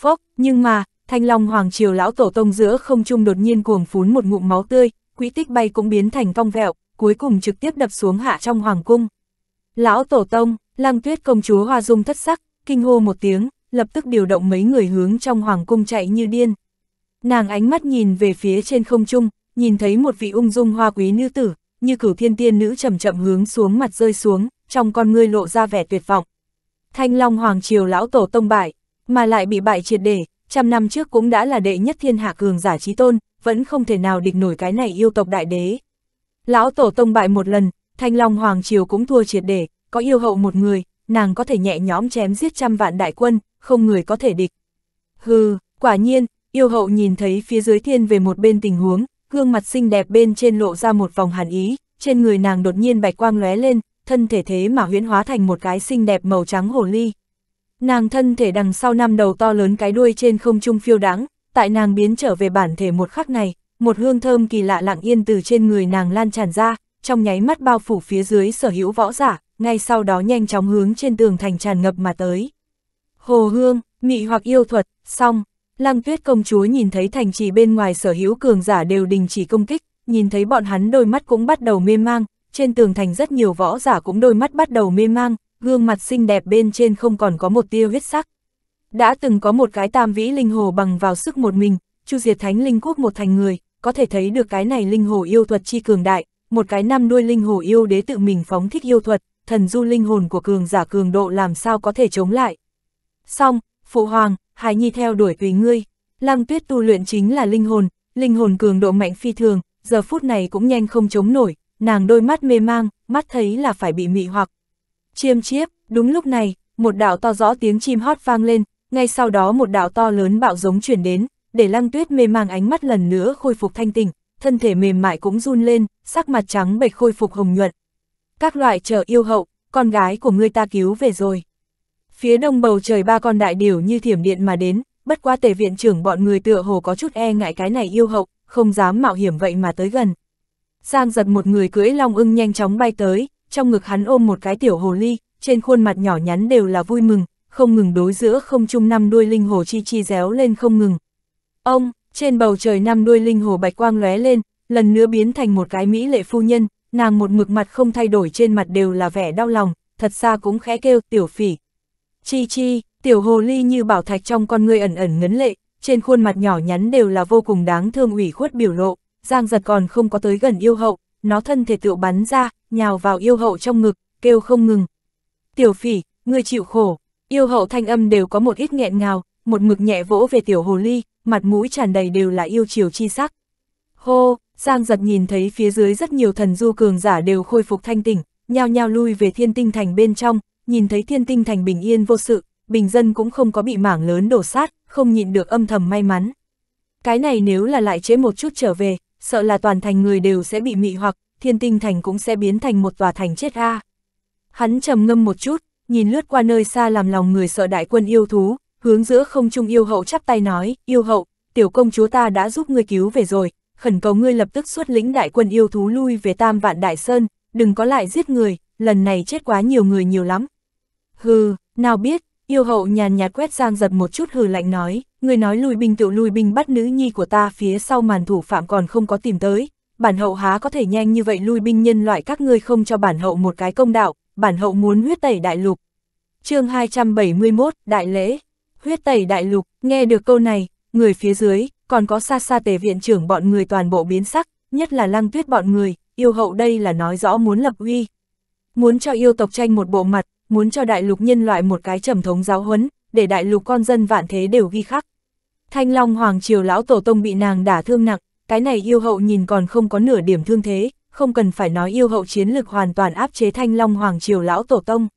Phốc, nhưng mà, thanh long hoàng triều lão tổ tông giữa không trung đột nhiên cuồng phún một ngụm máu tươi, quỹ tích bay cũng biến thành cong vẹo, cuối cùng trực tiếp đập xuống hạ trong hoàng cung. Lão tổ tông, lang tuyết công chúa hoa dung thất sắc, kinh hô một tiếng, lập tức điều động mấy người hướng trong hoàng cung chạy như điên. Nàng ánh mắt nhìn về phía trên không trung, nhìn thấy một vị ung dung hoa quý nữ tử, như cửu thiên tiên nữ chậm chậm hướng xuống mặt rơi xuống, trong con ngươi lộ ra vẻ tuyệt vọng. Thanh Long Hoàng Triều lão tổ tông bại, mà lại bị bại triệt để, trăm năm trước cũng đã là đệ nhất thiên hạ cường giả trí tôn, vẫn không thể nào địch nổi cái này yêu tộc đại đế. Lão Tổ Tông bại một lần, Thanh Long Hoàng Triều cũng thua triệt để, có yêu hậu một người, nàng có thể nhẹ nhõm chém giết trăm vạn đại quân, không người có thể địch. Hừ, quả nhiên, yêu hậu nhìn thấy phía dưới thiên về một bên tình huống, gương mặt xinh đẹp bên trên lộ ra một vòng hàn ý, trên người nàng đột nhiên bạch quang lóe lên, thân thể thế mà huyễn hóa thành một cái xinh đẹp màu trắng hồ ly. Nàng thân thể đằng sau năm đầu to lớn cái đuôi trên không trung phiêu đãng tại nàng biến trở về bản thể một khắc này, một hương thơm kỳ lạ lặng yên từ trên người nàng lan tràn ra, trong nháy mắt bao phủ phía dưới sở hữu võ giả, ngay sau đó nhanh chóng hướng trên tường thành tràn ngập mà tới. Hồ hương, mị hoặc yêu thuật, xong, lăng tuyết công chúa nhìn thấy thành trì bên ngoài sở hữu cường giả đều đình chỉ công kích, nhìn thấy bọn hắn đôi mắt cũng bắt đầu mê mang, trên tường thành rất nhiều võ giả cũng đôi mắt bắt đầu mê mang, gương mặt xinh đẹp bên trên không còn có một tia huyết sắc. Đã từng có một cái tam vĩ linh hồ bằng vào sức một mình, chu diệt thánh linh quốc một thành người, có thể thấy được cái này linh hồ yêu thuật chi cường đại, một cái năm nuôi linh hồ yêu đế tự mình phóng thích yêu thuật, thần du linh hồn của cường giả cường độ làm sao có thể chống lại. Xong, phụ hoàng, hài nhi theo đuổi tùy ngươi, Lăng Tuyết tu luyện chính là linh hồn, linh hồn cường độ mạnh phi thường, giờ phút này cũng nhanh không chống nổi, nàng đôi mắt mê mang, mắt thấy là phải bị mị hoặc, Chiêm chiếp, đúng lúc này, một đạo to rõ tiếng chim hót vang lên, ngay sau đó một đạo to lớn bạo giống chuyển đến, để lăng tuyết mê mang ánh mắt lần nữa khôi phục thanh tỉnh, thân thể mềm mại cũng run lên, sắc mặt trắng bệch khôi phục hồng nhuận. Các loại trở yêu hậu, con gái của ngươi ta cứu về rồi. Phía đông bầu trời ba con đại điểu như thiểm điện mà đến, bất qua tề viện trưởng bọn người tựa hồ có chút e ngại cái này yêu hậu, không dám mạo hiểm vậy mà tới gần. Giang giật một người cưỡi long ưng nhanh chóng bay tới, trong ngực hắn ôm một cái tiểu hồ ly, trên khuôn mặt nhỏ nhắn đều là vui mừng, không ngừng đối giữa không trung năm đuôi linh hồ chi chi réo lên không ngừng. Ông, trên bầu trời năm đuôi linh hồ bạch quang lóe lên, lần nữa biến thành một cái mỹ lệ phu nhân, nàng một mực mặt không thay đổi trên mặt đều là vẻ đau lòng, thật xa cũng khẽ kêu tiểu phỉ. Chi chi, tiểu hồ ly như bảo thạch trong con người ẩn ẩn ngấn lệ, trên khuôn mặt nhỏ nhắn đều là vô cùng đáng thương ủy khuất biểu lộ, giang giật còn không có tới gần yêu hậu, nó thân thể tựu bắn ra, nhào vào yêu hậu trong ngực, kêu không ngừng. Tiểu phỉ, người chịu khổ, yêu hậu thanh âm đều có một ít nghẹn ngào, một mực nhẹ vỗ về tiểu hồ ly, mặt mũi tràn đầy đều là yêu chiều chi sắc. Hô, Giang giật nhìn thấy phía dưới rất nhiều thần du cường giả đều khôi phục thanh tỉnh, nhao nhao lui về thiên tinh thành bên trong, nhìn thấy thiên tinh thành bình yên vô sự, bình dân cũng không có bị mảng lớn đổ sát, không nhịn được âm thầm may mắn. Cái này nếu là lại chế một chút trở về, sợ là toàn thành người đều sẽ bị mị hoặc, thiên tinh thành cũng sẽ biến thành một tòa thành chết a. Hắn trầm ngâm một chút, nhìn lướt qua nơi xa làm lòng người sợ đại quân yêu thú, hướng giữa không trung yêu hậu chắp tay nói, yêu hậu, tiểu công chúa ta đã giúp ngươi cứu về rồi, khẩn cầu ngươi lập tức xuất lĩnh đại quân yêu thú lui về tam vạn đại sơn, đừng có lại giết người, lần này chết quá nhiều người nhiều lắm. Hừ, nào biết, yêu hậu nhàn nhạt quét giang giật một chút hừ lạnh nói, ngươi nói lùi binh tự lùi binh bắt nữ nhi của ta phía sau màn thủ phạm còn không có tìm tới, bản hậu há có thể nhanh như vậy lui binh nhân loại các ngươi không cho bản hậu một cái công đạo, bản hậu muốn huyết tẩy đại lục. chương 271, Đại lễ, huyết tẩy đại lục, nghe được câu này, người phía dưới, còn có xa xa tề viện trưởng bọn người toàn bộ biến sắc, nhất là lăng tuyết bọn người, yêu hậu đây là nói rõ muốn lập uy. Muốn cho yêu tộc tranh một bộ mặt, muốn cho đại lục nhân loại một cái trầm thống giáo huấn, để đại lục con dân vạn thế đều ghi khắc. Thanh Long Hoàng Triều Lão Tổ Tông bị nàng đả thương nặng, cái này yêu hậu nhìn còn không có nửa điểm thương thế, không cần phải nói yêu hậu chiến lực hoàn toàn áp chế thanh long hoàng triều lão tổ tông.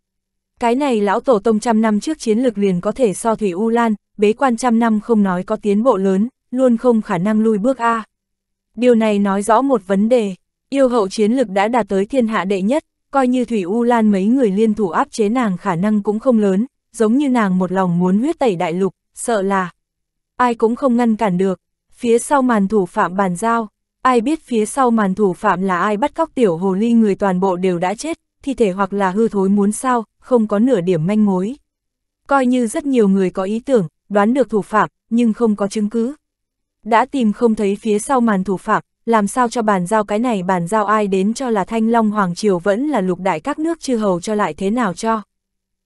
Cái này lão tổ tông trăm năm trước chiến lực liền có thể so thủy u lan, bế quan trăm năm không nói có tiến bộ lớn, luôn không khả năng lui bước A. Điều này nói rõ một vấn đề, yêu hậu chiến lực đã đạt tới thiên hạ đệ nhất, coi như thủy u lan mấy người liên thủ áp chế nàng khả năng cũng không lớn, giống như nàng một lòng muốn huyết tẩy đại lục, sợ là ai cũng không ngăn cản được, Phía sau màn thủ phạm bàn giao, ai biết phía sau màn thủ phạm là ai bắt cóc tiểu hồ ly người toàn bộ đều đã chết, thi thể hoặc là hư thối muốn sao, không có nửa điểm manh mối. Coi như rất nhiều người có ý tưởng, đoán được thủ phạm, nhưng không có chứng cứ. Đã tìm không thấy phía sau màn thủ phạm, làm sao cho bàn giao cái này bàn giao ai đến cho là Thanh Long Hoàng Triều vẫn là lục đại các nước chư hầu cho lại thế nào cho.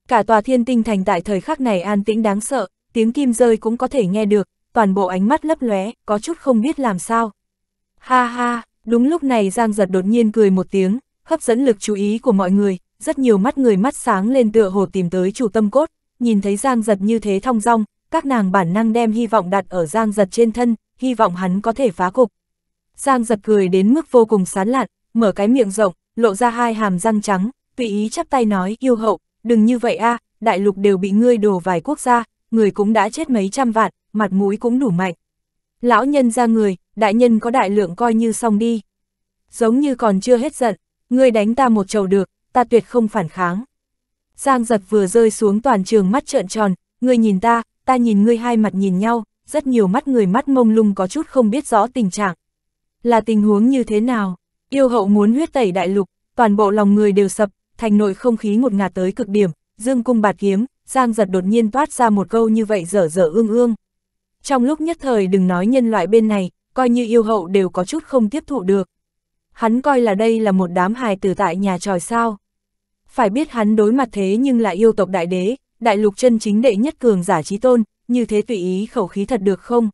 Cả tòa thiên tinh thành tại thời khắc này an tĩnh đáng sợ, tiếng kim rơi cũng có thể nghe được, toàn bộ ánh mắt lấp lóe, có chút không biết làm sao. Ha ha, đúng lúc này Giang Giật đột nhiên cười một tiếng, hấp dẫn lực chú ý của mọi người, rất nhiều mắt người mắt sáng lên tựa hồ tìm tới chủ tâm cốt, nhìn thấy Giang Giật như thế thong dong, các nàng bản năng đem hy vọng đặt ở Giang Giật trên thân, hy vọng hắn có thể phá cục. Giang Giật cười đến mức vô cùng sán lạn, mở cái miệng rộng, lộ ra hai hàm răng trắng, tùy ý chắp tay nói yêu hậu, đừng như vậy a à, đại lục đều bị ngươi đổ vài quốc gia, người cũng đã chết mấy trăm vạn, mặt mũi cũng đủ mạnh. Lão nhân ra người, đại nhân có đại lượng coi như xong đi. Giống như còn chưa hết giận, ngươi đánh ta một chầu được, ta tuyệt không phản kháng. Giang giật vừa rơi xuống toàn trường mắt trợn tròn, ngươi nhìn ta, ta nhìn ngươi hai mặt nhìn nhau, rất nhiều mắt người mắt mông lung có chút không biết rõ tình trạng. Là tình huống như thế nào, yêu hậu muốn huyết tẩy đại lục, toàn bộ lòng người đều sập, thành nội không khí ngột ngạt tới cực điểm, dương cung bạt kiếm, Giang giật đột nhiên toát ra một câu như vậy dở dở ương ương. Trong lúc nhất thời đừng nói nhân loại bên này, coi như yêu hậu đều có chút không tiếp thụ được. Hắn coi là đây là một đám hài tử tại nhà tròi sao. Phải biết hắn đối mặt thế nhưng là yêu tộc đại đế, đại lục chân chính đệ nhất cường giả trí tôn, như thế tùy ý khẩu khí thật được không?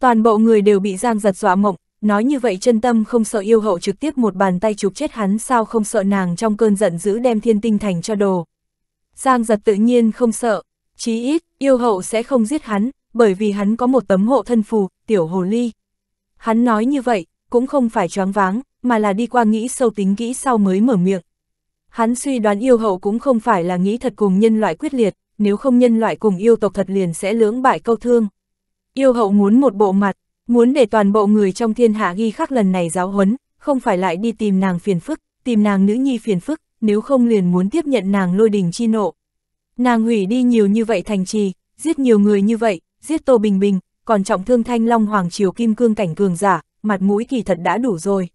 Toàn bộ người đều bị giang giật dọa mộng, nói như vậy chân tâm không sợ yêu hậu trực tiếp một bàn tay chụp chết hắn sao không sợ nàng trong cơn giận dữ đem thiên tinh thành cho đồ. Giang giật tự nhiên không sợ, chí ít, yêu hậu sẽ không giết hắn, bởi vì hắn có một tấm hộ thân phù, tiểu hồ ly. Hắn nói như vậy, cũng không phải choáng váng, mà là đi qua nghĩ sâu tính kỹ sau mới mở miệng. Hắn suy đoán yêu hậu cũng không phải là nghĩ thật cùng nhân loại quyết liệt, nếu không nhân loại cùng yêu tộc thật liền sẽ lưỡng bại câu thương. Yêu hậu muốn một bộ mặt, muốn để toàn bộ người trong thiên hạ ghi khắc lần này giáo huấn, không phải lại đi tìm nàng phiền phức, tìm nàng nữ nhi phiền phức, nếu không liền muốn tiếp nhận nàng lôi đình chi nộ. Nàng hủy đi nhiều như vậy thành trì, giết nhiều người như vậy, giết Tô Bình Bình, còn trọng thương thanh long hoàng triều kim cương cảnh cường giả, mặt mũi kỳ thật đã đủ rồi.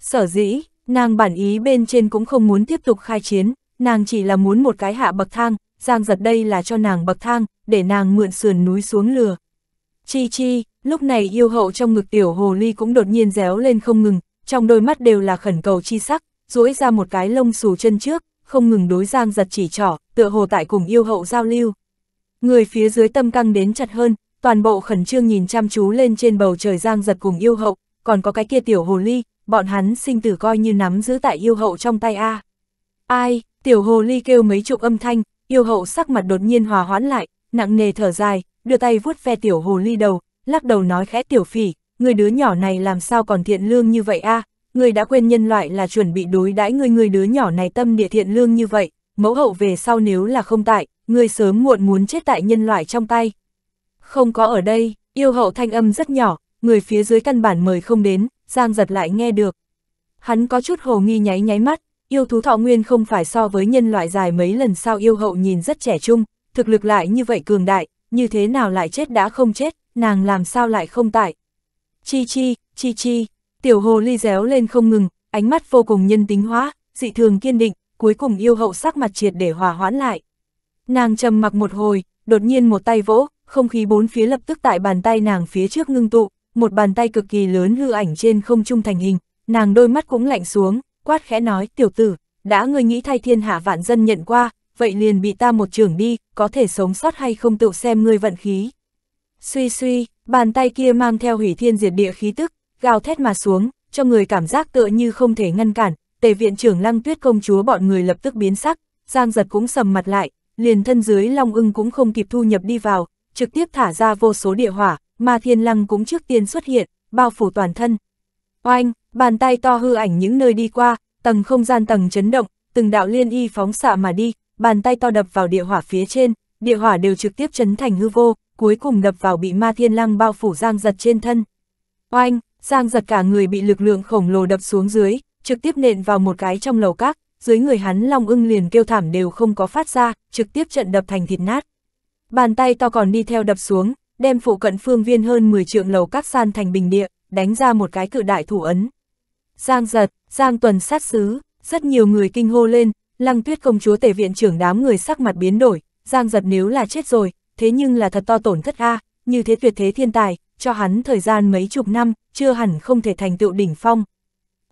Sở dĩ, nàng bản ý bên trên cũng không muốn tiếp tục khai chiến, nàng chỉ là muốn một cái hạ bậc thang, giang giật đây là cho nàng bậc thang, để nàng mượn sườn núi xuống lừa. Chi chi, lúc này yêu hậu trong ngực tiểu hồ ly cũng đột nhiên réo lên không ngừng, trong đôi mắt đều là khẩn cầu chi sắc, duỗi ra một cái lông xù chân trước, không ngừng đối giang giật chỉ trỏ, tựa hồ tại cùng yêu hậu giao lưu. Người phía dưới tâm căng đến chặt hơn, toàn bộ khẩn trương nhìn chăm chú lên trên bầu trời giang giật cùng yêu hậu, còn có cái kia tiểu hồ ly, bọn hắn sinh tử coi như nắm giữ tại yêu hậu trong tay A. Ai, tiểu hồ ly kêu mấy chục âm thanh, yêu hậu sắc mặt đột nhiên hòa hoãn lại, nặng nề thở dài, đưa tay vuốt ve tiểu hồ ly đầu, lắc đầu nói khẽ tiểu phỉ, người đứa nhỏ này làm sao còn thiện lương như vậy a à? người đã quên nhân loại là chuẩn bị đối đãi người người đứa nhỏ này tâm địa thiện lương như vậy, mẫu hậu về sau nếu là không tại, ngươi sớm muộn muốn chết tại nhân loại trong tay. Không có ở đây, yêu hậu thanh âm rất nhỏ, người phía dưới căn bản mời không đến, Giang giật lại nghe được. Hắn có chút hồ nghi nháy nháy mắt, yêu thú thọ nguyên không phải so với nhân loại dài mấy lần sao yêu hậu nhìn rất trẻ trung, thực lực lại như vậy cường đại, như thế nào lại chết đã không chết, nàng làm sao lại không tại. Chi chi, chi chi, tiểu hồ ly réo lên không ngừng, ánh mắt vô cùng nhân tính hóa, dị thường kiên định, cuối cùng yêu hậu sắc mặt triệt để hòa hoãn lại. Nàng trầm mặc một hồi, đột nhiên một tay vỗ, không khí bốn phía lập tức tại bàn tay nàng phía trước ngưng tụ, một bàn tay cực kỳ lớn hư ảnh trên không trung thành hình, nàng đôi mắt cũng lạnh xuống, quát khẽ nói, tiểu tử, đã ngươi nghĩ thay thiên hạ vạn dân nhận qua, vậy liền bị ta một trưởng đi, có thể sống sót hay không tự xem ngươi vận khí. Suy suy, bàn tay kia mang theo hủy thiên diệt địa khí tức, gào thét mà xuống, cho người cảm giác tựa như không thể ngăn cản, tề viện trưởng lăng tuyết công chúa bọn người lập tức biến sắc, giang giật cũng sầm mặt lại, liền thân dưới Long ưng cũng không kịp thu nhập đi vào, trực tiếp thả ra vô số địa hỏa, mà thiên lăng cũng trước tiên xuất hiện, bao phủ toàn thân. Oanh, bàn tay to hư ảnh những nơi đi qua, tầng không gian tầng chấn động, từng đạo liên y phóng xạ mà đi, bàn tay to đập vào địa hỏa phía trên, địa hỏa đều trực tiếp chấn thành hư vô, cuối cùng đập vào bị ma thiên lăng bao phủ giang giật trên thân. Oanh, giang giật cả người bị lực lượng khổng lồ đập xuống dưới, trực tiếp nện vào một cái trong lầu các, dưới người hắn Long ưng liền kêu thảm đều không có phát ra, trực tiếp trận đập thành thịt nát. Bàn tay to còn đi theo đập xuống, đem phụ cận phương viên hơn 10 trượng lầu các san thành bình địa, đánh ra một cái cự đại thủ ấn. Giang giật, Giang tuần sát xứ, rất nhiều người kinh hô lên, lăng tuyết công chúa tể viện trưởng đám người sắc mặt biến đổi, Giang giật nếu là chết rồi, thế nhưng là thật to tổn thất a như thế tuyệt thế thiên tài, cho hắn thời gian mấy chục năm, chưa hẳn không thể thành tựu đỉnh phong.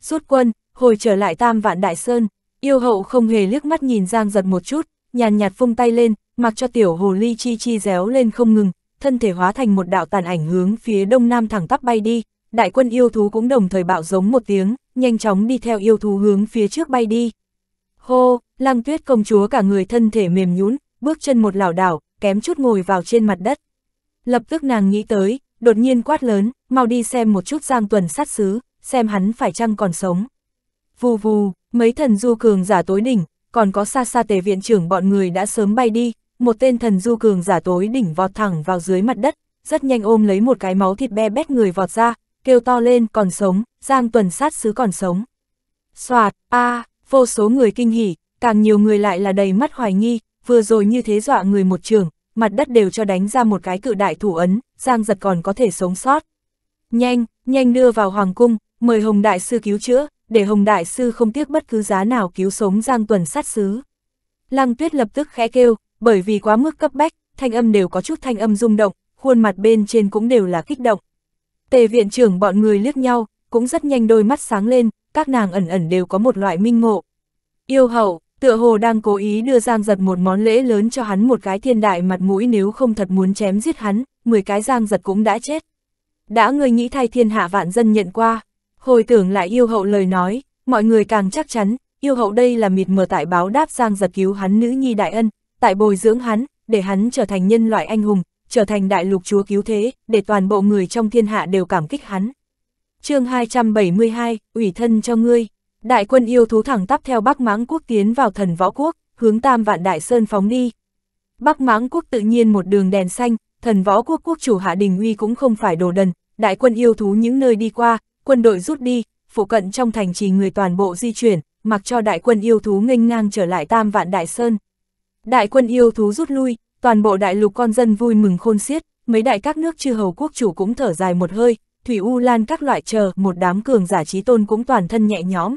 Rút quân, hồi trở lại tam vạn đại sơn, Yêu hậu không hề liếc mắt nhìn Giang giật một chút, nhàn nhạt phung tay lên, mặc cho tiểu hồ ly chi chi réo lên không ngừng, thân thể hóa thành một đạo tàn ảnh hướng phía đông nam thẳng tắp bay đi, đại quân yêu thú cũng đồng thời bạo giống một tiếng, nhanh chóng đi theo yêu thú hướng phía trước bay đi. Hô, lăng tuyết công chúa cả người thân thể mềm nhũn, bước chân một lảo đảo, kém chút ngồi vào trên mặt đất. Lập tức nàng nghĩ tới, đột nhiên quát lớn, mau đi xem một chút giang tuần sát xứ, xem hắn phải chăng còn sống vù vù, mấy thần du cường giả tối đỉnh, còn có xa xa tề viện trưởng bọn người đã sớm bay đi, một tên thần du cường giả tối đỉnh vọt thẳng vào dưới mặt đất, rất nhanh ôm lấy một cái máu thịt be bét người vọt ra, kêu to lên còn sống, giang tuần sát sứ còn sống. Xoạt, a à, vô số người kinh hỉ, càng nhiều người lại là đầy mắt hoài nghi, vừa rồi như thế dọa người một trường, mặt đất đều cho đánh ra một cái cự đại thủ ấn, giang giật còn có thể sống sót. Nhanh, nhanh đưa vào hoàng cung, mời Hồng Đại Sư cứu chữa, để Hồng Đại Sư không tiếc bất cứ giá nào cứu sống Giang Tuần sát xứ. Lăng Tuyết lập tức khẽ kêu, bởi vì quá mức cấp bách, thanh âm đều có chút thanh âm rung động, khuôn mặt bên trên cũng đều là kích động. Tề viện trưởng bọn người liếc nhau, cũng rất nhanh đôi mắt sáng lên, các nàng ẩn ẩn đều có một loại minh ngộ. Yêu hậu, tựa hồ đang cố ý đưa Giang giật một món lễ lớn cho hắn một cái thiên đại mặt mũi nếu không thật muốn chém giết hắn, 10 cái Giang giật cũng đã chết. Đã người nghĩ thay thiên hạ vạn dân nhận qua, Hồi tưởng lại yêu hậu lời nói, mọi người càng chắc chắn, yêu hậu đây là mịt mờ tại báo đáp Giang giật cứu hắn nữ nhi đại ân, tại bồi dưỡng hắn, để hắn trở thành nhân loại anh hùng, trở thành đại lục chúa cứu thế, để toàn bộ người trong thiên hạ đều cảm kích hắn. chương 272, ủy thân cho ngươi, đại quân yêu thú thẳng tắp theo Bắc Mãng Quốc tiến vào thần võ quốc, hướng Tam Vạn Đại Sơn phóng đi. Bắc Mãng Quốc tự nhiên một đường đèn xanh, thần võ quốc quốc chủ Hạ Đình Uy cũng không phải đồ đần, đại quân yêu thú những nơi đi qua, quân đội rút đi, phủ cận trong thành trì người toàn bộ di chuyển, mặc cho đại quân yêu thú nghênh ngang trở lại Tam Vạn Đại Sơn. Đại quân yêu thú rút lui, toàn bộ đại lục con dân vui mừng khôn xiết, mấy đại các nước chư hầu quốc chủ cũng thở dài một hơi, Thủy U Lan các loại chờ, một đám cường giả trí tôn cũng toàn thân nhẹ nhõm.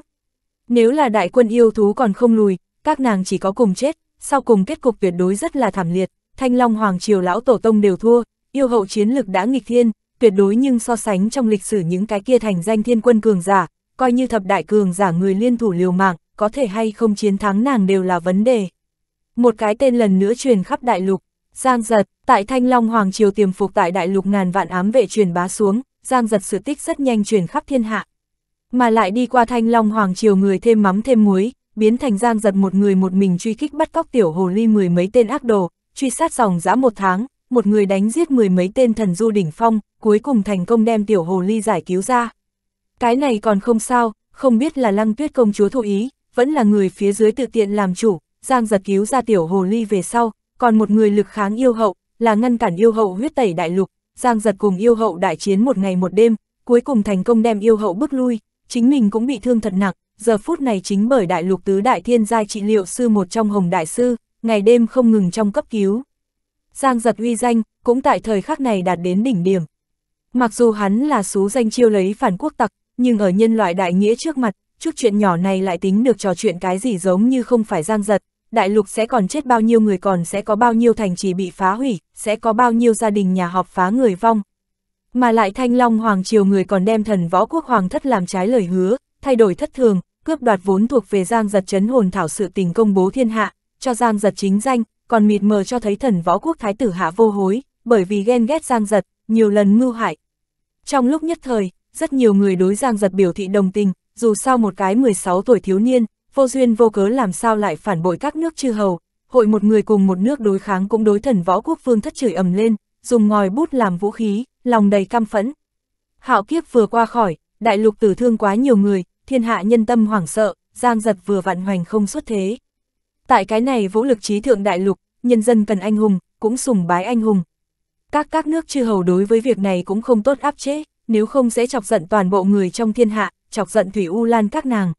Nếu là đại quân yêu thú còn không lùi, các nàng chỉ có cùng chết, sau cùng kết cục tuyệt đối rất là thảm liệt, Thanh Long Hoàng Triều lão tổ tông đều thua, yêu hậu chiến lực đã nghịch thiên, tuyệt đối nhưng so sánh trong lịch sử những cái kia thành danh thiên quân cường giả, coi như thập đại cường giả người liên thủ liều mạng, có thể hay không chiến thắng nàng đều là vấn đề. Một cái tên lần nữa truyền khắp đại lục, Giang Giật, tại Thanh Long Hoàng Triều tiềm phục tại đại lục ngàn vạn ám vệ truyền bá xuống, Giang Giật sự tích rất nhanh truyền khắp thiên hạ. Mà lại đi qua Thanh Long Hoàng Triều người thêm mắm thêm muối, biến thành Giang Giật một người một mình truy kích bắt cóc tiểu hồ ly mười mấy tên ác đồ, truy sát dòng dã một tháng, một người đánh giết mười mấy tên thần du đỉnh phong, cuối cùng thành công đem tiểu hồ ly giải cứu ra. Cái này còn không sao, không biết là lăng tuyết công chúa thụ ý, vẫn là người phía dưới tự tiện làm chủ, giang giật cứu ra tiểu hồ ly về sau, còn một người lực kháng yêu hậu, là ngăn cản yêu hậu huyết tẩy đại lục, giang giật cùng yêu hậu đại chiến một ngày một đêm, cuối cùng thành công đem yêu hậu bước lui, chính mình cũng bị thương thật nặng, giờ phút này chính bởi đại lục tứ đại thiên giai trị liệu sư một trong hồng đại sư, ngày đêm không ngừng trong cấp cứu. Giang giật uy danh, cũng tại thời khắc này đạt đến đỉnh điểm. Mặc dù hắn là xú danh chiêu lấy phản quốc tặc, nhưng ở nhân loại đại nghĩa trước mặt, chút chuyện nhỏ này lại tính được trò chuyện cái gì giống như không phải giang giật. Đại lục sẽ còn chết bao nhiêu người còn sẽ có bao nhiêu thành trì bị phá hủy, sẽ có bao nhiêu gia đình nhà họp phá người vong. Mà lại thanh long hoàng triều người còn đem thần võ quốc hoàng thất làm trái lời hứa, thay đổi thất thường, cướp đoạt vốn thuộc về giang giật chấn hồn thảo sự tình công bố thiên hạ, cho giang giật chính danh, còn mịt mờ cho thấy thần võ quốc thái tử hạ vô hối, bởi vì ghen ghét Giang Giật, nhiều lần mưu hại. Trong lúc nhất thời, rất nhiều người đối Giang Giật biểu thị đồng tình, dù sao một cái 16 tuổi thiếu niên, vô duyên vô cớ làm sao lại phản bội các nước chư hầu, hội một người cùng một nước đối kháng cũng đối thần võ quốc vương thất chửi ầm lên, dùng ngòi bút làm vũ khí, lòng đầy căm phẫn. Hạo kiếp vừa qua khỏi, đại lục tử thương quá nhiều người, thiên hạ nhân tâm hoảng sợ, Giang Giật vừa vặn hoành không xuất thế. Tại cái này vũ lực trí thượng đại lục, nhân dân cần anh hùng, cũng sùng bái anh hùng. Các các nước chư hầu đối với việc này cũng không tốt áp chế, nếu không sẽ chọc giận toàn bộ người trong thiên hạ, chọc giận Thủy U Lan các nàng.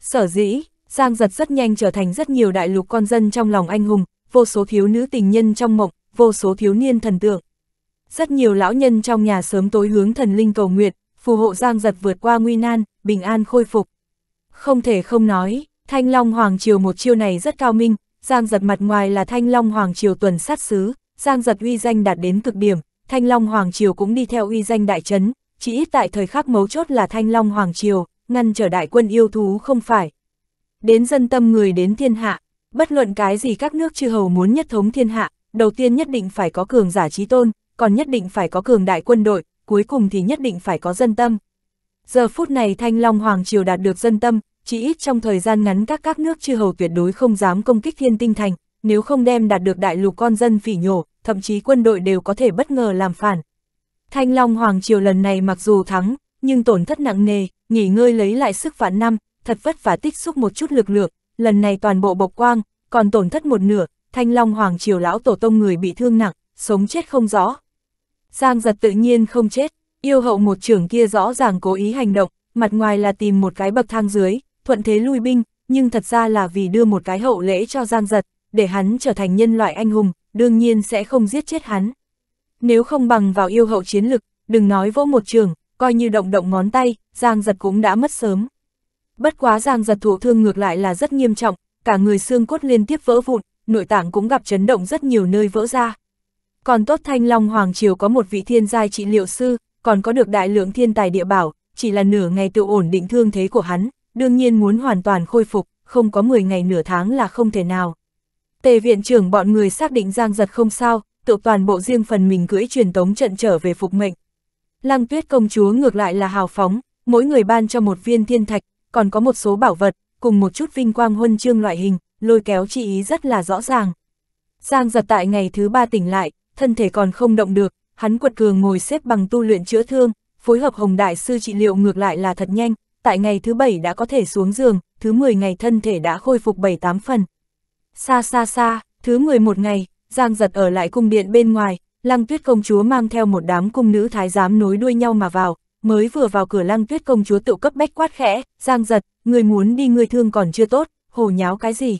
Sở dĩ, Giang Giật rất nhanh trở thành rất nhiều đại lục con dân trong lòng anh hùng, vô số thiếu nữ tình nhân trong mộng, vô số thiếu niên thần tượng. Rất nhiều lão nhân trong nhà sớm tối hướng thần linh cầu nguyện, phù hộ Giang Giật vượt qua nguy nan, bình an khôi phục. Không thể không nói, Thanh Long Hoàng Triều một chiêu này rất cao minh, Giang Giật mặt ngoài là Thanh Long Hoàng Triều tuần sát xứ, Giang Giật uy danh đạt đến cực điểm, Thanh Long Hoàng Triều cũng đi theo uy danh đại chấn. chỉ ít tại thời khắc mấu chốt là Thanh Long Hoàng Triều, ngăn trở đại quân yêu thú không phải. Đến dân tâm người đến thiên hạ, bất luận cái gì các nước chư hầu muốn nhất thống thiên hạ, đầu tiên nhất định phải có cường giả trí tôn, còn nhất định phải có cường đại quân đội, cuối cùng thì nhất định phải có dân tâm. Giờ phút này Thanh Long Hoàng Triều đạt được dân tâm, chỉ ít trong thời gian ngắn các các nước chư hầu tuyệt đối không dám công kích thiên tinh thành, nếu không đem đạt được đại lục con dân phỉ nhổ, thậm chí quân đội đều có thể bất ngờ làm phản. Thanh Long Hoàng Triều lần này mặc dù thắng, nhưng tổn thất nặng nề, nghỉ ngơi lấy lại sức vạn năm, thật vất vả tích xúc một chút lực lượng, lần này toàn bộ bộc quang, còn tổn thất một nửa, Thanh Long Hoàng Triều lão tổ tông người bị thương nặng, sống chết không rõ. Giang giật tự nhiên không chết, yêu hậu một trưởng kia rõ ràng cố ý hành động, mặt ngoài là tìm một cái bậc thang dưới, thuận thế lui binh, nhưng thật ra là vì đưa một cái hậu lễ cho Giang giật, để hắn trở thành nhân loại anh hùng, đương nhiên sẽ không giết chết hắn. Nếu không bằng vào yêu hậu chiến lực, đừng nói vỗ một trường, coi như động động ngón tay, Giang giật cũng đã mất sớm. Bất quá Giang giật thụ thương ngược lại là rất nghiêm trọng, cả người xương cốt liên tiếp vỡ vụn, nội tạng cũng gặp chấn động rất nhiều nơi vỡ ra. Còn tốt Thanh Long Hoàng Triều có một vị thiên giai trị liệu sư, còn có được đại lượng thiên tài địa bảo, chỉ là nửa ngày tự ổn định thương thế của hắn, đương nhiên muốn hoàn toàn khôi phục, không có 10 ngày nửa tháng là không thể nào. Tề viện trưởng bọn người xác định Giang Giật không sao, tự toàn bộ riêng phần mình cưỡi truyền tống trận trở về phục mệnh. Lăng tuyết công chúa ngược lại là hào phóng, mỗi người ban cho một viên thiên thạch, còn có một số bảo vật, cùng một chút vinh quang huân chương loại hình, lôi kéo chi ý rất là rõ ràng. Giang giật tại ngày thứ ba tỉnh lại, thân thể còn không động được, hắn quật cường ngồi xếp bằng tu luyện chữa thương, phối hợp hồng đại sư trị liệu ngược lại là thật nhanh, tại ngày thứ bảy đã có thể xuống giường, thứ 10 ngày thân thể đã khôi phục 7-8 phần. Xa xa xa, thứ 11 ngày, Giang giật ở lại cung điện bên ngoài, Lăng Tuyết công chúa mang theo một đám cung nữ thái giám nối đuôi nhau mà vào, mới vừa vào cửa Lăng Tuyết công chúa tự cấp bách quát khẽ, "Giang giật, người muốn đi người thương còn chưa tốt, hồ nháo cái gì?"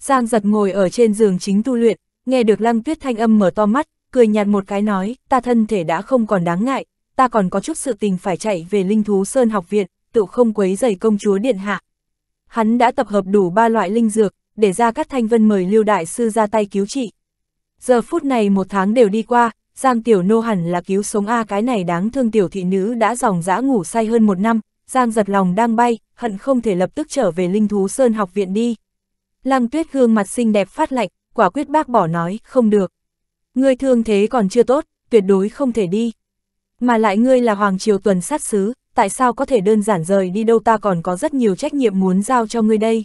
Giang giật ngồi ở trên giường chính tu luyện, nghe được Lăng Tuyết thanh âm mở to mắt, cười nhạt một cái nói, "Ta thân thể đã không còn đáng ngại, ta còn có chút sự tình phải chạy về Linh thú sơn học viện, tựu không quấy giày công chúa điện hạ. Hắn đã tập hợp đủ ba loại linh dược, để ra các thanh vân mời lưu đại sư ra tay cứu trị. Giờ phút này một tháng đều đi qua, Giang Tiểu Nô hẳn là cứu sống A cái này đáng thương tiểu thị nữ đã dòng dã ngủ say hơn một năm, Giang giật lòng đang bay, hận không thể lập tức trở về Linh Thú Sơn học viện đi. Lăng tuyết gương mặt xinh đẹp phát lạnh, quả quyết bác bỏ nói, không được. người thương thế còn chưa tốt, tuyệt đối không thể đi. Mà lại ngươi là Hoàng Triều Tuần sát xứ, tại sao có thể đơn giản rời đi đâu ta còn có rất nhiều trách nhiệm muốn giao cho ngươi đây.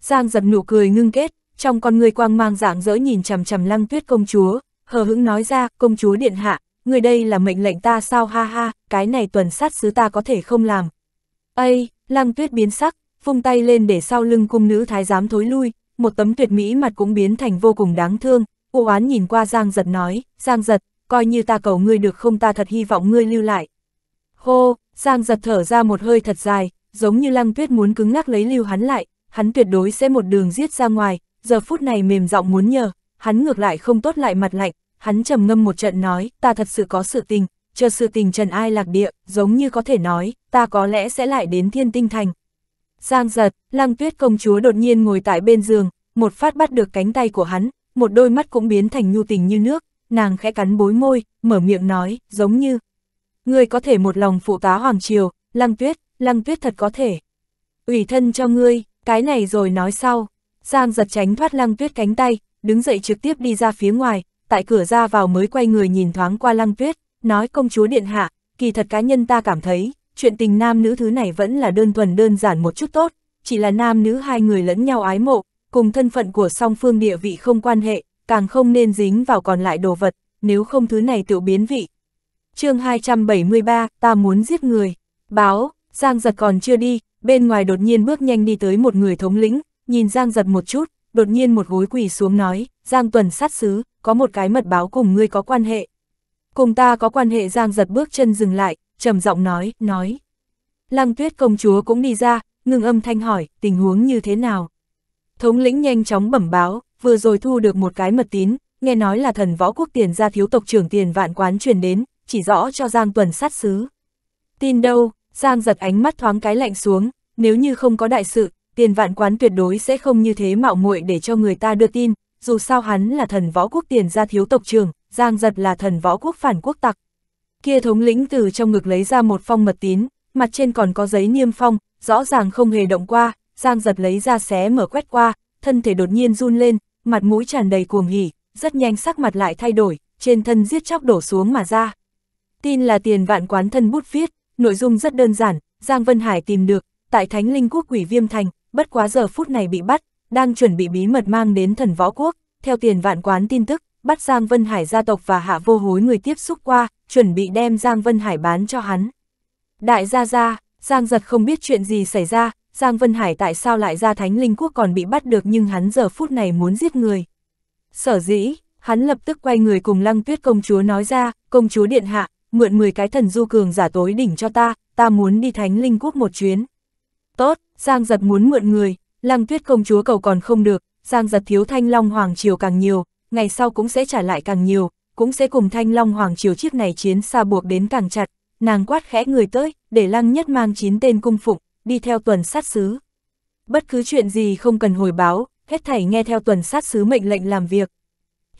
Giang giật nụ cười ngưng kết, trong con người quang mang dạng dỡ nhìn chằm chằm lăng tuyết công chúa, hờ hững nói ra, công chúa điện hạ, người đây là mệnh lệnh ta sao ha ha, cái này tuần sát sứ ta có thể không làm. Ây, lăng tuyết biến sắc, vung tay lên để sau lưng cung nữ thái giám thối lui, một tấm tuyệt mỹ mặt cũng biến thành vô cùng đáng thương, u oán nhìn qua Giang giật nói, Giang giật, coi như ta cầu ngươi được không ta thật hy vọng ngươi lưu lại. Hô, Giang giật thở ra một hơi thật dài, giống như lăng tuyết muốn cứng ngắc lấy lưu hắn lại, hắn tuyệt đối sẽ một đường giết ra ngoài, giờ phút này mềm giọng muốn nhờ, hắn ngược lại không tốt lại mặt lạnh, hắn trầm ngâm một trận nói, ta thật sự có sự tình, chờ sự tình trần ai lạc địa, giống như có thể nói, ta có lẽ sẽ lại đến thiên tinh thành. Giang giật, lăng tuyết công chúa đột nhiên ngồi tại bên giường, một phát bắt được cánh tay của hắn, một đôi mắt cũng biến thành nhu tình như nước, nàng khẽ cắn bối môi, mở miệng nói, giống như, ngươi có thể một lòng phụ tá Hoàng Triều, Lăng Tuyết, Lăng Tuyết thật có thể. Ủy thân cho ngươi, cái này rồi nói sau. Giang giật tránh thoát Lăng Tuyết cánh tay, đứng dậy trực tiếp đi ra phía ngoài, tại cửa ra vào mới quay người nhìn thoáng qua Lăng Tuyết, nói công chúa điện hạ, kỳ thật cá nhân ta cảm thấy, chuyện tình nam nữ thứ này vẫn là đơn thuần đơn giản một chút tốt, chỉ là nam nữ hai người lẫn nhau ái mộ, cùng thân phận của song phương địa vị không quan hệ, càng không nên dính vào còn lại đồ vật, nếu không thứ này tự biến vị, chương 273, ta muốn giết người. Báo, Giang giật còn chưa đi, bên ngoài đột nhiên bước nhanh đi tới một người thống lĩnh, nhìn Giang giật một chút, đột nhiên một gối quỳ xuống nói, Giang tuần sát xứ, có một cái mật báo cùng ngươi có quan hệ. Cùng ta có quan hệ Giang giật bước chân dừng lại, trầm giọng nói, nói. Lăng tuyết công chúa cũng đi ra, ngừng âm thanh hỏi, tình huống như thế nào. Thống lĩnh nhanh chóng bẩm báo, vừa rồi thu được một cái mật tín, nghe nói là thần võ quốc tiền ra thiếu tộc trưởng tiền vạn quán truyền đến, chỉ rõ cho Giang Tuần sát xứ. Tin đâu, Giang giật ánh mắt thoáng cái lạnh xuống, nếu như không có đại sự, tiền vạn quán tuyệt đối sẽ không như thế mạo muội để cho người ta đưa tin, dù sao hắn là thần võ quốc tiền gia thiếu tộc trường, Giang giật là thần võ quốc phản quốc tặc. Kia thống lĩnh từ trong ngực lấy ra một phong mật tín, mặt trên còn có giấy niêm phong, rõ ràng không hề động qua, Giang giật lấy ra xé mở quét qua, thân thể đột nhiên run lên, mặt mũi tràn đầy cuồng hỉ, rất nhanh sắc mặt lại thay đổi, trên thân giết chóc đổ xuống mà ra. Tin là tiền vạn quán thân bút viết, nội dung rất đơn giản, Giang Vân Hải tìm được, tại Thánh Linh Quốc Quỷ Viêm Thành, bất quá giờ phút này bị bắt, đang chuẩn bị bí mật mang đến thần võ quốc, theo tiền vạn quán tin tức, bắt Giang Vân Hải gia tộc và hạ vô hối người tiếp xúc qua, chuẩn bị đem Giang Vân Hải bán cho hắn. Đại gia gia, Giang giật không biết chuyện gì xảy ra, Giang Vân Hải tại sao lại ra Thánh Linh Quốc còn bị bắt được nhưng hắn giờ phút này muốn giết người. Sở dĩ, hắn lập tức quay người cùng Lăng Tuyết công chúa nói ra, công chúa điện hạ, mượn 10 cái thần du cường giả tối đỉnh cho ta, ta muốn đi thánh linh quốc một chuyến. Tốt, Giang giật muốn mượn người, lăng tuyết công chúa cầu còn không được, Giang giật thiếu thanh long hoàng triều càng nhiều, ngày sau cũng sẽ trả lại càng nhiều, cũng sẽ cùng thanh long hoàng triều chiếc này chiến xa buộc đến càng chặt, nàng quát khẽ người tới, để lăng nhất mang chín tên cung phụng, đi theo tuần sát xứ. Bất cứ chuyện gì không cần hồi báo, hết thảy nghe theo tuần sát sứ mệnh lệnh làm việc.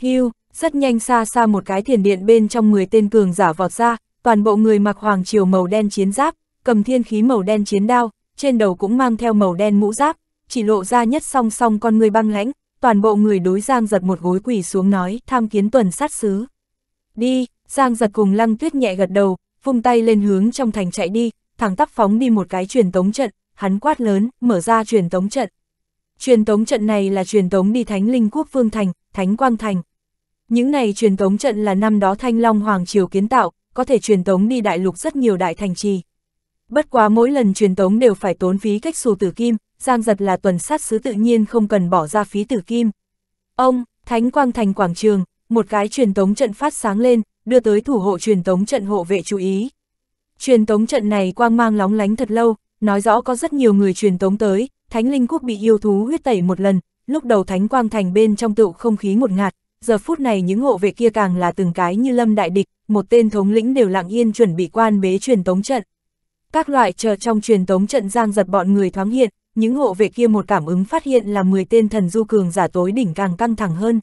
Hưu, rất nhanh xa xa một cái thiền điện bên trong 10 tên cường giả vọt ra, toàn bộ người mặc hoàng triều màu đen chiến giáp, cầm thiên khí màu đen chiến đao, trên đầu cũng mang theo màu đen mũ giáp, chỉ lộ ra nhất song song con người băng lãnh, toàn bộ người đối Giang giật một gối quỷ xuống nói tham kiến tuần sát xứ. Đi, Giang giật cùng lăng tuyết nhẹ gật đầu, vung tay lên hướng trong thành chạy đi, thẳng tắp phóng đi một cái truyền tống trận, hắn quát lớn, mở ra truyền tống trận. Truyền tống trận này là truyền tống đi Thánh Linh Quốc Vương Thành, Thánh Quang Thành. Những này truyền tống trận là năm đó Thanh Long Hoàng Triều kiến tạo, có thể truyền tống đi đại lục rất nhiều đại thành trì. Bất quá mỗi lần truyền tống đều phải tốn phí cách xù tử kim, Giang Giật là tuần sát sứ tự nhiên không cần bỏ ra phí tử kim. Ông, Thánh Quang Thành Quảng Trường, một cái truyền tống trận phát sáng lên, đưa tới thủ hộ truyền tống trận hộ vệ chú ý. Truyền tống trận này quang mang lóng lánh thật lâu, nói rõ có rất nhiều người truyền tống tới, Thánh Linh Quốc bị yêu thú huyết tẩy một lần, lúc đầu Thánh Quang Thành bên trong tựu không khí ngột ngạt, giờ phút này những hộ vệ kia càng là từng cái như lâm đại địch, một tên thống lĩnh đều lặng yên chuẩn bị quan bế truyền tống trận. Các loại chờ trong truyền tống trận giang giật bọn người thoáng hiện, những hộ vệ kia một cảm ứng phát hiện là 10 tên thần du cường giả tối đỉnh càng căng thẳng hơn.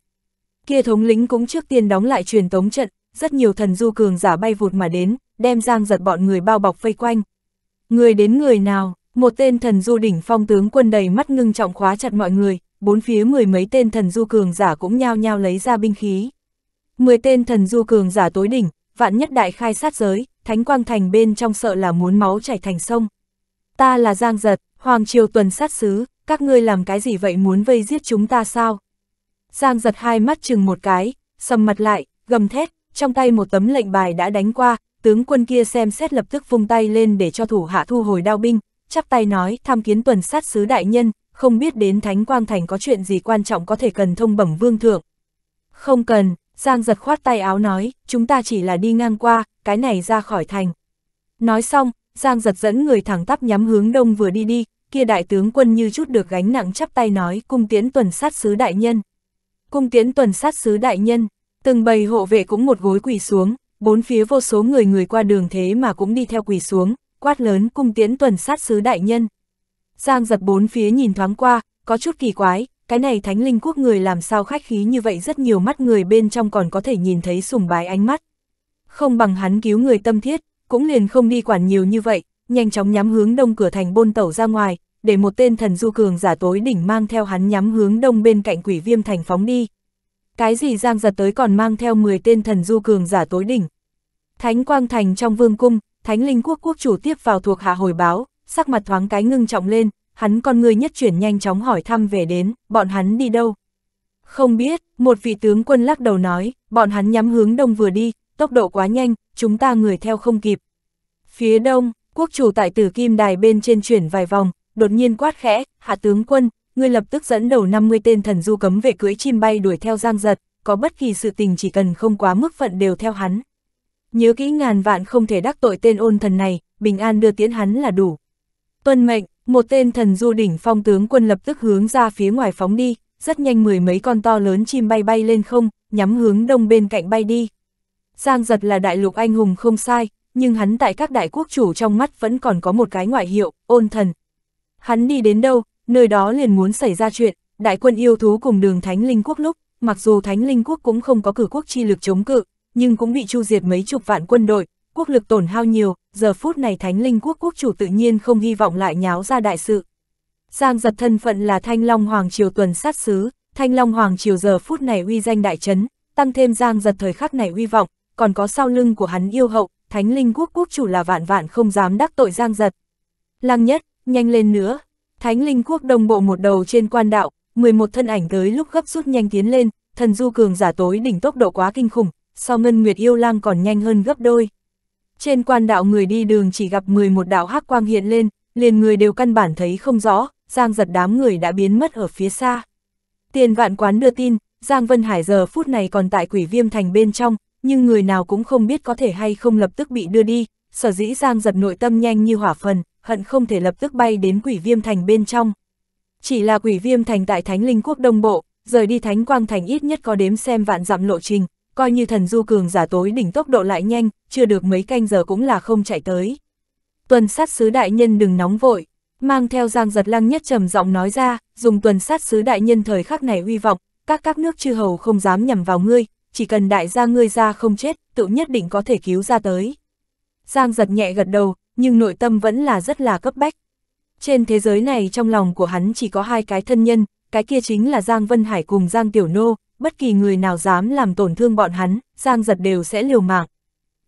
Kia thống lĩnh cũng trước tiên đóng lại truyền tống trận, rất nhiều thần du cường giả bay vụt mà đến, đem giang giật bọn người bao bọc vây quanh. Người đến người nào, một tên thần du đỉnh phong tướng quân đầy mắt ngưng trọng khóa chặt mọi người, bốn phía mười mấy tên thần du cường giả cũng nhao nhao lấy ra binh khí. Mười tên thần du cường giả tối đỉnh, vạn nhất đại khai sát giới, thánh quang thành bên trong sợ là muốn máu chảy thành sông. Ta là Giang Giật, Hoàng Triều tuần sát xứ, các ngươi làm cái gì vậy muốn vây giết chúng ta sao? Giang Giật hai mắt chừng một cái, sầm mặt lại, gầm thét, trong tay một tấm lệnh bài đã đánh qua, tướng quân kia xem xét lập tức vung tay lên để cho thủ hạ thu hồi đao binh, chắp tay nói tham kiến tuần sát sứ đại nhân, không biết đến Thánh Quang Thành có chuyện gì quan trọng có thể cần thông bẩm vương thượng. Không cần, Giang giật khoát tay áo nói, chúng ta chỉ là đi ngang qua, cái này ra khỏi thành. Nói xong, Giang giật dẫn người thẳng tắp nhắm hướng đông vừa đi đi, kia đại tướng quân như chút được gánh nặng chắp tay nói cung tiến tuần sát sứ đại nhân. Cung tiến tuần sát sứ đại nhân, từng bầy hộ vệ cũng một gối quỳ xuống, bốn phía vô số người người qua đường thế mà cũng đi theo quỳ xuống, quát lớn cung tiến tuần sát sứ đại nhân. Giang giật bốn phía nhìn thoáng qua, có chút kỳ quái, cái này thánh linh quốc người làm sao khách khí như vậy rất nhiều mắt người bên trong còn có thể nhìn thấy sùng bái ánh mắt. Không bằng hắn cứu người tâm thiết, cũng liền không đi quản nhiều như vậy, nhanh chóng nhắm hướng đông cửa thành bôn tẩu ra ngoài, để một tên thần du cường giả tối đỉnh mang theo hắn nhắm hướng đông bên cạnh quỷ viêm thành phóng đi. Cái gì Giang giật tới còn mang theo 10 tên thần du cường giả tối đỉnh. Thánh Quang Thành trong vương cung, Thánh Linh Quốc quốc chủ tiếp vào thuộc hạ hồi báo, sắc mặt thoáng cái ngưng trọng lên, hắn con người nhất chuyển nhanh chóng hỏi thăm về đến, bọn hắn đi đâu. Không biết, một vị tướng quân lắc đầu nói, bọn hắn nhắm hướng đông vừa đi, tốc độ quá nhanh, chúng ta người theo không kịp. Phía đông, quốc chủ tại tử kim đài bên trên chuyển vài vòng, đột nhiên quát khẽ, hạ tướng quân, ngươi lập tức dẫn đầu 50 tên thần du cấm về cưỡi chim bay đuổi theo giang giật, có bất kỳ sự tình chỉ cần không quá mức phận đều theo hắn. Nhớ kỹ ngàn vạn không thể đắc tội tên ôn thần này, bình an đưa tiến hắn là đủ. Tuân mệnh, một tên thần du đỉnh phong tướng quân lập tức hướng ra phía ngoài phóng đi, rất nhanh mười mấy con to lớn chim bay bay lên không, nhắm hướng đông bên cạnh bay đi. Giang giật là đại lục anh hùng không sai, nhưng hắn tại các đại quốc chủ trong mắt vẫn còn có một cái ngoại hiệu, ôn thần. Hắn đi đến đâu, nơi đó liền muốn xảy ra chuyện, đại quân yêu thú cùng đường Thánh Linh Quốc lúc, mặc dù Thánh Linh Quốc cũng không có cử quốc chi lực chống cự, nhưng cũng bị chu diệt mấy chục vạn quân đội, quốc lực tổn hao nhiều, giờ phút này Thánh Linh quốc quốc chủ tự nhiên không hy vọng lại nháo ra đại sự. Giang giật thân phận là Thanh Long Hoàng Triều tuần sát sứ, Thanh Long Hoàng Triều giờ phút này uy danh đại chấn, tăng thêm Giang giật thời khắc này uy vọng, còn có sau lưng của hắn yêu hậu, Thánh Linh quốc quốc chủ là vạn vạn không dám đắc tội Giang giật. Lăng nhất, nhanh lên nữa, Thánh Linh quốc đồng bộ một đầu trên quan đạo, 11 thân ảnh tới lúc gấp rút nhanh tiến lên, thần du cường giả tối đỉnh tốc độ quá kinh khủng, sau ngân nguyệt yêu lang còn nhanh hơn gấp đôi. Trên quan đạo người đi đường chỉ gặp 11 đạo hắc quang hiện lên, liền người đều căn bản thấy không rõ, Giang giật đám người đã biến mất ở phía xa. Tiền vạn quán đưa tin, Giang Vân Hải giờ phút này còn tại quỷ viêm thành bên trong, nhưng người nào cũng không biết có thể hay không lập tức bị đưa đi, sở dĩ Giang giật nội tâm nhanh như hỏa phần, hận không thể lập tức bay đến quỷ viêm thành bên trong. Chỉ là quỷ viêm thành tại Thánh Linh Quốc Đông Bộ, rời đi Thánh Quang Thành ít nhất có đếm xem vạn dặm lộ trình, coi như thần du cường giả tối đỉnh tốc độ lại nhanh, chưa được mấy canh giờ cũng là không chạy tới. Tuần sát sứ đại nhân đừng nóng vội, mang theo giang giật lăng nhất trầm giọng nói ra, dùng tuần sát sứ đại nhân thời khắc này uy vọng, các các nước chư hầu không dám nhầm vào ngươi, chỉ cần đại gia ngươi ra không chết, tự nhất định có thể cứu ra tới. Giang giật nhẹ gật đầu, nhưng nội tâm vẫn là rất là cấp bách. Trên thế giới này trong lòng của hắn chỉ có hai cái thân nhân, cái kia chính là Giang Vân Hải cùng Giang Tiểu Nô, bất kỳ người nào dám làm tổn thương bọn hắn, Giang Giật đều sẽ liều mạng.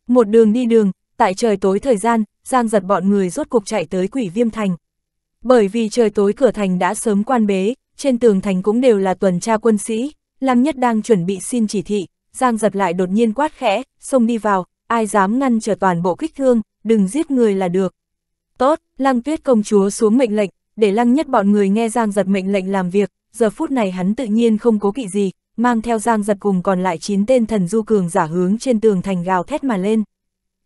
Một đường đi đường, tại trời tối thời gian, Giang Giật bọn người rốt cuộc chạy tới quỷ viêm thành. Bởi vì trời tối cửa thành đã sớm quan bế, trên tường thành cũng đều là tuần tra quân sĩ, Lăng Nhất đang chuẩn bị xin chỉ thị, Giang Giật lại đột nhiên quát khẽ, xông đi vào, ai dám ngăn trở toàn bộ kích thương, đừng giết người là được. Tốt, Lăng Tuyết công chúa xuống mệnh lệnh, để Lăng Nhất bọn người nghe Giang Giật mệnh lệnh làm việc, giờ phút này hắn tự nhiên không cố kỵ gì, mang theo giang giật cùng còn lại 9 tên thần du cường giả hướng trên tường thành gào thét mà lên.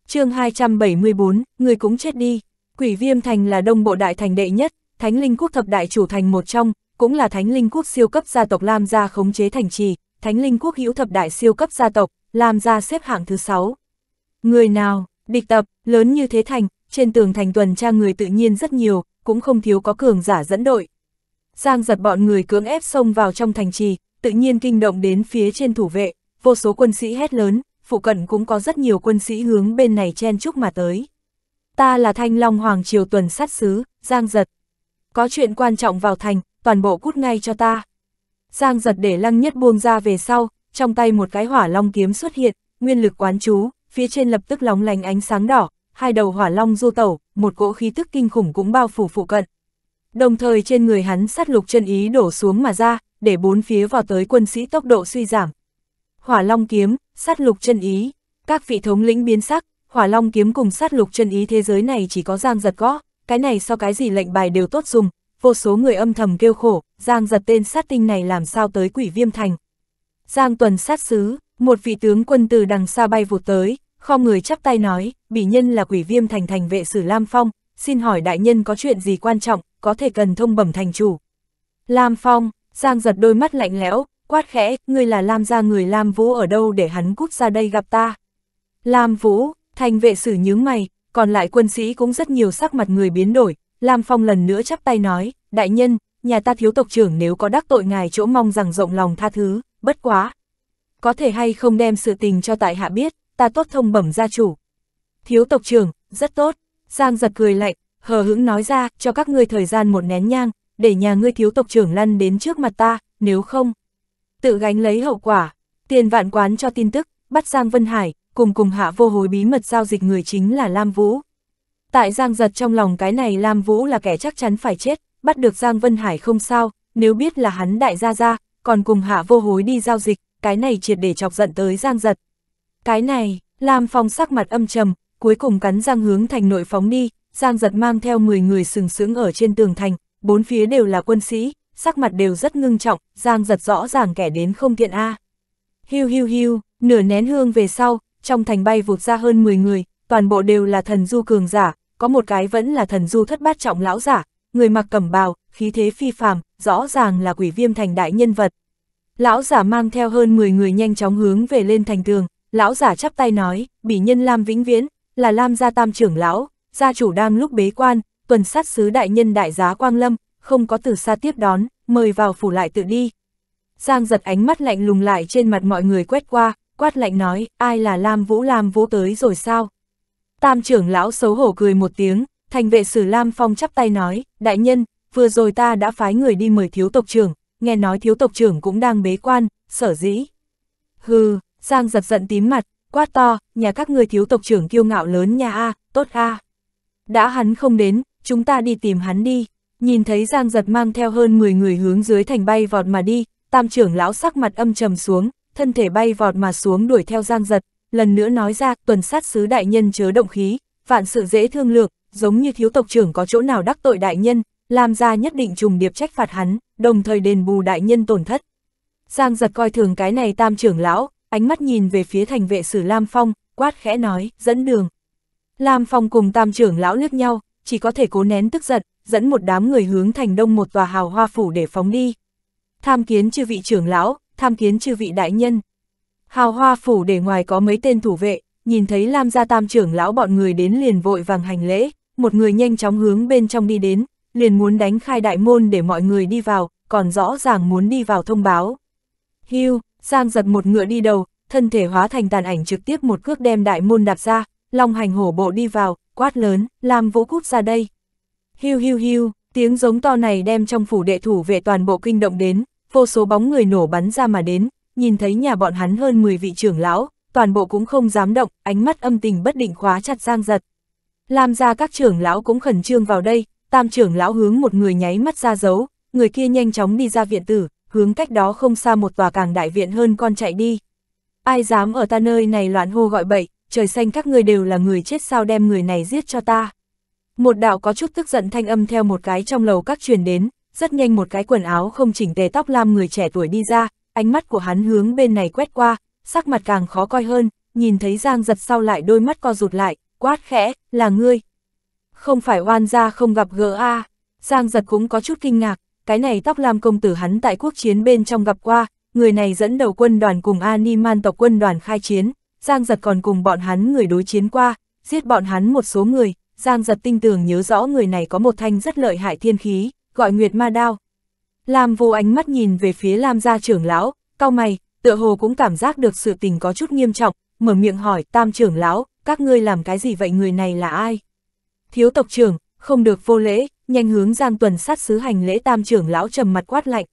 chương 274, người cũng chết đi. Quỷ viêm thành là đông bộ đại thành đệ nhất, thánh linh quốc thập đại chủ thành một trong, cũng là thánh linh quốc siêu cấp gia tộc Lam gia khống chế thành trì, thánh linh quốc hữu thập đại siêu cấp gia tộc, Lam gia xếp hạng thứ 6. Người nào, địch tập, lớn như thế thành, trên tường thành tuần tra người tự nhiên rất nhiều, cũng không thiếu có cường giả dẫn đội. Giang giật bọn người cưỡng ép xông vào trong thành trì, tự nhiên kinh động đến phía trên thủ vệ, vô số quân sĩ hét lớn, phụ cận cũng có rất nhiều quân sĩ hướng bên này chen chúc mà tới. Ta là Thanh Long Hoàng Triều Tuần Sát Sứ, Giang Giật. Có chuyện quan trọng vào thành, toàn bộ cút ngay cho ta. Giang Giật để Lăng Nhất buông ra về sau, trong tay một cái hỏa long kiếm xuất hiện, nguyên lực quán chú, phía trên lập tức lóng lành ánh sáng đỏ, hai đầu hỏa long du tẩu, một cỗ khí tức kinh khủng cũng bao phủ phụ cận. Đồng thời trên người hắn sát lục chân ý đổ xuống mà ra, để bốn phía vào tới quân sĩ tốc độ suy giảm. Hỏa Long kiếm, sát lục chân ý, các vị thống lĩnh biến sắc, Hỏa Long kiếm cùng sát lục chân ý thế giới này chỉ có Giang Giật có, cái này so cái gì lệnh bài đều tốt dùng, vô số người âm thầm kêu khổ, Giang Giật tên sát tinh này làm sao tới Quỷ Viêm Thành. Giang Tuần sát sứ, một vị tướng quân từ đằng xa bay vụt tới, khom người chắp tay nói, bị nhân là Quỷ Viêm Thành thành vệ Sử Lam Phong, xin hỏi đại nhân có chuyện gì quan trọng, có thể cần thông bẩm thành chủ. Lam Phong, Giang giật đôi mắt lạnh lẽo, quát khẽ, ngươi là Lam gia người Lam Vũ ở đâu để hắn cút ra đây gặp ta. Lam Vũ, thành vệ sử nhướng mày, còn lại quân sĩ cũng rất nhiều sắc mặt người biến đổi, Lam Phong lần nữa chắp tay nói, đại nhân, nhà ta thiếu tộc trưởng nếu có đắc tội ngài chỗ mong rằng rộng lòng tha thứ, bất quá. Có thể hay không đem sự tình cho tại hạ biết, ta tốt thông bẩm gia chủ. Thiếu tộc trưởng, rất tốt, Giang giật cười lạnh, hờ hững nói ra, cho các ngươi thời gian một nén nhang, để nhà ngươi thiếu tộc trưởng lăn đến trước mặt ta, nếu không, tự gánh lấy hậu quả. Tiền vạn quán cho tin tức, bắt Giang Vân Hải, cùng cùng hạ vô hối bí mật giao dịch người chính là Lam Vũ. Tại Giang giật trong lòng cái này Lam Vũ là kẻ chắc chắn phải chết, bắt được Giang Vân Hải không sao, nếu biết là hắn đại gia gia, còn cùng hạ vô hối đi giao dịch, cái này triệt để chọc giận tới Giang giật. Cái này, Lam Phong sắc mặt âm trầm, cuối cùng cắn răng hướng thành nội phóng đi, Giang giật mang theo 10 người sừng sững ở trên tường thành, bốn phía đều là quân sĩ, sắc mặt đều rất ngưng trọng, Giang giật rõ ràng kẻ đến không tiện A. Hiu hiu hiu, nửa nén hương về sau, trong thành bay vụt ra hơn 10 người, toàn bộ đều là thần du cường giả, có một cái vẫn là thần du thất bát trọng lão giả, người mặc cẩm bào, khí thế phi phàm, rõ ràng là quỷ viêm thành đại nhân vật. Lão giả mang theo hơn 10 người nhanh chóng hướng về lên thành tường, lão giả chắp tay nói, bỉ nhân Lam Vĩnh Viễn, là Lam gia tam trưởng lão, gia chủ đang lúc bế quan, tuần sát sứ đại nhân đại giá Quang Lâm, không có từ xa tiếp đón, mời vào phủ lại tự đi. Giang giật ánh mắt lạnh lùng lại trên mặt mọi người quét qua, quát lạnh nói, ai là Lam Vũ Lam Vũ tới rồi sao? Tam trưởng lão xấu hổ cười một tiếng, thành vệ sử Lam Phong chắp tay nói, đại nhân, vừa rồi ta đã phái người đi mời thiếu tộc trưởng, nghe nói thiếu tộc trưởng cũng đang bế quan, sở dĩ. Hừ, Giang giật giận tím mặt, quát to, nhà các người thiếu tộc trưởng kiêu ngạo lớn nha A, tốt A. Đã hắn không đến, chúng ta đi tìm hắn đi. Nhìn thấy Giang giật mang theo hơn 10 người hướng dưới thành bay vọt mà đi, tam trưởng lão sắc mặt âm trầm xuống, thân thể bay vọt mà xuống đuổi theo Giang giật, lần nữa nói ra tuần sát sứ đại nhân chớ động khí, vạn sự dễ thương lược, giống như thiếu tộc trưởng có chỗ nào đắc tội đại nhân, làm ra nhất định trùng điệp trách phạt hắn, đồng thời đền bù đại nhân tổn thất. Giang giật coi thường cái này tam trưởng lão, ánh mắt nhìn về phía thành vệ sử Lam Phong, quát khẽ nói, dẫn đường. Lam Phong cùng tam trưởng lão liếc nhau, chỉ có thể cố nén tức giận, dẫn một đám người hướng thành đông một tòa hào hoa phủ để phóng đi. Tham kiến chư vị trưởng lão, tham kiến chư vị đại nhân. Hào hoa phủ để ngoài có mấy tên thủ vệ, nhìn thấy Lam gia tam trưởng lão bọn người đến liền vội vàng hành lễ, một người nhanh chóng hướng bên trong đi đến, liền muốn đánh khai đại môn để mọi người đi vào, còn rõ ràng muốn đi vào thông báo. Hưu, Giang giật một ngựa đi đầu, thân thể hóa thành tàn ảnh trực tiếp một cước đem đại môn đạp ra, long hành hổ bộ đi vào, quát lớn, làm vũ cút ra đây. Hiu hiu hiu, tiếng giống to này đem trong phủ đệ thủ về toàn bộ kinh động đến, vô số bóng người nổ bắn ra mà đến, nhìn thấy nhà bọn hắn hơn 10 vị trưởng lão, toàn bộ cũng không dám động, ánh mắt âm tình bất định khóa chặt giang giật. Làm ra các trưởng lão cũng khẩn trương vào đây, tam trưởng lão hướng một người nháy mắt ra dấu, người kia nhanh chóng đi ra viện tử, hướng cách đó không xa một tòa càng đại viện hơn con chạy đi. Ai dám ở ta nơi này loạn hô gọi bậy, trời xanh các ngươi đều là người chết sao đem người này giết cho ta. Một đạo có chút tức giận thanh âm theo một cái trong lầu các truyền đến, rất nhanh một cái quần áo không chỉnh tề tóc lam người trẻ tuổi đi ra, ánh mắt của hắn hướng bên này quét qua, sắc mặt càng khó coi hơn, nhìn thấy Giang giật sau lại đôi mắt co rụt lại, quát khẽ, là ngươi. Không phải oan gia không gặp gỡ a Giang giật cũng có chút kinh ngạc, cái này tóc lam công tử hắn tại quốc chiến bên trong gặp qua, người này dẫn đầu quân đoàn cùng Animan tộc quân đoàn khai chiến, Giang giật còn cùng bọn hắn người đối chiến qua, giết bọn hắn một số người, Giang giật tinh tường nhớ rõ người này có một thanh rất lợi hại thiên khí, gọi Nguyệt Ma Đao. Lam vô ánh mắt nhìn về phía Lam gia trưởng lão, cau mày, tựa hồ cũng cảm giác được sự tình có chút nghiêm trọng, mở miệng hỏi tam trưởng lão, các ngươi làm cái gì vậy người này là ai? Thiếu tộc trưởng, không được vô lễ, nhanh hướng Giang Tuần sát sứ hành lễ tam trưởng lão trầm mặt quát lạnh.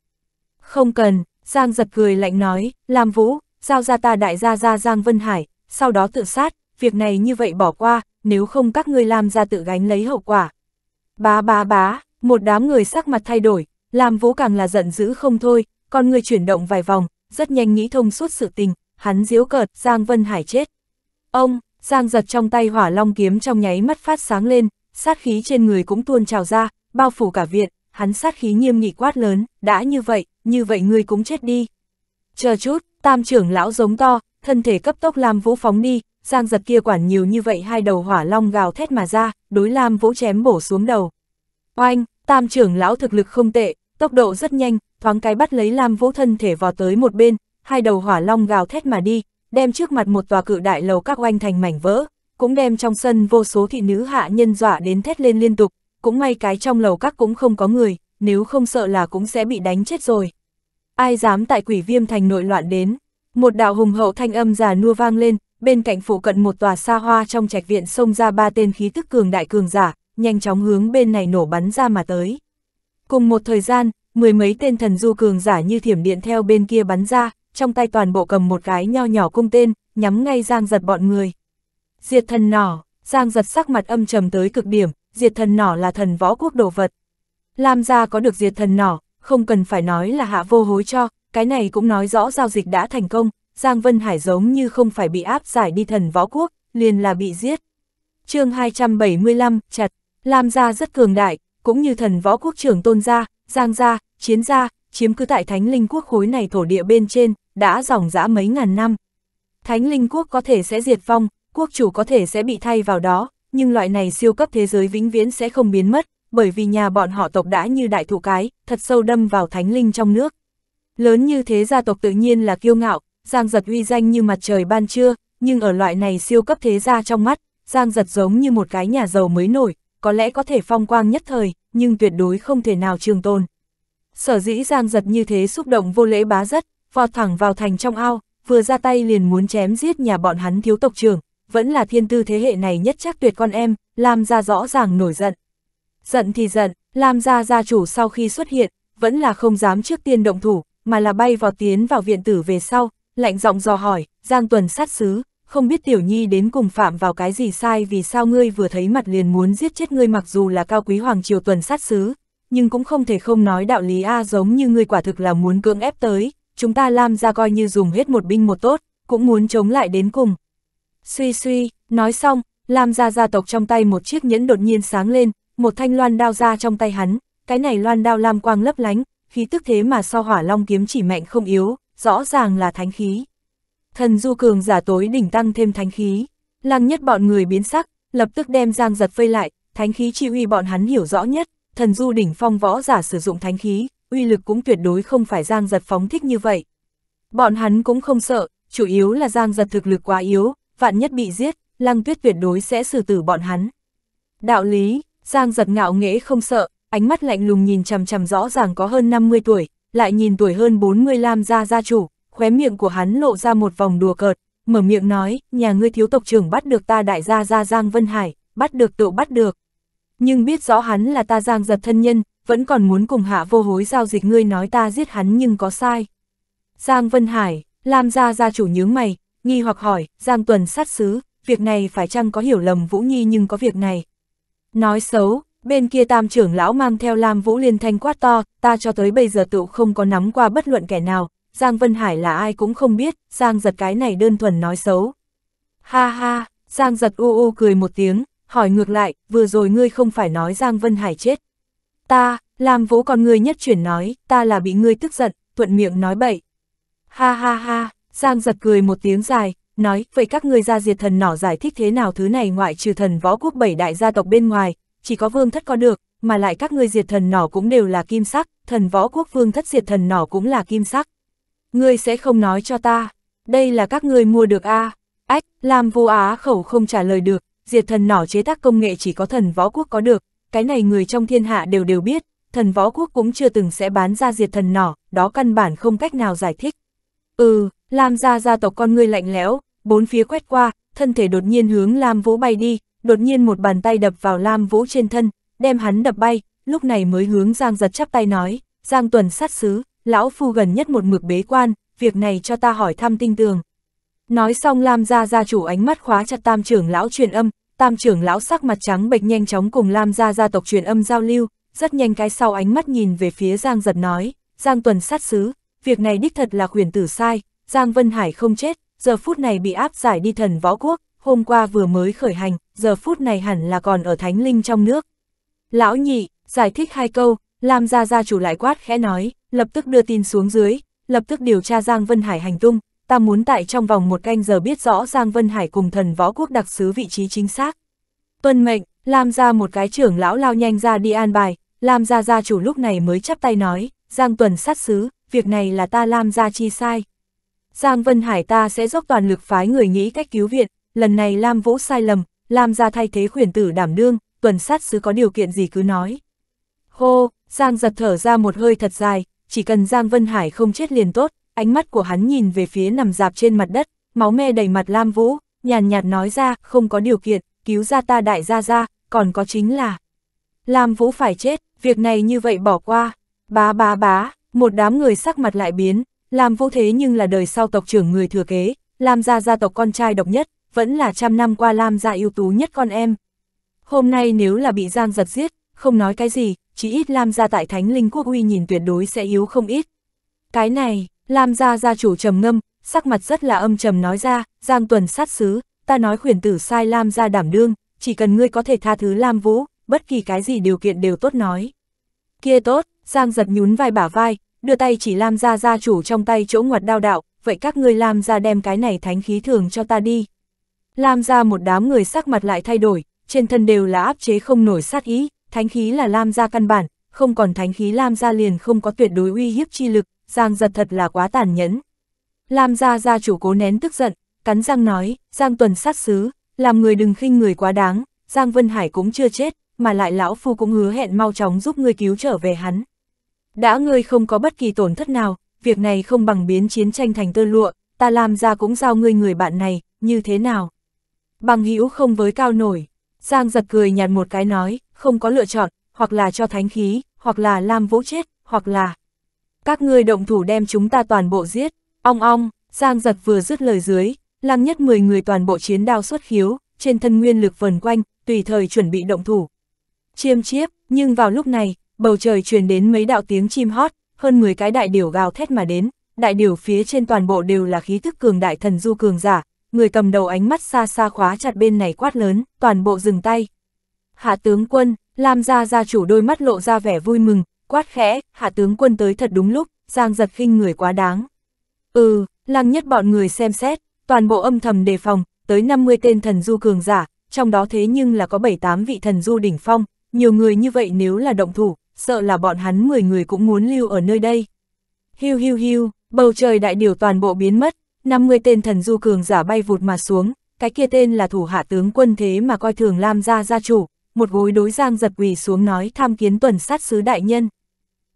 Không cần, Giang giật cười lạnh nói, Lam Vũ, giao ra ta đại gia gia Giang Vân Hải, sau đó tự sát, việc này như vậy bỏ qua, nếu không các ngươi làm ra tự gánh lấy hậu quả. Bá bá bá, một đám người sắc mặt thay đổi, làm vố càng là giận dữ không thôi, con người chuyển động vài vòng, rất nhanh nghĩ thông suốt sự tình, hắn diếu cợt, Giang Vân Hải chết. Ông, Giang giật trong tay hỏa long kiếm trong nháy mắt phát sáng lên, sát khí trên người cũng tuôn trào ra, bao phủ cả viện, hắn sát khí nghiêm nghị quát lớn, đã như vậy, như vậy ngươi cũng chết đi. Chờ chút, Tam trưởng lão giống to, thân thể cấp tốc Lam Vũ phóng đi, Giang giật kia quản nhiều như vậy hai đầu hỏa long gào thét mà ra, đối Lam Vũ chém bổ xuống đầu. Oanh, tam trưởng lão thực lực không tệ, tốc độ rất nhanh, thoáng cái bắt lấy Lam Vũ thân thể vào tới một bên, hai đầu hỏa long gào thét mà đi, đem trước mặt một tòa cự đại lầu các oanh thành mảnh vỡ, cũng đem trong sân vô số thị nữ hạ nhân dọa đến thét lên liên tục, cũng may cái trong lầu các cũng không có người, nếu không sợ là cũng sẽ bị đánh chết rồi. Ai dám tại quỷ viêm thành nội loạn đến? Một đạo hùng hậu thanh âm già nua vang lên, bên cạnh phụ cận một tòa xa hoa trong trạch viện xông ra ba tên khí tức cường đại cường giả, nhanh chóng hướng bên này nổ bắn ra mà tới. Cùng một thời gian, mười mấy tên thần du cường giả như thiểm điện theo bên kia bắn ra, trong tay toàn bộ cầm một cái nho nhỏ cung tên, nhắm ngay Giang Giật bọn người. Diệt thần nỏ, Giang Giật sắc mặt âm trầm tới cực điểm, diệt thần nỏ là thần võ quốc đồ vật. Lam gia có được diệt thần nỏ, không cần phải nói là hạ vô hối cho, cái này cũng nói rõ giao dịch đã thành công, Giang Vân Hải giống như không phải bị áp giải đi thần võ quốc, liền là bị giết. chương 275, chặt, Lam gia rất cường đại, cũng như thần võ quốc trưởng tôn gia, Giang gia, chiến gia, chiếm cứ tại thánh linh quốc khối này thổ địa bên trên, đã dòng dã mấy ngàn năm. Thánh linh quốc có thể sẽ diệt vong, quốc chủ có thể sẽ bị thay vào đó, nhưng loại này siêu cấp thế giới vĩnh viễn sẽ không biến mất, bởi vì nhà bọn họ tộc đã như đại thụ cái, thật sâu đâm vào thánh linh trong nước. Lớn như thế gia tộc tự nhiên là kiêu ngạo, Giang Giật uy danh như mặt trời ban trưa, nhưng ở loại này siêu cấp thế gia trong mắt, Giang Giật giống như một cái nhà giàu mới nổi, có lẽ có thể phong quang nhất thời, nhưng tuyệt đối không thể nào trường tồn. Sở dĩ Giang Giật như thế xúc động vô lễ bá rất, vọt thẳng vào thành trong ao, vừa ra tay liền muốn chém giết nhà bọn hắn thiếu tộc trưởng, vẫn là thiên tư thế hệ này nhất chắc tuyệt con em, làm ra rõ ràng nổi giận, Giận thì giận, Lam gia gia chủ sau khi xuất hiện, vẫn là không dám trước tiên động thủ, mà là bay vào tiến vào viện tử về sau, lạnh giọng dò hỏi, Giang Tuần sát xứ, không biết Tiểu Nhi đến cùng phạm vào cái gì sai vì sao ngươi vừa thấy mặt liền muốn giết chết ngươi mặc dù là cao quý hoàng triều Tuần sát xứ, nhưng cũng không thể không nói đạo lý A giống như ngươi quả thực là muốn cưỡng ép tới, chúng ta Lam gia coi như dùng hết một binh một tốt, cũng muốn chống lại đến cùng. Suy suy, nói xong, Lam gia gia tộc trong tay một chiếc nhẫn đột nhiên sáng lên, một thanh loan đao ra trong tay hắn, cái này loan đao lam quang lấp lánh, khí tức thế mà so hỏa long kiếm chỉ mạnh không yếu, rõ ràng là thánh khí. Thần du cường giả tối đỉnh tăng thêm thánh khí, lăng nhất bọn người biến sắc, lập tức đem giang giật phơi lại, thánh khí chi uy bọn hắn hiểu rõ nhất, thần du đỉnh phong võ giả sử dụng thánh khí, uy lực cũng tuyệt đối không phải giang giật phóng thích như vậy. Bọn hắn cũng không sợ, chủ yếu là giang giật thực lực quá yếu, vạn nhất bị giết, lăng tuyết tuyệt đối sẽ xử tử bọn hắn. Đạo lý, Giang giật ngạo nghễ không sợ, ánh mắt lạnh lùng nhìn chằm chằm rõ ràng có hơn 50 tuổi, lại nhìn tuổi hơn 40 Lam gia gia chủ, khóe miệng của hắn lộ ra một vòng đùa cợt, mở miệng nói, nhà ngươi thiếu tộc trưởng bắt được ta đại gia gia Giang Vân Hải, bắt được tự bắt được. Nhưng biết rõ hắn là ta Giang giật thân nhân, vẫn còn muốn cùng hạ vô hối giao dịch ngươi nói ta giết hắn nhưng có sai. Giang Vân Hải, Lam gia gia chủ nhướng mày, nghi hoặc hỏi, Giang Tuần sát xứ, việc này phải chăng có hiểu lầm Vũ Nhi nhưng có việc này, Nói xấu, bên kia tam trưởng lão mang theo Lam Vũ Liên Thanh quát to, ta cho tới bây giờ tự không có nắm qua bất luận kẻ nào, Giang Vân Hải là ai cũng không biết, Giang giật cái này đơn thuần nói xấu. Ha ha, Giang giật u u cười một tiếng, hỏi ngược lại, vừa rồi ngươi không phải nói Giang Vân Hải chết. Ta, Lam Vũ còn ngươi nhất chuyển nói, ta là bị ngươi tức giận, thuận miệng nói bậy. Ha ha ha, Giang giật cười một tiếng dài, nói, vậy các ngươi ra diệt thần nỏ giải thích thế nào thứ này ngoại trừ thần võ quốc bảy đại gia tộc bên ngoài, chỉ có vương thất có được, mà lại các ngươi diệt thần nỏ cũng đều là kim sắc, thần võ quốc vương thất diệt thần nỏ cũng là kim sắc. Ngươi sẽ không nói cho ta, đây là các ngươi mua được a à? Ách, làm vô á khẩu không trả lời được, diệt thần nỏ chế tác công nghệ chỉ có thần võ quốc có được, cái này người trong thiên hạ đều đều biết, thần võ quốc cũng chưa từng sẽ bán ra diệt thần nỏ, đó căn bản không cách nào giải thích. Ừ, làm ra gia tộc con ngươi lạnh lẽo, bốn phía quét qua, thân thể đột nhiên hướng Lam Vũ bay đi, đột nhiên một bàn tay đập vào Lam Vũ trên thân, đem hắn đập bay, lúc này mới hướng Giang giật chắp tay nói, Giang tuần sát xứ, lão phu gần nhất một mực bế quan, việc này cho ta hỏi thăm tinh tường. Nói xong Lam gia gia chủ ánh mắt khóa chặt tam trưởng lão truyền âm, tam trưởng lão sắc mặt trắng bệch nhanh chóng cùng Lam gia gia tộc truyền âm giao lưu, rất nhanh cái sau ánh mắt nhìn về phía Giang giật nói, Giang tuần sát xứ, việc này đích thật là quyền tử sai, Giang Vân Hải không chết, giờ phút này bị áp giải đi thần võ quốc, hôm qua vừa mới khởi hành, giờ phút này hẳn là còn ở thánh linh trong nước. Lão nhị, giải thích hai câu, lam gia gia chủ lại quát khẽ nói, lập tức đưa tin xuống dưới, lập tức điều tra Giang Vân Hải hành tung, ta muốn tại trong vòng một canh giờ biết rõ Giang Vân Hải cùng thần võ quốc đặc sứ vị trí chính xác. Tuân mệnh, lam gia một cái trưởng lão lao nhanh ra đi an bài, lam gia gia chủ lúc này mới chắp tay nói, Giang Tuần sát sứ, việc này là ta lam gia chi sai. Giang Vân Hải ta sẽ dốc toàn lực phái người nghĩ cách cứu viện, lần này Lam Vũ sai lầm, Lam ra thay thế khuyển tử đảm đương, tuần sát sứ có điều kiện gì cứ nói. Hô, Giang giật thở ra một hơi thật dài, chỉ cần Giang Vân Hải không chết liền tốt, ánh mắt của hắn nhìn về phía nằm dạp trên mặt đất, máu me đầy mặt Lam Vũ, nhàn nhạt nói ra, không có điều kiện, cứu ra ta đại gia ra, còn có chính là Lam Vũ phải chết, việc này như vậy bỏ qua, bá bá bá, một đám người sắc mặt lại biến, làm vô thế nhưng là đời sau tộc trưởng người thừa kế, Lam gia gia tộc con trai độc nhất, vẫn là trăm năm qua Lam gia ưu tú nhất con em. Hôm nay nếu là bị Giang giật giết, không nói cái gì, chỉ ít Lam gia tại Thánh Linh Quốc uy nhìn tuyệt đối sẽ yếu không ít. Cái này, Lam gia gia chủ trầm ngâm, sắc mặt rất là âm trầm nói ra, Giang Tuần sát xứ, ta nói khuyển tử sai Lam gia đảm đương, chỉ cần ngươi có thể tha thứ Lam Vũ, bất kỳ cái gì điều kiện đều tốt nói. Kia tốt, Giang giật nhún vai bả vai, đưa tay chỉ Lam gia gia chủ trong tay chỗ ngoặt đao đạo, vậy các ngươi Lam gia đem cái này thánh khí thường cho ta đi. Lam gia một đám người sắc mặt lại thay đổi, trên thân đều là áp chế không nổi sát ý, thánh khí là Lam gia căn bản, không còn thánh khí Lam gia liền không có tuyệt đối uy hiếp chi lực, Giang giật thật là quá tàn nhẫn. Lam gia gia chủ cố nén tức giận, cắn răng nói, Giang tuần sát xứ, làm người đừng khinh người quá đáng, Giang Vân Hải cũng chưa chết, mà lại lão phu cũng hứa hẹn mau chóng giúp người cứu trở về hắn, đã ngươi không có bất kỳ tổn thất nào, việc này không bằng biến chiến tranh thành tơ lụa, ta làm ra cũng giao ngươi người bạn này, như thế nào? Bằng hữu không với cao nổi, Giang giật cười nhạt một cái nói, không có lựa chọn, hoặc là cho thánh khí, hoặc là Lam Vũ chết, hoặc là... Các ngươi động thủ đem chúng ta toàn bộ giết, ong ong, Giang giật vừa dứt lời dưới, lang nhất 10 người toàn bộ chiến đao xuất khiếu, trên thân nguyên lực vần quanh, tùy thời chuẩn bị động thủ. Chiêm chiếp, nhưng vào lúc này, bầu trời truyền đến mấy đạo tiếng chim hót, hơn 10 cái đại điểu gào thét mà đến, đại điểu phía trên toàn bộ đều là khí thức cường đại thần du cường giả, người cầm đầu ánh mắt xa xa khóa chặt bên này quát lớn, toàn bộ dừng tay. Hạ tướng quân, Lam gia gia chủ đôi mắt lộ ra vẻ vui mừng, quát khẽ, hạ tướng quân tới thật đúng lúc, giang giật khinh người quá đáng. Ừ, lăng nhất bọn người xem xét, toàn bộ âm thầm đề phòng, tới 50 tên thần du cường giả, trong đó thế nhưng là có 7-8 vị thần du đỉnh phong, nhiều người như vậy nếu là động thủ, sợ là bọn hắn 10 người cũng muốn lưu ở nơi đây. Hiu hiu hiu, bầu trời đại điều toàn bộ biến mất, 50 tên thần du cường giả bay vụt mà xuống, cái kia tên là thủ hạ tướng quân thế mà coi thường Lam gia gia chủ, một gối đối giang giật quỳ xuống nói tham kiến tuần sát sứ đại nhân.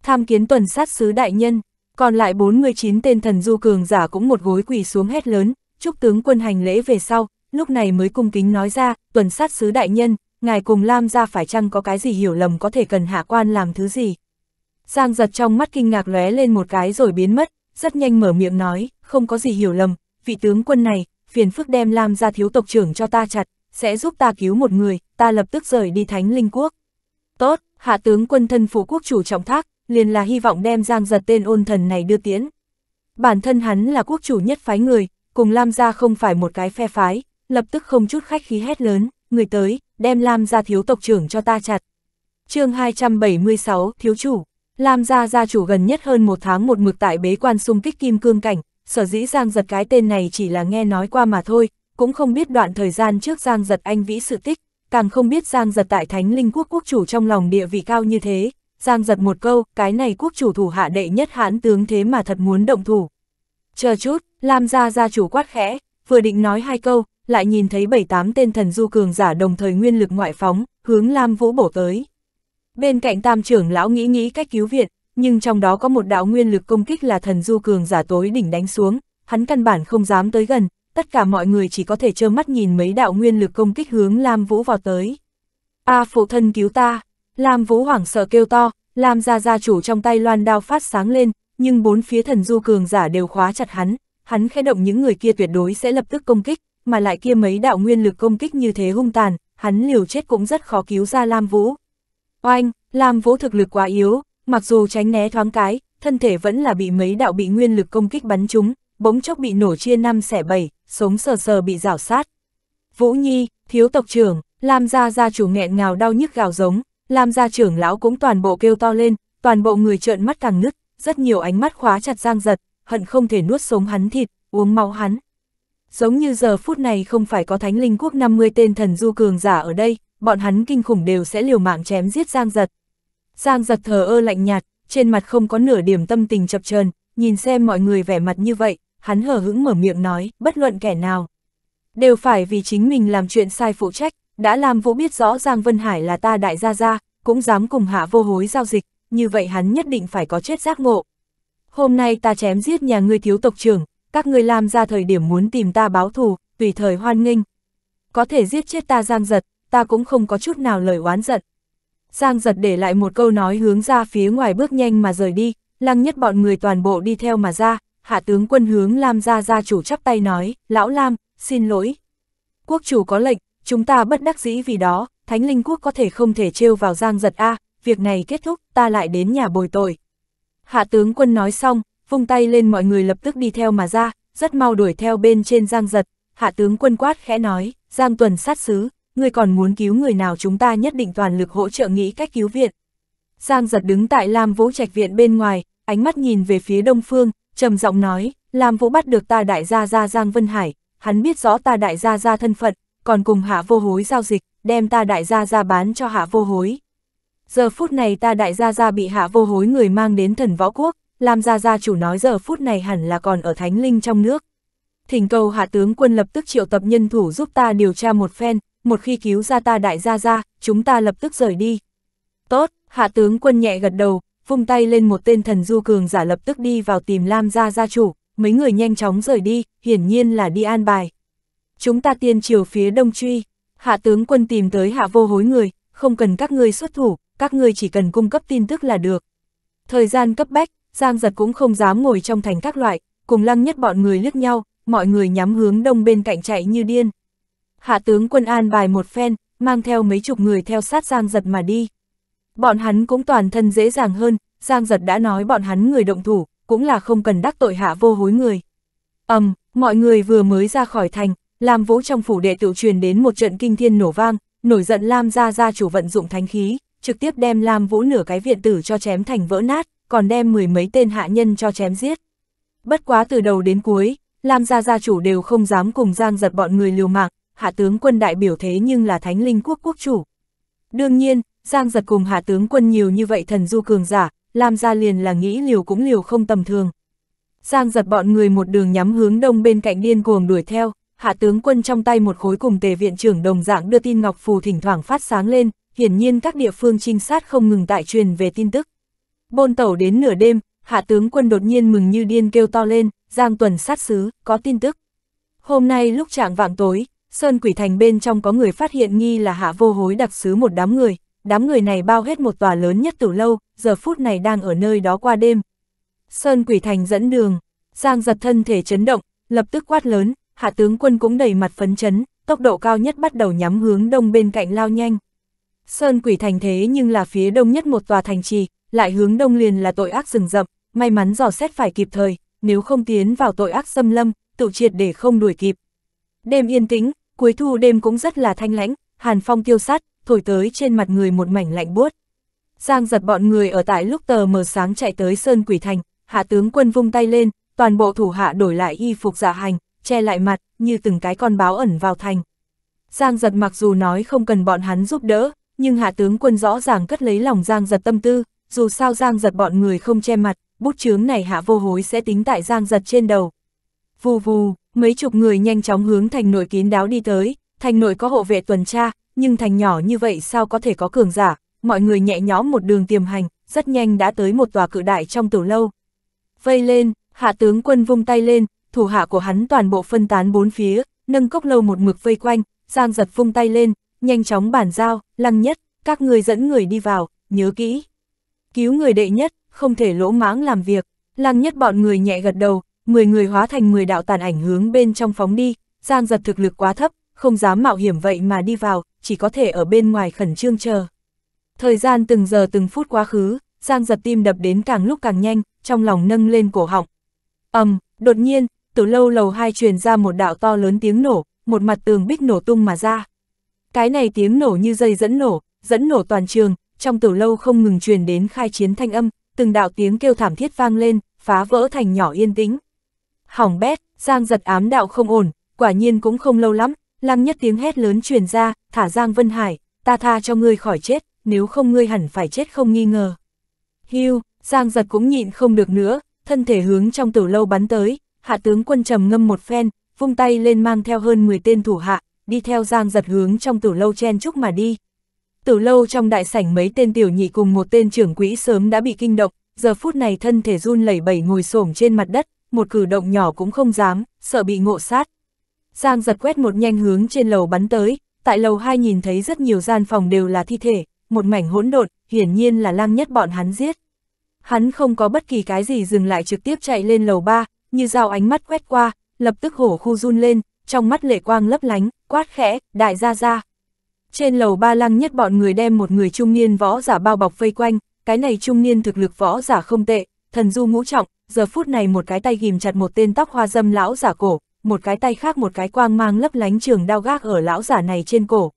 Tham kiến tuần sát sứ đại nhân, còn lại 49 tên thần du cường giả cũng một gối quỳ xuống hét lớn, chúc tướng quân hành lễ về sau, lúc này mới cung kính nói ra, tuần sát sứ đại nhân, ngài cùng Lam ra phải chăng có cái gì hiểu lầm có thể cần hạ quan làm thứ gì. Giang giật trong mắt kinh ngạc lóe lên một cái rồi biến mất, rất nhanh mở miệng nói, không có gì hiểu lầm, vị tướng quân này, phiền phức đem Lam ra thiếu tộc trưởng cho ta chặt, sẽ giúp ta cứu một người, ta lập tức rời đi Thánh Linh Quốc. Tốt, hạ tướng quân thân phụ quốc chủ trọng thác, liền là hy vọng đem Giang giật tên ôn thần này đưa tiễn. Bản thân hắn là quốc chủ nhất phái người, cùng Lam gia không phải một cái phe phái, lập tức không chút khách khí hét lớn, người tới, đem Lam gia thiếu tộc trưởng cho ta chặt. chương 276, thiếu chủ, Lam gia gia chủ gần nhất hơn một tháng một mực tại bế quan xung kích kim cương cảnh, sở dĩ Giang giật cái tên này chỉ là nghe nói qua mà thôi, cũng không biết đoạn thời gian trước Giang giật anh vĩ sự tích, càng không biết Giang giật tại Thánh Linh quốc quốc chủ trong lòng địa vị cao như thế, Giang giật một câu, cái này quốc chủ thủ hạ đệ nhất hãn tướng thế mà thật muốn động thủ. Chờ chút, Lam gia gia chủ quát khẽ, vừa định nói hai câu, lại nhìn thấy bảy tám tên thần du cường giả đồng thời nguyên lực ngoại phóng, hướng Lam Vũ bổ tới. Bên cạnh tam trưởng lão nghĩ nghĩ cách cứu viện, nhưng trong đó có một đạo nguyên lực công kích là thần du cường giả tối đỉnh đánh xuống, hắn căn bản không dám tới gần, tất cả mọi người chỉ có thể trơ mắt nhìn mấy đạo nguyên lực công kích hướng Lam Vũ vào tới. A phụ thân cứu ta, Lam Vũ hoảng sợ kêu to, Lam gia gia chủ trong tay loan đao phát sáng lên, nhưng bốn phía thần du cường giả đều khóa chặt hắn, hắn khẽ động những người kia tuyệt đối sẽ lập tức công kích, mà lại kia mấy đạo nguyên lực công kích như thế hung tàn, hắn liều chết cũng rất khó cứu ra Lam Vũ. Oanh, Lam Vũ thực lực quá yếu, mặc dù tránh né thoáng cái, thân thể vẫn là bị mấy đạo bị nguyên lực công kích bắn trúng, bỗng chốc bị nổ chia năm xẻ bảy, sống sờ sờ bị rảo sát. Vũ Nhi, thiếu tộc trưởng, Lam gia gia chủ nghẹn ngào đau nhức gào giống, Lam gia trưởng lão cũng toàn bộ kêu to lên, toàn bộ người trợn mắt càng nứt, rất nhiều ánh mắt khóa chặt Giang Giật, hận không thể nuốt sống hắn thịt, uống máu hắn giống như giờ phút này không phải có thánh linh quốc 50 tên thần du cường giả ở đây, bọn hắn kinh khủng đều sẽ liều mạng chém giết Giang Giật. Giang Giật thờ ơ lạnh nhạt, trên mặt không có nửa điểm tâm tình chập chờn nhìn xem mọi người vẻ mặt như vậy, hắn hờ hững mở miệng nói, bất luận kẻ nào. Đều phải vì chính mình làm chuyện sai phụ trách, đã làm vũ biết rõ Giang Vân Hải là ta đại gia gia, cũng dám cùng hạ vô hối giao dịch, như vậy hắn nhất định phải có chết giác ngộ. Hôm nay ta chém giết nhà ngươi thiếu tộc trưởng, các ngươi làm ra thời điểm muốn tìm ta báo thù, tùy thời hoan nghênh. Có thể giết chết ta Giang Giật, ta cũng không có chút nào lời oán giận. Giang Giật để lại một câu nói hướng ra phía ngoài bước nhanh mà rời đi, lăng nhất bọn người toàn bộ đi theo mà ra, hạ tướng quân hướng Lam gia gia chủ chắp tay nói, lão Lam, xin lỗi. Quốc chủ có lệnh, chúng ta bất đắc dĩ vì đó, thánh linh quốc có thể không thể trêu vào Giang Giật A, việc này kết thúc, ta lại đến nhà bồi tội. Hạ tướng quân nói xong, vung tay lên mọi người lập tức đi theo mà ra, rất mau đuổi theo bên trên Giang Giật, hạ tướng quân quát khẽ nói, Giang Tuần sát sứ, ngươi còn muốn cứu người nào chúng ta nhất định toàn lực hỗ trợ nghĩ cách cứu viện. Giang Giật đứng tại Lam Vũ Trạch Viện bên ngoài, ánh mắt nhìn về phía đông phương, trầm giọng nói, Lam Vũ bắt được ta đại gia gia Giang Vân Hải, hắn biết rõ ta đại gia gia thân phận, còn cùng hạ vô hối giao dịch, đem ta đại gia gia bán cho hạ vô hối. Giờ phút này ta đại gia gia bị hạ vô hối người mang đến thần võ quốc, Lam Gia Gia chủ nói giờ phút này hẳn là còn ở Thánh Linh trong nước. Thỉnh cầu hạ tướng quân lập tức triệu tập nhân thủ giúp ta điều tra một phen, một khi cứu ra ta đại gia gia, chúng ta lập tức rời đi. Tốt, hạ tướng quân nhẹ gật đầu, vung tay lên một tên thần du cường giả lập tức đi vào tìm Lam Gia gia chủ, mấy người nhanh chóng rời đi, hiển nhiên là đi an bài. Chúng ta tiên chiều phía đông truy, hạ tướng quân tìm tới hạ vô hối người, không cần các ngươi xuất thủ, các ngươi chỉ cần cung cấp tin tức là được. Thời gian cấp bách, Giang giật cũng không dám ngồi trong thành các loại, cùng lăng nhất bọn người liếc nhau, mọi người nhắm hướng đông bên cạnh chạy như điên. Hạ tướng quân an bài một phen, mang theo mấy chục người theo sát Giang giật mà đi. Bọn hắn cũng toàn thân dễ dàng hơn, Giang giật đã nói bọn hắn người động thủ, cũng là không cần đắc tội hạ vô hối người. ầm um, mọi người vừa mới ra khỏi thành, làm Vũ trong phủ đệ tự truyền đến một trận kinh thiên nổ vang, nổi giận Lam gia gia chủ vận dụng thánh khí, trực tiếp đem Lam Vũ nửa cái viện tử cho chém thành vỡ nát còn đem mười mấy tên hạ nhân cho chém giết. Bất quá từ đầu đến cuối, Lam gia gia chủ đều không dám cùng Giang giật bọn người liều mạng, hạ tướng quân đại biểu thế nhưng là thánh linh quốc quốc chủ. Đương nhiên, Giang giật cùng hạ tướng quân nhiều như vậy thần du cường giả, Lam gia liền là nghĩ liều cũng liều không tầm thường. Giang giật bọn người một đường nhắm hướng đông bên cạnh điên cuồng đuổi theo, hạ tướng quân trong tay một khối cùng tề viện trưởng đồng dạng đưa tin Ngọc Phù thỉnh thoảng phát sáng lên, hiển nhiên các địa phương trinh sát không ngừng tại truyền về tin tức. Bôn tẩu đến nửa đêm, hạ tướng quân đột nhiên mừng như điên kêu to lên, Giang Tuần sát sứ, có tin tức. Hôm nay lúc trạng vạng tối, Sơn Quỷ Thành bên trong có người phát hiện nghi là hạ vô hối đặc sứ một đám người, đám người này bao hết một tòa lớn nhất từ lâu, giờ phút này đang ở nơi đó qua đêm. Sơn Quỷ Thành dẫn đường, Giang giật thân thể chấn động, lập tức quát lớn, hạ tướng quân cũng đầy mặt phấn chấn, tốc độ cao nhất bắt đầu nhắm hướng đông bên cạnh lao nhanh. Sơn Quỷ Thành thế nhưng là phía đông nhất một tòa thành trì, lại hướng đông liền là tội ác rừng rậm, may mắn dò xét phải kịp thời, nếu không tiến vào tội ác xâm lâm, tự triệt để không đuổi kịp. Đêm yên tĩnh, cuối thu đêm cũng rất là thanh lãnh, hàn phong tiêu sát, thổi tới trên mặt người một mảnh lạnh buốt. Giang giật bọn người ở tại lúc tờ mờ sáng chạy tới Sơn Quỷ Thành, hạ tướng quân vung tay lên, toàn bộ thủ hạ đổi lại y phục giả dạ hành, che lại mặt, như từng cái con báo ẩn vào thành. Giang giật mặc dù nói không cần bọn hắn giúp đỡ, nhưng hạ tướng quân rõ ràng cất lấy lòng Giang giật tâm tư, dù sao Giang giật bọn người không che mặt, bút chướng này hạ vô hối sẽ tính tại Giang giật trên đầu. Vù vù, mấy chục người nhanh chóng hướng thành nội kín đáo đi tới, thành nội có hộ vệ tuần tra, nhưng thành nhỏ như vậy sao có thể có cường giả, mọi người nhẹ nhõm một đường tiềm hành, rất nhanh đã tới một tòa cự đại trong tiểu lâu. Vây lên, hạ tướng quân vung tay lên, thủ hạ của hắn toàn bộ phân tán bốn phía, nâng cốc lâu một mực vây quanh, Giang giật vung tay lên, nhanh chóng bản giao, lăng nhất, các người dẫn người đi vào, nhớ kỹ cứu người đệ nhất, không thể lỗ mãng làm việc, lăng nhất bọn người nhẹ gật đầu, 10 người hóa thành 10 đạo tàn ảnh hướng bên trong phóng đi, giang giật thực lực quá thấp, không dám mạo hiểm vậy mà đi vào, chỉ có thể ở bên ngoài khẩn trương chờ. Thời gian từng giờ từng phút quá khứ, giang giật tim đập đến càng lúc càng nhanh, trong lòng nâng lên cổ họng. ầm, đột nhiên, từ lâu lầu hai truyền ra một đạo to lớn tiếng nổ, một mặt tường bích nổ tung mà ra. Cái này tiếng nổ như dây dẫn nổ, dẫn nổ toàn trường, trong tử lâu không ngừng truyền đến khai chiến thanh âm, từng đạo tiếng kêu thảm thiết vang lên, phá vỡ thành nhỏ yên tĩnh. Hỏng bét, Giang giật ám đạo không ổn, quả nhiên cũng không lâu lắm, lăng nhất tiếng hét lớn truyền ra, thả Giang Vân Hải, ta tha cho ngươi khỏi chết, nếu không ngươi hẳn phải chết không nghi ngờ. hưu Giang giật cũng nhịn không được nữa, thân thể hướng trong tử lâu bắn tới, hạ tướng quân trầm ngâm một phen, vung tay lên mang theo hơn 10 tên thủ hạ, đi theo Giang giật hướng trong tử lâu chen chúc mà đi. Từ lâu trong đại sảnh mấy tên tiểu nhị cùng một tên trưởng quỹ sớm đã bị kinh động, giờ phút này thân thể run lẩy bẩy ngồi xổm trên mặt đất, một cử động nhỏ cũng không dám, sợ bị ngộ sát. Giang giật quét một nhanh hướng trên lầu bắn tới, tại lầu hai nhìn thấy rất nhiều gian phòng đều là thi thể, một mảnh hỗn độn, hiển nhiên là lang nhất bọn hắn giết. Hắn không có bất kỳ cái gì dừng lại trực tiếp chạy lên lầu ba như dao ánh mắt quét qua, lập tức hổ khu run lên, trong mắt lệ quang lấp lánh, quát khẽ, đại gia gia, trên lầu ba lăng nhất bọn người đem một người trung niên võ giả bao bọc vây quanh, cái này trung niên thực lực võ giả không tệ, thần du ngũ trọng, giờ phút này một cái tay ghim chặt một tên tóc hoa dâm lão giả cổ, một cái tay khác một cái quang mang lấp lánh trường đao gác ở lão giả này trên cổ.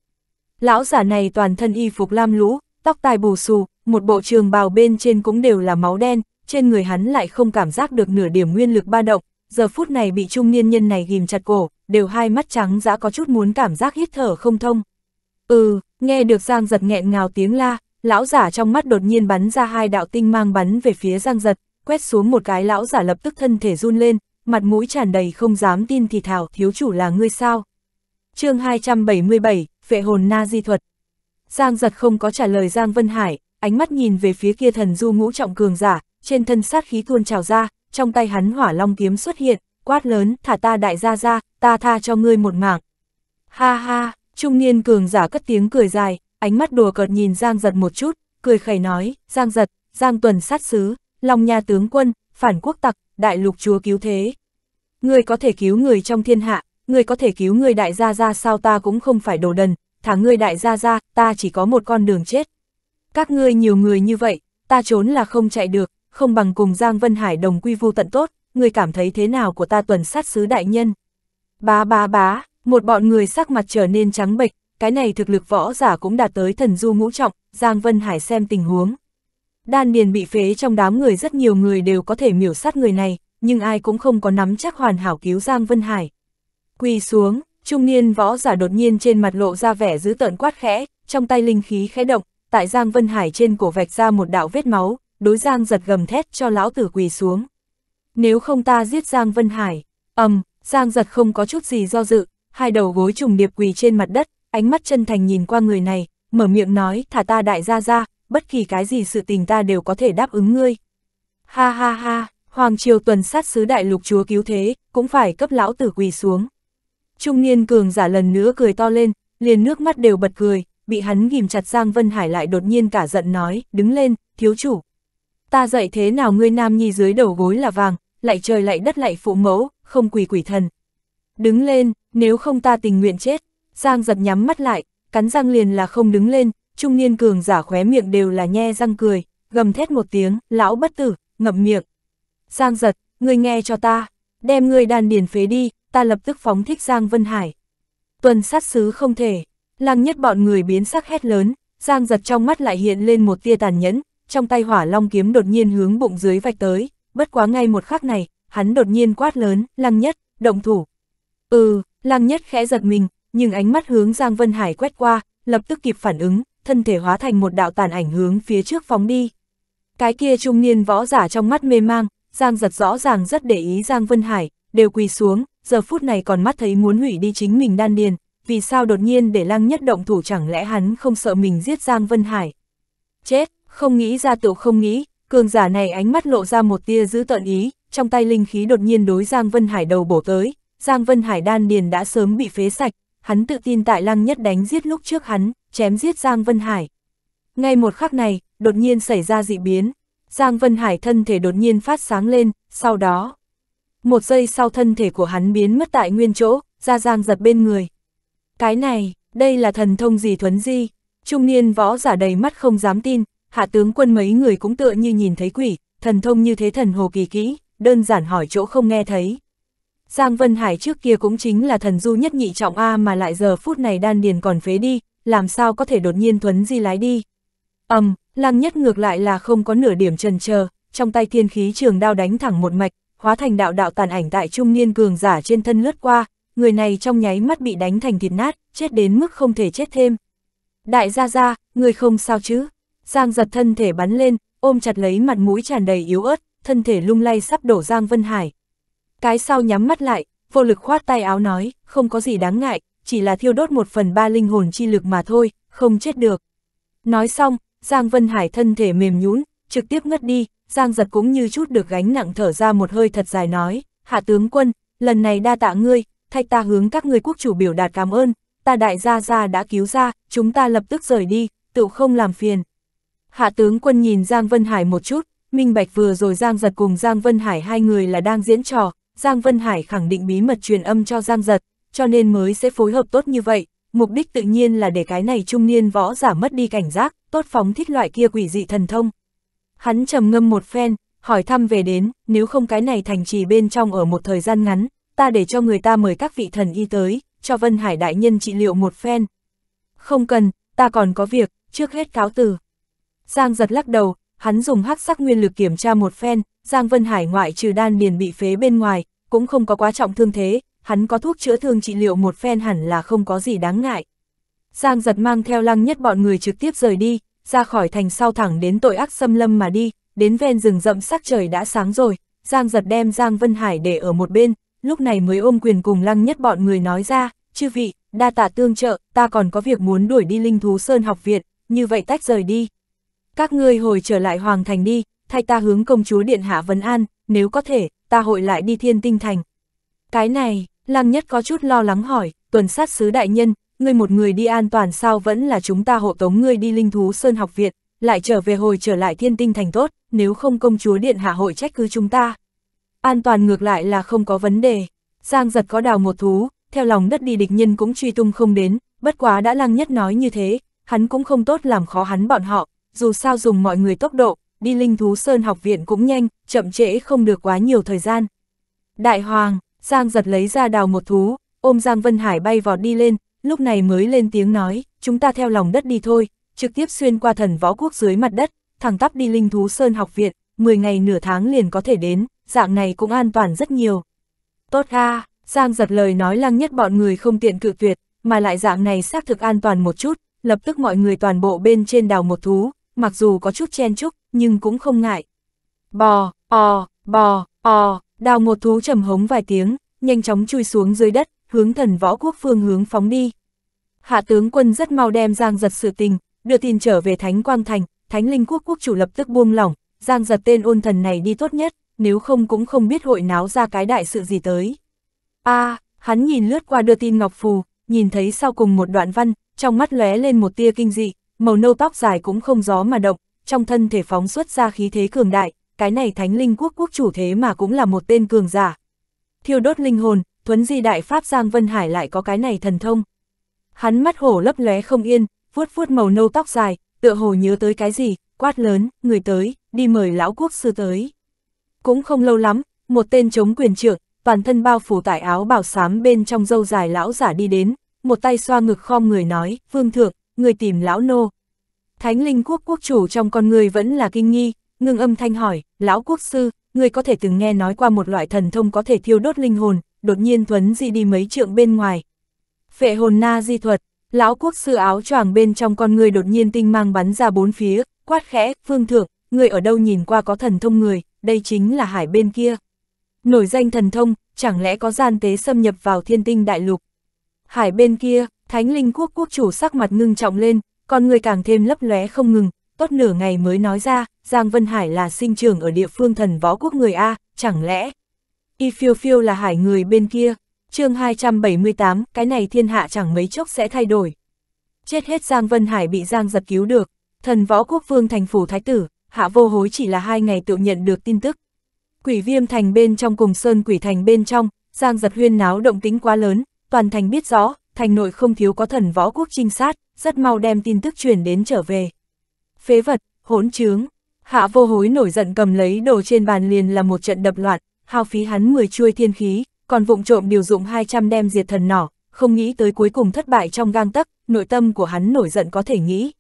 Lão giả này toàn thân y phục lam lũ, tóc tai bù xù, một bộ trường bào bên trên cũng đều là máu đen, trên người hắn lại không cảm giác được nửa điểm nguyên lực ba động, giờ phút này bị trung niên nhân này ghim chặt cổ, đều hai mắt trắng dã có chút muốn cảm giác hít thở không thông, Ừ, nghe được Giang giật nghẹn ngào tiếng la, lão giả trong mắt đột nhiên bắn ra hai đạo tinh mang bắn về phía Giang giật, quét xuống một cái lão giả lập tức thân thể run lên, mặt mũi tràn đầy không dám tin thì thảo thiếu chủ là ngươi sao. chương 277, Vệ hồn na di thuật. Giang giật không có trả lời Giang Vân Hải, ánh mắt nhìn về phía kia thần du ngũ trọng cường giả, trên thân sát khí tuôn trào ra, trong tay hắn hỏa long kiếm xuất hiện, quát lớn, thả ta đại gia ra, ta tha cho ngươi một mạng. Ha ha, Trung niên cường giả cất tiếng cười dài, ánh mắt đùa cợt nhìn Giang giật một chút, cười khẩy nói, Giang giật, Giang tuần sát sứ, lòng nhà tướng quân, phản quốc tặc, đại lục chúa cứu thế. Người có thể cứu người trong thiên hạ, người có thể cứu người đại gia gia sao ta cũng không phải đồ đần, thả người đại gia gia ta chỉ có một con đường chết. Các ngươi nhiều người như vậy, ta trốn là không chạy được, không bằng cùng Giang Vân Hải đồng quy vu tận tốt, người cảm thấy thế nào của ta tuần sát sứ đại nhân. Bá bá bá, một bọn người sắc mặt trở nên trắng bệch, cái này thực lực võ giả cũng đạt tới thần du ngũ trọng, Giang Vân Hải xem tình huống. Đan điền bị phế trong đám người rất nhiều người đều có thể miểu sát người này, nhưng ai cũng không có nắm chắc hoàn hảo cứu Giang Vân Hải. Quỳ xuống, trung niên võ giả đột nhiên trên mặt lộ ra vẻ dữ tợn quát khẽ, trong tay linh khí khẽ động, tại Giang Vân Hải trên cổ vạch ra một đạo vết máu, đối Giang giật gầm thét cho lão tử quỳ xuống. Nếu không ta giết Giang Vân Hải, ầm, Giang giật không có chút gì do dự, hai đầu gối trùng điệp quỳ trên mặt đất, ánh mắt chân thành nhìn qua người này, mở miệng nói, thả ta đại gia ra, bất kỳ cái gì sự tình ta đều có thể đáp ứng ngươi. Ha ha ha, Hoàng Triều tuần sát sứ đại lục chúa cứu thế, cũng phải cấp lão tử quỳ xuống. Trung niên cường giả lần nữa cười to lên, liền nước mắt đều bật cười, bị hắn ghim chặt Giang Vân Hải lại đột nhiên cả giận nói, đứng lên, thiếu chủ. Ta dạy thế nào ngươi nam nhi dưới đầu gối là vàng, lại trời lại đất lại phụ mẫu, không quỳ quỷ thần. Đứng lên, nếu không ta tình nguyện chết, Giang giật nhắm mắt lại, cắn răng liền là không đứng lên, trung niên cường giả khóe miệng đều là nhe răng cười, gầm thét một tiếng, lão bất tử, ngậm miệng. Giang giật, ngươi nghe cho ta, đem ngươi đàn điển phế đi, ta lập tức phóng thích Giang Vân Hải. Tuần sát sứ không thể, lang nhất bọn người biến sắc hét lớn, Giang giật trong mắt lại hiện lên một tia tàn nhẫn, trong tay hỏa long kiếm đột nhiên hướng bụng dưới vạch tới, bất quá ngay một khắc này, hắn đột nhiên quát lớn, lăng nhất, động thủ. Ừ, Lăng nhất khẽ giật mình, nhưng ánh mắt hướng Giang Vân Hải quét qua, lập tức kịp phản ứng, thân thể hóa thành một đạo tàn ảnh hướng phía trước phóng đi. Cái kia trung niên võ giả trong mắt mê mang, Giang giật rõ ràng rất để ý Giang Vân Hải, đều quỳ xuống, giờ phút này còn mắt thấy muốn hủy đi chính mình đan điền, vì sao đột nhiên để lăng nhất động thủ chẳng lẽ hắn không sợ mình giết Giang Vân Hải. Chết, không nghĩ ra tựu không nghĩ, cường giả này ánh mắt lộ ra một tia giữ tận ý, trong tay linh khí đột nhiên đối Giang Vân Hải đầu bổ tới, Giang Vân Hải đan điền đã sớm bị phế sạch, hắn tự tin tại lăng nhất đánh giết lúc trước hắn, chém giết Giang Vân Hải. Ngay một khắc này, đột nhiên xảy ra dị biến, Giang Vân Hải thân thể đột nhiên phát sáng lên, sau đó. Một giây sau thân thể của hắn biến mất tại nguyên chỗ, ra Giang giật bên người. Cái này, đây là thần thông gì thuấn di, trung niên võ giả đầy mắt không dám tin, hạ tướng quân mấy người cũng tựa như nhìn thấy quỷ, thần thông như thế thần hồ kỳ kỹ, đơn giản hỏi chỗ không nghe thấy. Giang Vân Hải trước kia cũng chính là thần du nhất nhị trọng A mà lại giờ phút này đan điền còn phế đi, làm sao có thể đột nhiên thuấn di lái đi. ầm um, lăng nhất ngược lại là không có nửa điểm trần chờ trong tay thiên khí trường đao đánh thẳng một mạch, hóa thành đạo đạo tàn ảnh tại trung niên cường giả trên thân lướt qua, người này trong nháy mắt bị đánh thành thịt nát, chết đến mức không thể chết thêm. Đại gia gia, người không sao chứ? Giang giật thân thể bắn lên, ôm chặt lấy mặt mũi tràn đầy yếu ớt, thân thể lung lay sắp đổ Giang Vân Hải, cái sau nhắm mắt lại, vô lực khoát tay áo nói, không có gì đáng ngại, chỉ là thiêu đốt một phần ba linh hồn chi lực mà thôi, không chết được. Nói xong, Giang Vân Hải thân thể mềm nhũn trực tiếp ngất đi, Giang giật cũng như chút được gánh nặng thở ra một hơi thật dài nói, hạ tướng quân, lần này đa tạ ngươi, thay ta hướng các ngươi quốc chủ biểu đạt cảm ơn, ta đại gia gia đã cứu ra, chúng ta lập tức rời đi, tự không làm phiền. Hạ tướng quân nhìn Giang Vân Hải một chút, minh bạch vừa rồi Giang giật cùng Giang Vân Hải hai người là đang diễn trò, Giang Vân Hải khẳng định bí mật truyền âm cho Giang Giật, cho nên mới sẽ phối hợp tốt như vậy, mục đích tự nhiên là để cái này trung niên võ giả mất đi cảnh giác, tốt phóng thích loại kia quỷ dị thần thông. Hắn trầm ngâm một phen, hỏi thăm về đến, nếu không cái này thành trì bên trong ở một thời gian ngắn, ta để cho người ta mời các vị thần y tới, cho Vân Hải đại nhân trị liệu một phen. Không cần, ta còn có việc, trước hết cáo từ. Giang giật lắc đầu, hắn dùng hắc sắc nguyên lực kiểm tra một phen, Giang Vân Hải ngoại trừ đan điền bị phế bên ngoài, cũng không có quá trọng thương thế, hắn có thuốc chữa thương trị liệu một phen hẳn là không có gì đáng ngại. Giang giật mang theo lăng nhất bọn người trực tiếp rời đi, ra khỏi thành sau thẳng đến tội ác xâm lâm mà đi, đến ven rừng rậm sắc trời đã sáng rồi, Giang giật đem Giang Vân Hải để ở một bên, lúc này mới ôm quyền cùng lăng nhất bọn người nói ra, chư vị, đa tạ tương trợ, ta còn có việc muốn đuổi đi linh thú sơn học viện, như vậy tách rời đi các ngươi hồi trở lại Hoàng Thành đi, thay ta hướng công chúa Điện Hạ Vấn An, nếu có thể, ta hội lại đi Thiên Tinh Thành. Cái này, Lăng Nhất có chút lo lắng hỏi, tuần sát sứ đại nhân, ngươi một người đi an toàn sao vẫn là chúng ta hộ tống ngươi đi Linh Thú Sơn học viện, lại trở về hồi trở lại Thiên Tinh Thành tốt, nếu không công chúa Điện Hạ hội trách cứ chúng ta. An toàn ngược lại là không có vấn đề, Giang giật có đào một thú, theo lòng đất đi địch nhân cũng truy tung không đến, bất quá đã Lăng Nhất nói như thế, hắn cũng không tốt làm khó hắn bọn họ, dù sao dùng mọi người tốc độ, đi linh thú sơn học viện cũng nhanh, chậm trễ không được quá nhiều thời gian. Đại hoàng, Giang giật lấy ra đào một thú, ôm Giang Vân Hải bay vọt đi lên, lúc này mới lên tiếng nói, chúng ta theo lòng đất đi thôi, trực tiếp xuyên qua thần võ quốc dưới mặt đất, thẳng tắp đi linh thú sơn học viện, 10 ngày nửa tháng liền có thể đến, dạng này cũng an toàn rất nhiều. Tốt ha Giang giật lời nói lăng nhất bọn người không tiện cự tuyệt, mà lại dạng này xác thực an toàn một chút, lập tức mọi người toàn bộ bên trên đào một thú, mặc dù có chút chen chúc, nhưng cũng không ngại. Bò, o, bò, o, đào một thú trầm hống vài tiếng, nhanh chóng chui xuống dưới đất, hướng thần võ quốc phương hướng phóng đi. Hạ tướng quân rất mau đem Giang giật sự tình, đưa tin trở về Thánh Quang Thành, Thánh Linh Quốc quốc chủ lập tức buông lỏng, Giang giật tên ôn thần này đi tốt nhất, nếu không cũng không biết hội náo ra cái đại sự gì tới. a à, hắn nhìn lướt qua đưa tin Ngọc Phù, nhìn thấy sau cùng một đoạn văn, trong mắt lóe lên một tia kinh dị, màu nâu tóc dài cũng không gió mà động, trong thân thể phóng xuất ra khí thế cường đại, cái này thánh linh quốc quốc chủ thế mà cũng là một tên cường giả. Thiêu đốt linh hồn, thuấn di đại pháp Giang Vân Hải lại có cái này thần thông. Hắn mắt hổ lấp lóe không yên, vuốt vuốt màu nâu tóc dài, tựa hồ nhớ tới cái gì, quát lớn, người tới, đi mời lão quốc sư tới. Cũng không lâu lắm, một tên chống quyền trưởng, toàn thân bao phủ tải áo bảo sám bên trong dâu dài lão giả đi đến, một tay xoa ngực khom người nói, vương thượng, người tìm lão nô. Thánh linh quốc quốc chủ trong con người vẫn là kinh nghi, ngưng âm thanh hỏi, lão quốc sư, người có thể từng nghe nói qua một loại thần thông có thể thiêu đốt linh hồn, đột nhiên thuấn di đi mấy trượng bên ngoài. Phệ hồn na di thuật, lão quốc sư áo choàng bên trong con người đột nhiên tinh mang bắn ra bốn phía, quát khẽ, phương thượng, người ở đâu nhìn qua có thần thông người, đây chính là hải bên kia. Nổi danh thần thông, chẳng lẽ có gian tế xâm nhập vào thiên tinh đại lục. Hải bên kia, Thánh linh quốc quốc chủ sắc mặt ngưng trọng lên, còn người càng thêm lấp lóe không ngừng, tốt nửa ngày mới nói ra, Giang Vân Hải là sinh trưởng ở địa phương thần võ quốc người A, chẳng lẽ... Y phiêu phiêu là hải người bên kia, chương 278, cái này thiên hạ chẳng mấy chốc sẽ thay đổi. Chết hết Giang Vân Hải bị Giang giật cứu được, thần võ quốc vương thành phủ thái tử, hạ vô hối chỉ là hai ngày tự nhận được tin tức. Quỷ viêm thành bên trong cùng sơn quỷ thành bên trong, Giang giật huyên náo động tính quá lớn, toàn thành biết rõ, thành nội không thiếu có thần võ quốc trinh sát, rất mau đem tin tức truyền đến trở về. Phế vật, hỗn trướng, hạ vô hối nổi giận cầm lấy đồ trên bàn liền là một trận đập loạn, hao phí hắn 10 chuôi thiên khí, còn vụng trộm điều dụng 200 đem diệt thần nỏ, không nghĩ tới cuối cùng thất bại trong gang tấc, nội tâm của hắn nổi giận có thể nghĩ.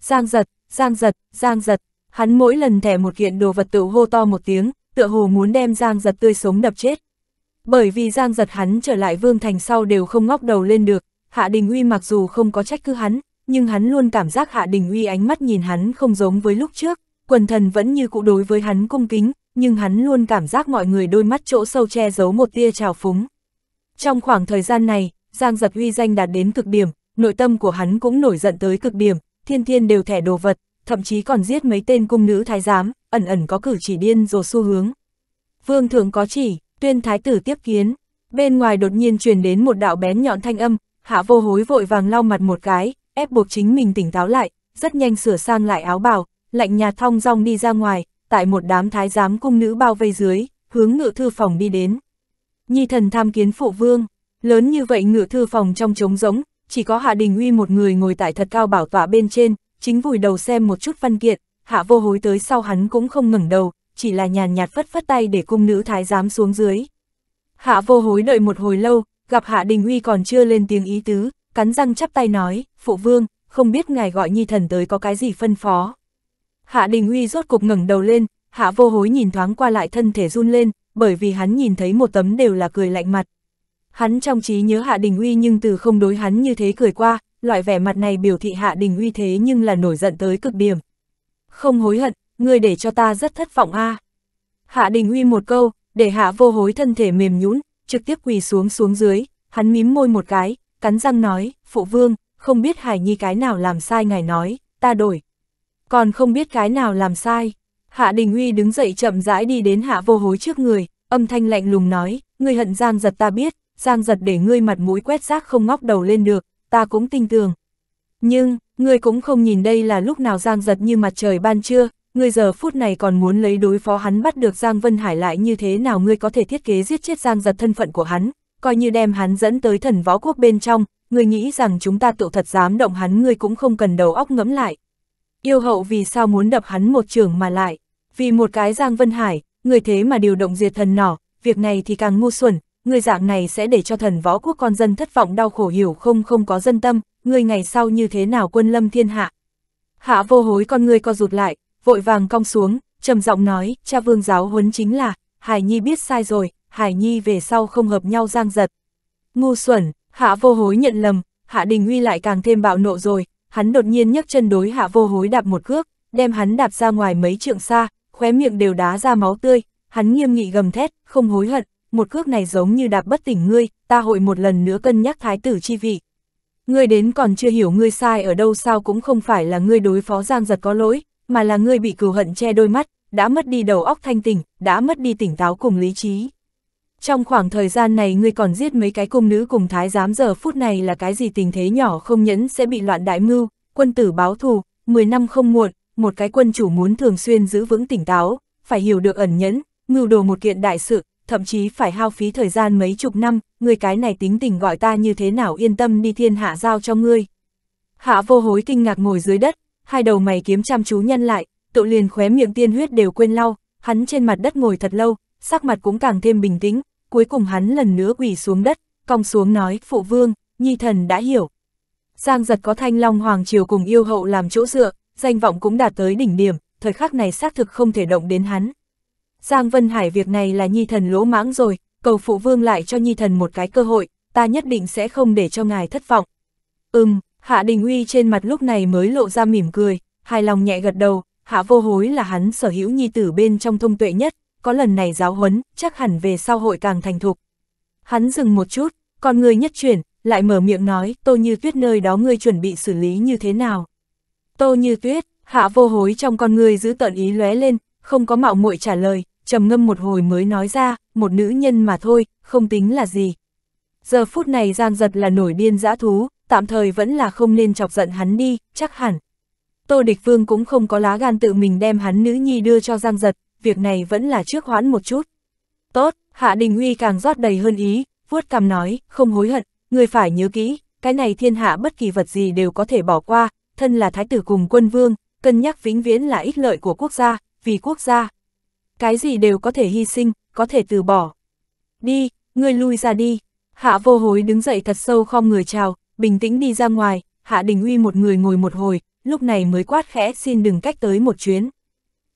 Giang giật, giang giật, giang giật, hắn mỗi lần thẻ một kiện đồ vật tự hô to một tiếng, tựa hồ muốn đem giang giật tươi sống đập chết. Bởi vì Giang giật hắn trở lại Vương Thành sau đều không ngóc đầu lên được, Hạ Đình Uy mặc dù không có trách cứ hắn, nhưng hắn luôn cảm giác Hạ Đình Uy ánh mắt nhìn hắn không giống với lúc trước, quần thần vẫn như cũ đối với hắn cung kính, nhưng hắn luôn cảm giác mọi người đôi mắt chỗ sâu che giấu một tia trào phúng. Trong khoảng thời gian này, Giang giật uy danh đạt đến cực điểm, nội tâm của hắn cũng nổi giận tới cực điểm, thiên thiên đều thẻ đồ vật, thậm chí còn giết mấy tên cung nữ thái giám, ẩn ẩn có cử chỉ điên rồ xu hướng. Vương thượng có chỉ, tuyên thái tử tiếp kiến, bên ngoài đột nhiên truyền đến một đạo bén nhọn thanh âm, hạ vô hối vội vàng lau mặt một cái, ép buộc chính mình tỉnh táo lại, rất nhanh sửa sang lại áo bào, lạnh nhạt thong dong đi ra ngoài, tại một đám thái giám cung nữ bao vây dưới, hướng ngự thư phòng đi đến. Nhi thần tham kiến phụ vương, lớn như vậy ngự thư phòng trong trống rỗng, chỉ có Hạ Đình Uy một người ngồi tại thật cao bảo tọa bên trên, chính vùi đầu xem một chút văn kiện, Hạ vô hối tới sau hắn cũng không ngẩng đầu, chỉ là nhàn nhạt vất vất tay để cung nữ thái giám xuống dưới. Hạ vô hối đợi một hồi lâu, gặp Hạ Đình Uy còn chưa lên tiếng ý tứ, cắn răng chắp tay nói, phụ vương, không biết ngài gọi nhi thần tới có cái gì phân phó. Hạ Đình Uy rốt cục ngẩng đầu lên, Hạ vô hối nhìn thoáng qua lại thân thể run lên, bởi vì hắn nhìn thấy một tấm đều là cười lạnh mặt. Hắn trong trí nhớ Hạ Đình Uy nhưng từ không đối hắn như thế cười qua, loại vẻ mặt này biểu thị Hạ Đình Uy thế nhưng là nổi giận tới cực điểm. Không hối hận, ngươi để cho ta rất thất vọng a. À. Hạ Đình Huy một câu, để Hạ Vô Hối thân thể mềm nhũn, trực tiếp quỳ xuống xuống dưới, hắn mím môi một cái, cắn răng nói, "Phụ vương, không biết Hải Nhi cái nào làm sai ngài nói, ta đổi." Còn không biết cái nào làm sai. Hạ Đình Huy đứng dậy chậm rãi đi đến Hạ Vô Hối trước người, âm thanh lạnh lùng nói, "Ngươi hận Giang Giật ta biết, Giang Giật để ngươi mặt mũi quét rác không ngóc đầu lên được, ta cũng tin tưởng. Nhưng, ngươi cũng không nhìn đây là lúc nào Giang Giật như mặt trời ban trưa, ngươi giờ phút này còn muốn lấy đối phó hắn bắt được Giang Vân Hải lại như thế nào ngươi có thể thiết kế giết chết Giang giật thân phận của hắn, coi như đem hắn dẫn tới thần võ quốc bên trong, ngươi nghĩ rằng chúng ta tự thật dám động hắn ngươi cũng không cần đầu óc ngẫm lại. Yêu hậu vì sao muốn đập hắn một trường mà lại, vì một cái Giang Vân Hải, người thế mà điều động diệt thần nỏ, việc này thì càng ngu xuẩn, người dạng này sẽ để cho thần võ quốc con dân thất vọng đau khổ hiểu không không có dân tâm, người ngày sau như thế nào quân lâm thiên hạ. Hạ vô hối con ngươi co rụt lại, vội vàng cong xuống, trầm giọng nói, cha vương giáo huấn chính là, Hải Nhi biết sai rồi, Hải Nhi về sau không hợp nhau giang giật. Ngu xuẩn, hạ vô hối nhận lầm, hạ đình uy lại càng thêm bạo nộ rồi, hắn đột nhiên nhấc chân đối hạ vô hối đạp một cước, đem hắn đạp ra ngoài mấy trượng xa, khóe miệng đều đá ra máu tươi, hắn nghiêm nghị gầm thét, không hối hận, một cước này giống như đạp bất tỉnh ngươi, ta hội một lần nữa cân nhắc thái tử chi vị. Ngươi đến còn chưa hiểu ngươi sai ở đâu sao cũng không phải là ngươi đối phó giang giật có lỗi, mà là ngươi bị cừu hận che đôi mắt, đã mất đi đầu óc thanh tỉnh, đã mất đi tỉnh táo cùng lý trí. Trong khoảng thời gian này ngươi còn giết mấy cái cung nữ cùng thái giám giờ phút này là cái gì tình thế nhỏ không nhẫn sẽ bị loạn đại mưu, quân tử báo thù, 10 năm không muộn, một cái quân chủ muốn thường xuyên giữ vững tỉnh táo, phải hiểu được ẩn nhẫn, mưu đồ một kiện đại sự, thậm chí phải hao phí thời gian mấy chục năm, người cái này tính tình gọi ta như thế nào yên tâm đi thiên hạ giao cho ngươi. Hạ vô hối kinh ngạc ngồi dưới đất, hai đầu mày kiếm chăm chú nhân lại, tự liền khóe miệng tiên huyết đều quên lau, hắn trên mặt đất ngồi thật lâu, sắc mặt cũng càng thêm bình tĩnh, cuối cùng hắn lần nữa quỳ xuống đất, cong xuống nói, phụ vương, nhi thần đã hiểu. Giang giật có thanh long hoàng triều cùng yêu hậu làm chỗ dựa, danh vọng cũng đạt tới đỉnh điểm, thời khắc này xác thực không thể động đến hắn. Giang Vân Hải việc này là nhi thần lỗ mãng rồi, cầu phụ vương lại cho nhi thần một cái cơ hội, ta nhất định sẽ không để cho ngài thất vọng. Ừm, Hạ Đình Uy trên mặt lúc này mới lộ ra mỉm cười, hài lòng nhẹ gật đầu, Hạ Vô Hối là hắn sở hữu nhi tử bên trong thông tuệ nhất, có lần này giáo huấn, chắc hẳn về sau hội càng thành thục. Hắn dừng một chút, con người nhất chuyển, lại mở miệng nói, Tô Như Tuyết nơi đó ngươi chuẩn bị xử lý như thế nào. Tô Như Tuyết, Hạ Vô Hối trong con người giữ tận ý lóe lên, không có mạo muội trả lời, trầm ngâm một hồi mới nói ra, một nữ nhân mà thôi, không tính là gì. Giờ phút này Giang Giật là nổi điên dã thú, tạm thời vẫn là không nên chọc giận hắn đi, chắc hẳn. Tô Địch Vương cũng không có lá gan tự mình đem hắn nữ nhi đưa cho Giang Giật, việc này vẫn là trước hoãn một chút. Tốt, Hạ Đình Huy càng rót đầy hơn ý, vuốt cằm nói, không hối hận, người phải nhớ kỹ, cái này thiên hạ bất kỳ vật gì đều có thể bỏ qua, thân là thái tử cùng quân vương, cân nhắc vĩnh viễn là ích lợi của quốc gia, vì quốc gia. Cái gì đều có thể hy sinh, có thể từ bỏ. Đi, ngươi lui ra đi. Hạ vô hối đứng dậy thật sâu khom người chào, bình tĩnh đi ra ngoài, Hạ Đình Uy một người ngồi một hồi, lúc này mới quát khẽ xin đừng cách tới một chuyến.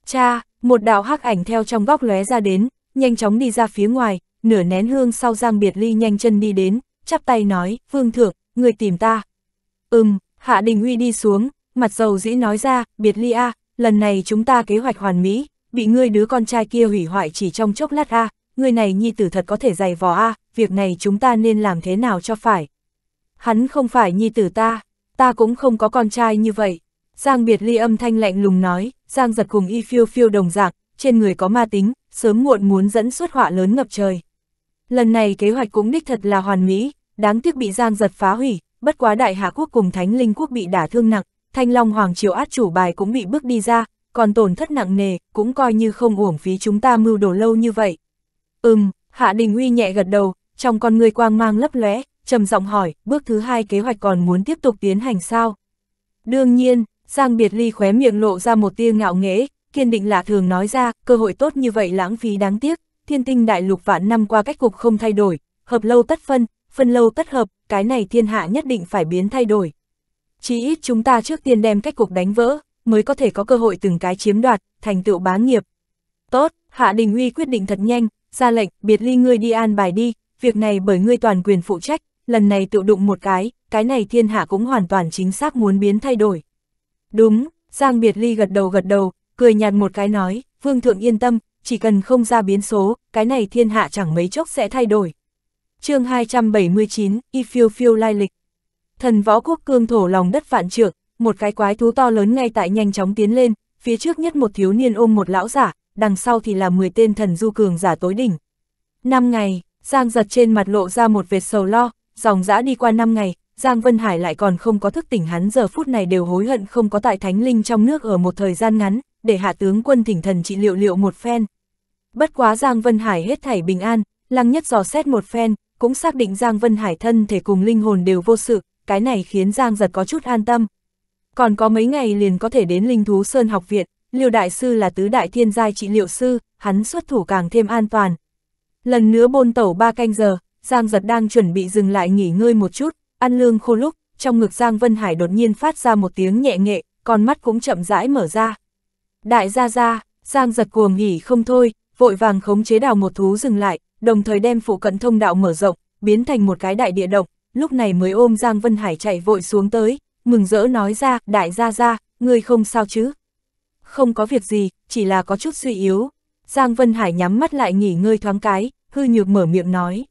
Cha, một đạo hắc ảnh theo trong góc lóe ra đến, nhanh chóng đi ra phía ngoài, nửa nén hương sau Giang Biệt Ly nhanh chân đi đến, chắp tay nói, Vương Thượng, người tìm ta. Ừm, Hạ Đình Uy đi xuống, mặt dầu dĩ nói ra, Biệt Ly a, lần này chúng ta kế hoạch hoàn mỹ, bị ngươi đứa con trai kia hủy hoại chỉ trong chốc lát a, người này nhi tử thật có thể dày vò a, việc này chúng ta nên làm thế nào cho phải, hắn không phải nhi tử ta, ta cũng không có con trai như vậy. Giang biệt ly âm thanh lạnh lùng nói, Giang giật cùng y phiêu phiêu đồng dạng, trên người có ma tính, sớm muộn muốn dẫn xuất họa lớn ngập trời. Lần này kế hoạch cũng đích thật là hoàn mỹ, đáng tiếc bị Giang giật phá hủy, bất quá đại hạ quốc cùng thánh linh quốc bị đả thương nặng, thanh long hoàng triều át chủ bài cũng bị bước đi ra, còn tổn thất nặng nề, cũng coi như không uổng phí chúng ta mưu đồ lâu như vậy. Ừm, Hạ Đình Uy nhẹ gật đầu, trong con người quang mang lấp lóe, trầm giọng hỏi, bước thứ hai kế hoạch còn muốn tiếp tục tiến hành sao? Đương nhiên, Giang Biệt Ly khóe miệng lộ ra một tia ngạo nghễ, kiên định lạ thường nói ra, cơ hội tốt như vậy lãng phí đáng tiếc, thiên tinh đại lục vạn năm qua cách cục không thay đổi, hợp lâu tất phân, phân lâu tất hợp, cái này thiên hạ nhất định phải biến thay đổi. Chỉ ít chúng ta trước tiên đem cách cục đánh vỡ, mới có thể có cơ hội từng cái chiếm đoạt, thành tựu bá nghiệp. Tốt, Hạ Đình Huy quyết định thật nhanh, ra lệnh, biệt ly ngươi đi an bài đi, việc này bởi ngươi toàn quyền phụ trách, lần này tự đụng một cái, cái này thiên hạ cũng hoàn toàn chính xác muốn biến thay đổi. Đúng, Giang Biệt Ly gật đầu gật đầu, cười nhạt một cái nói, Vương Thượng yên tâm, chỉ cần không ra biến số, cái này thiên hạ chẳng mấy chốc sẽ thay đổi. chương 279, Y Phiêu Phiêu Lai Lịch Thần võ quốc cương thổ lòng đất vạn trượng, một cái quái thú to lớn ngay tại nhanh chóng tiến lên, phía trước nhất một thiếu niên ôm một lão giả, đằng sau thì là 10 tên thần du cường giả tối đỉnh. Năm ngày, Giang giật trên mặt lộ ra một vệt sầu lo, dòng dã đi qua 5 ngày, Giang Vân Hải lại còn không có thức tỉnh hắn giờ phút này đều hối hận không có tại thánh linh trong nước ở một thời gian ngắn, để hạ tướng quân thỉnh thần trị liệu liệu một phen. Bất quá Giang Vân Hải hết thảy bình an, lăng nhất dò xét một phen, cũng xác định Giang Vân Hải thân thể cùng linh hồn đều vô sự, cái này khiến Giang giật có chút an tâm. Còn có mấy ngày liền có thể đến linh thú Sơn học viện, liều đại sư là tứ đại thiên giai trị liệu sư, hắn xuất thủ càng thêm an toàn. Lần nữa bôn tẩu ba canh giờ, Giang giật đang chuẩn bị dừng lại nghỉ ngơi một chút, ăn lương khô lúc, trong ngực Giang Vân Hải đột nhiên phát ra một tiếng nhẹ nghệ, con mắt cũng chậm rãi mở ra. Đại gia gia, Giang giật cuồng nghỉ không thôi, vội vàng khống chế đào một thú dừng lại, đồng thời đem phụ cận thông đạo mở rộng, biến thành một cái đại địa động, lúc này mới ôm Giang Vân Hải chạy vội xuống tới, mừng rỡ nói ra, đại gia gia, người không sao chứ. Không có việc gì, chỉ là có chút suy yếu. Giang Vân Hải nhắm mắt lại nghỉ ngơi thoáng cái, hư nhược mở miệng nói.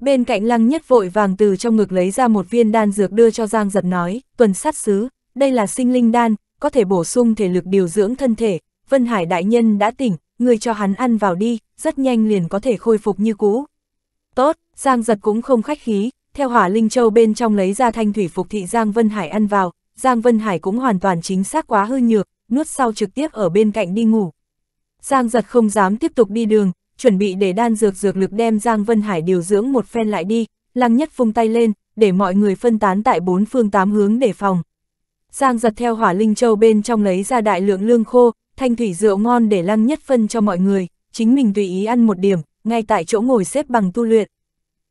Bên cạnh lăng nhất vội vàng từ trong ngực lấy ra một viên đan dược đưa cho Giang giật nói, tuần sát xứ, đây là sinh linh đan, có thể bổ sung thể lực điều dưỡng thân thể, Vân Hải đại nhân đã tỉnh, người cho hắn ăn vào đi, rất nhanh liền có thể khôi phục như cũ. Tốt, Giang giật cũng không khách khí, theo hỏa linh châu bên trong lấy ra thanh thủy phục thị Giang Vân Hải ăn vào, Giang Vân Hải cũng hoàn toàn chính xác quá hư nhược, nuốt sau trực tiếp ở bên cạnh đi ngủ. Giang giật không dám tiếp tục đi đường, chuẩn bị để đan dược dược lực đem Giang Vân Hải điều dưỡng một phen lại đi, Lăng Nhất vung tay lên, để mọi người phân tán tại bốn phương tám hướng để phòng. Giang giật theo hỏa linh châu bên trong lấy ra đại lượng lương khô, thanh thủy rượu ngon để Lăng Nhất phân cho mọi người, chính mình tùy ý ăn một điểm, ngay tại chỗ ngồi xếp bằng tu luyện.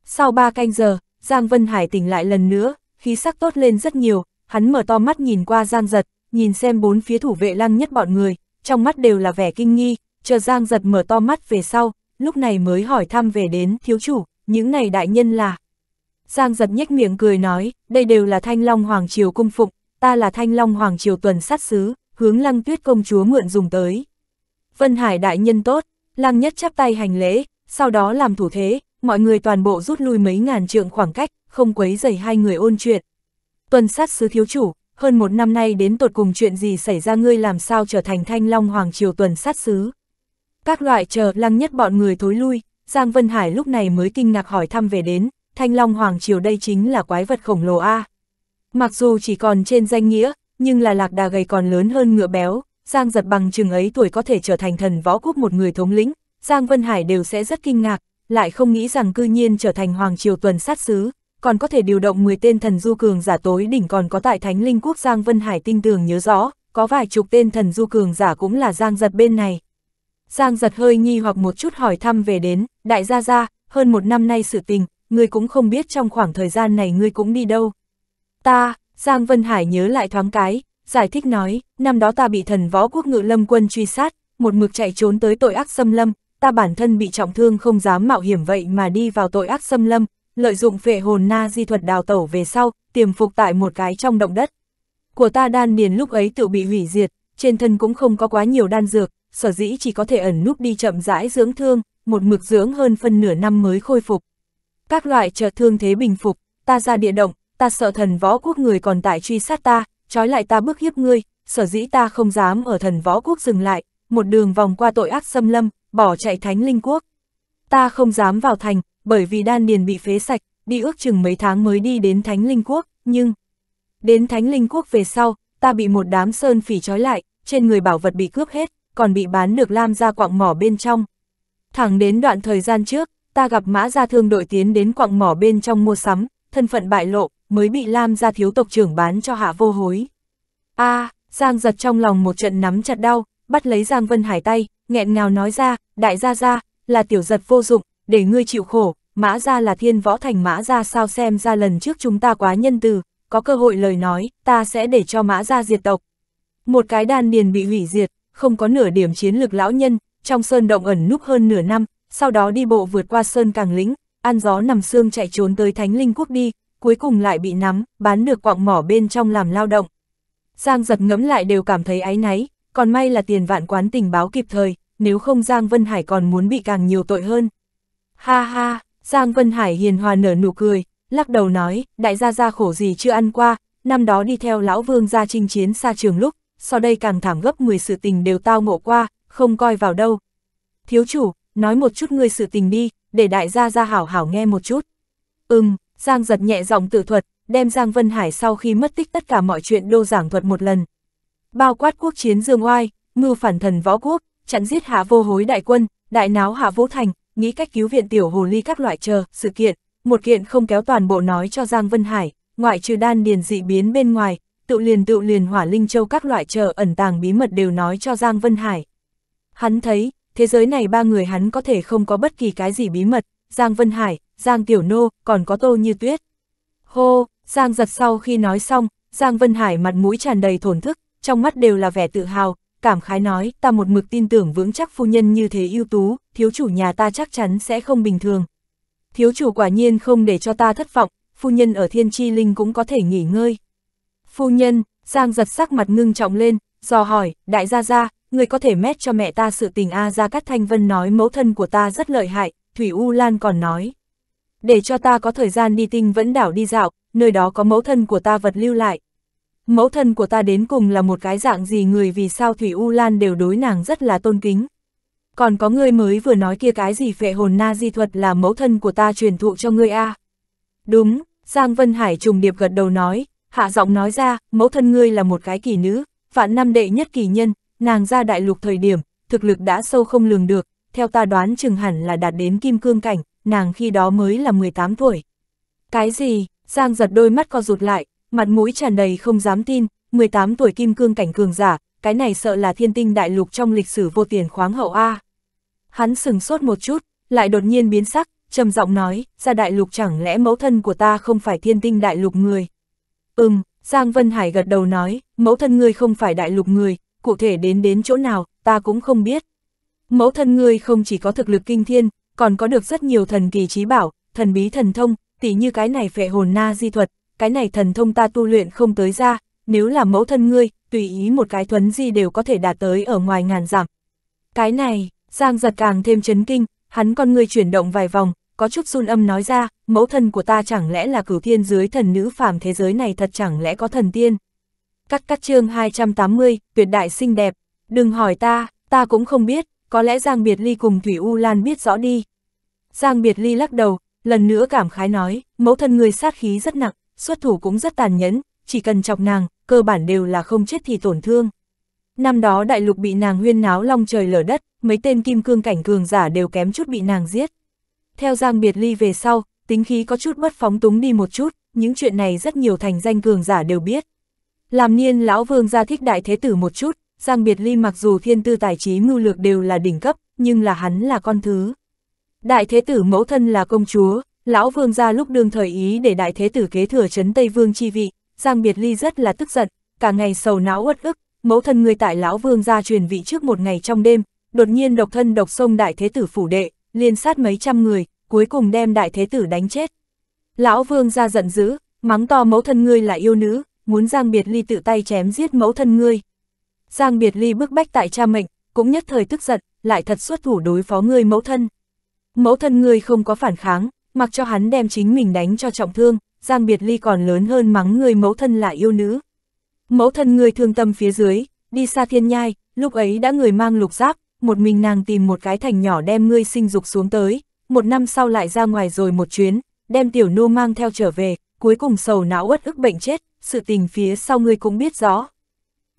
Sau ba canh giờ, Giang Vân Hải tỉnh lại lần nữa, khí sắc tốt lên rất nhiều, hắn mở to mắt nhìn qua Giang giật, nhìn xem bốn phía thủ vệ Lăng Nhất bọn người, trong mắt đều là vẻ kinh nghi, chờ Giang giật mở to mắt về sau, lúc này mới hỏi thăm về đến thiếu chủ, những này đại nhân là. Giang giật nhếch miệng cười nói, đây đều là thanh long hoàng triều cung phụng, ta là thanh long hoàng triều tuần sát sứ, hướng lăng tuyết công chúa mượn dùng tới. Vân Hải đại nhân tốt, lăng nhất chắp tay hành lễ, sau đó làm thủ thế, mọi người toàn bộ rút lui mấy ngàn trượng khoảng cách, không quấy dày hai người ôn chuyện. Tuần sát sứ thiếu chủ, hơn một năm nay đến tột cùng chuyện gì xảy ra ngươi làm sao trở thành thanh long hoàng triều tuần sát sứ. Các loại chờ lăng nhất bọn người thối lui, Giang Vân Hải lúc này mới kinh ngạc hỏi thăm về đến, Thanh Long Hoàng Triều đây chính là quái vật khổng lồ A. Mặc dù chỉ còn trên danh nghĩa, nhưng là lạc đà gầy còn lớn hơn ngựa béo, Giang giật bằng chừng ấy tuổi có thể trở thành thần võ quốc một người thống lĩnh, Giang Vân Hải đều sẽ rất kinh ngạc, lại không nghĩ rằng cư nhiên trở thành Hoàng Triều tuần sát xứ, còn có thể điều động 10 tên thần du cường giả tối đỉnh còn có tại Thánh Linh Quốc Giang Vân Hải tinh tường nhớ rõ, có vài chục tên thần du cường giả cũng là Giang giật bên này, Giang giật hơi nghi hoặc một chút hỏi thăm về đến, đại gia gia, hơn một năm nay sự tình, ngươi cũng không biết trong khoảng thời gian này ngươi cũng đi đâu. Ta, Giang Vân Hải nhớ lại thoáng cái, giải thích nói, năm đó ta bị thần võ quốc ngự lâm quân truy sát, một mực chạy trốn tới tội ác xâm lâm, ta bản thân bị trọng thương không dám mạo hiểm vậy mà đi vào tội ác xâm lâm, lợi dụng phệ hồn na di thuật đào tẩu về sau, tiềm phục tại một cái trong động đất. Của ta đan điền lúc ấy tự bị hủy diệt, trên thân cũng không có quá nhiều đan dược, sở dĩ chỉ có thể ẩn núp đi chậm rãi dưỡng thương, một mực dưỡng hơn phân nửa năm mới khôi phục. Các loại trợ thương thế bình phục, ta ra địa động, ta sợ thần võ quốc người còn tại truy sát ta, trói lại ta bức hiếp ngươi, sở dĩ ta không dám ở thần võ quốc dừng lại, một đường vòng qua tội ác xâm lâm, bỏ chạy thánh linh quốc. Ta không dám vào thành, bởi vì đan điền bị phế sạch, đi ước chừng mấy tháng mới đi đến thánh linh quốc, nhưng... Đến thánh linh quốc về sau, ta bị một đám sơn phỉ trói lại, trên người bảo vật bị cướp hết, còn bị bán được Lam ra quặng mỏ bên trong. Thẳng đến đoạn thời gian trước, ta gặp mã gia thương đội tiến đến quặng mỏ bên trong mua sắm, thân phận bại lộ, mới bị Lam gia thiếu tộc trưởng bán cho hạ vô hối. a à, Giang giật trong lòng một trận nắm chặt đau, bắt lấy Giang Vân Hải tay, nghẹn ngào nói ra, đại gia gia, là tiểu giật vô dụng, để ngươi chịu khổ, mã gia là thiên võ thành mã gia sao xem ra lần trước chúng ta quá nhân từ, có cơ hội lời nói, ta sẽ để cho mã gia diệt tộc. Một cái đan điền bị hủy diệt, không có nửa điểm chiến lược lão nhân, trong sơn động ẩn núp hơn nửa năm, sau đó đi bộ vượt qua sơn càng lĩnh, ăn gió nằm xương chạy trốn tới Thánh Linh Quốc đi, cuối cùng lại bị nắm, bán được quạng mỏ bên trong làm lao động. Giang giật ngẫm lại đều cảm thấy áy náy, còn may là tiền vạn quán tình báo kịp thời, nếu không Giang Vân Hải còn muốn bị càng nhiều tội hơn. Ha ha, Giang Vân Hải hiền hòa nở nụ cười, lắc đầu nói, đại gia gia khổ gì chưa ăn qua, năm đó đi theo lão vương gia chinh chiến xa trường lúc, sau đây càng thảm gấp 10 sự tình đều tao ngộ qua, không coi vào đâu. Thiếu chủ, nói một chút ngươi sự tình đi, để đại gia ra hảo hảo nghe một chút. Ừm, Giang giật nhẹ giọng tự thuật, đem Giang Vân Hải sau khi mất tích tất cả mọi chuyện đô giảng thuật một lần. Bao quát quốc chiến dương oai, mưu phản thần võ quốc, chặn giết hạ vô hối đại quân, đại náo hạ vũ thành, nghĩ cách cứu viện tiểu hồ ly các loại chờ, sự kiện, một kiện không kéo toàn bộ nói cho Giang Vân Hải, ngoại trừ đan điền dị biến bên ngoài, tự liền tự liền hỏa linh châu các loại chợ ẩn tàng bí mật đều nói cho Giang Vân Hải. Hắn thấy, thế giới này ba người hắn có thể không có bất kỳ cái gì bí mật, Giang Vân Hải, Giang Tiểu Nô, còn có Tô Như Tuyết. Hô, Giang giật sau khi nói xong, Giang Vân Hải mặt mũi tràn đầy thổn thức, trong mắt đều là vẻ tự hào, cảm khái nói, ta một mực tin tưởng vững chắc phu nhân như thế ưu tú, thiếu chủ nhà ta chắc chắn sẽ không bình thường. Thiếu chủ quả nhiên không để cho ta thất vọng, phu nhân ở thiên tri linh cũng có thể nghỉ ngơi. Phu nhân, Giang giật sắc mặt ngưng trọng lên, dò hỏi, đại gia gia, người có thể mét cho mẹ ta sự tình A gia Cát Thanh Vân nói mẫu thân của ta rất lợi hại, Thủy U Lan còn nói. Để cho ta có thời gian đi tinh vẫn đảo đi dạo, nơi đó có mẫu thân của ta vật lưu lại. Mẫu thân của ta đến cùng là một cái dạng gì người vì sao Thủy U Lan đều đối nàng rất là tôn kính. Còn có ngươi mới vừa nói kia cái gì phệ hồn na di thuật là mẫu thân của ta truyền thụ cho ngươi a à? Đúng, Giang Vân Hải trùng điệp gật đầu nói, hạ giọng nói ra, mẫu thân ngươi là một cái kỳ nữ, vạn năm đệ nhất kỳ nhân, nàng ra đại lục thời điểm, thực lực đã sâu không lường được, theo ta đoán chừng hẳn là đạt đến kim cương cảnh, nàng khi đó mới là 18 tuổi. Cái gì? Giang giật đôi mắt co rụt lại, mặt mũi tràn đầy không dám tin, 18 tuổi kim cương cảnh cường giả, cái này sợ là thiên tinh đại lục trong lịch sử vô tiền khoáng hậu A. Hắn sừng sốt một chút, lại đột nhiên biến sắc, trầm giọng nói, ra đại lục chẳng lẽ mẫu thân của ta không phải thiên tinh đại lục người. Ừm, Giang Vân Hải gật đầu nói, mẫu thân ngươi không phải đại lục người, cụ thể đến đến chỗ nào, ta cũng không biết. Mẫu thân ngươi không chỉ có thực lực kinh thiên, còn có được rất nhiều thần kỳ trí bảo, thần bí thần thông, tỉ như cái này phệ hồn na di thuật, cái này thần thông ta tu luyện không tới ra, nếu là mẫu thân ngươi, tùy ý một cái thuấn di đều có thể đạt tới ở ngoài ngàn giảm. Cái này, Giang giật càng thêm chấn kinh, hắn con ngươi chuyển động vài vòng, có chút run âm nói ra, mẫu thần của ta chẳng lẽ là cửu thiên dưới thần nữ phàm thế giới này thật chẳng lẽ có thần tiên. Cắt cắt chương 280, tuyệt đại xinh đẹp, đừng hỏi ta, ta cũng không biết, có lẽ Giang Biệt Ly cùng Thủy U Lan biết rõ đi. Giang Biệt Ly lắc đầu, lần nữa cảm khái nói, mẫu thân người sát khí rất nặng, xuất thủ cũng rất tàn nhẫn, chỉ cần chọc nàng, cơ bản đều là không chết thì tổn thương. Năm đó đại lục bị nàng huyên náo long trời lở đất, mấy tên kim cương cảnh cường giả đều kém chút bị nàng giết. Theo Giang Biệt Ly về sau, tính khí có chút mất phóng túng đi một chút, những chuyện này rất nhiều thành danh cường giả đều biết. Làm niên lão vương gia thích đại thế tử một chút, Giang Biệt Ly mặc dù thiên tư tài trí mưu lược đều là đỉnh cấp, nhưng là hắn là con thứ. Đại thế tử mẫu thân là công chúa, lão vương gia lúc đương thời ý để đại thế tử kế thừa chấn Tây Vương chi vị, Giang Biệt Ly rất là tức giận, cả ngày sầu não uất ức, mẫu thân người tại lão vương gia truyền vị trước một ngày trong đêm, đột nhiên độc thân độc sông đại thế tử phủ đệ, liên sát mấy trăm người, cuối cùng đem đại thế tử đánh chết. Lão vương ra giận dữ, mắng to mẫu thân ngươi là yêu nữ, muốn Giang Biệt Ly tự tay chém giết mẫu thân ngươi. Giang Biệt Ly bức bách tại cha mệnh, cũng nhất thời tức giận, lại thật xuất thủ đối phó ngươi mẫu thân. Mẫu thân ngươi không có phản kháng, mặc cho hắn đem chính mình đánh cho trọng thương, Giang Biệt Ly còn lớn hơn mắng ngươi mẫu thân là yêu nữ. Mẫu thân ngươi thương tâm phía dưới, đi xa thiên nhai, lúc ấy đã người mang lục giáp, một mình nàng tìm một cái thành nhỏ đem ngươi sinh dục xuống tới, một năm sau lại ra ngoài rồi một chuyến, đem tiểu nô mang theo trở về, cuối cùng sầu não uất ức bệnh chết, sự tình phía sau ngươi cũng biết rõ.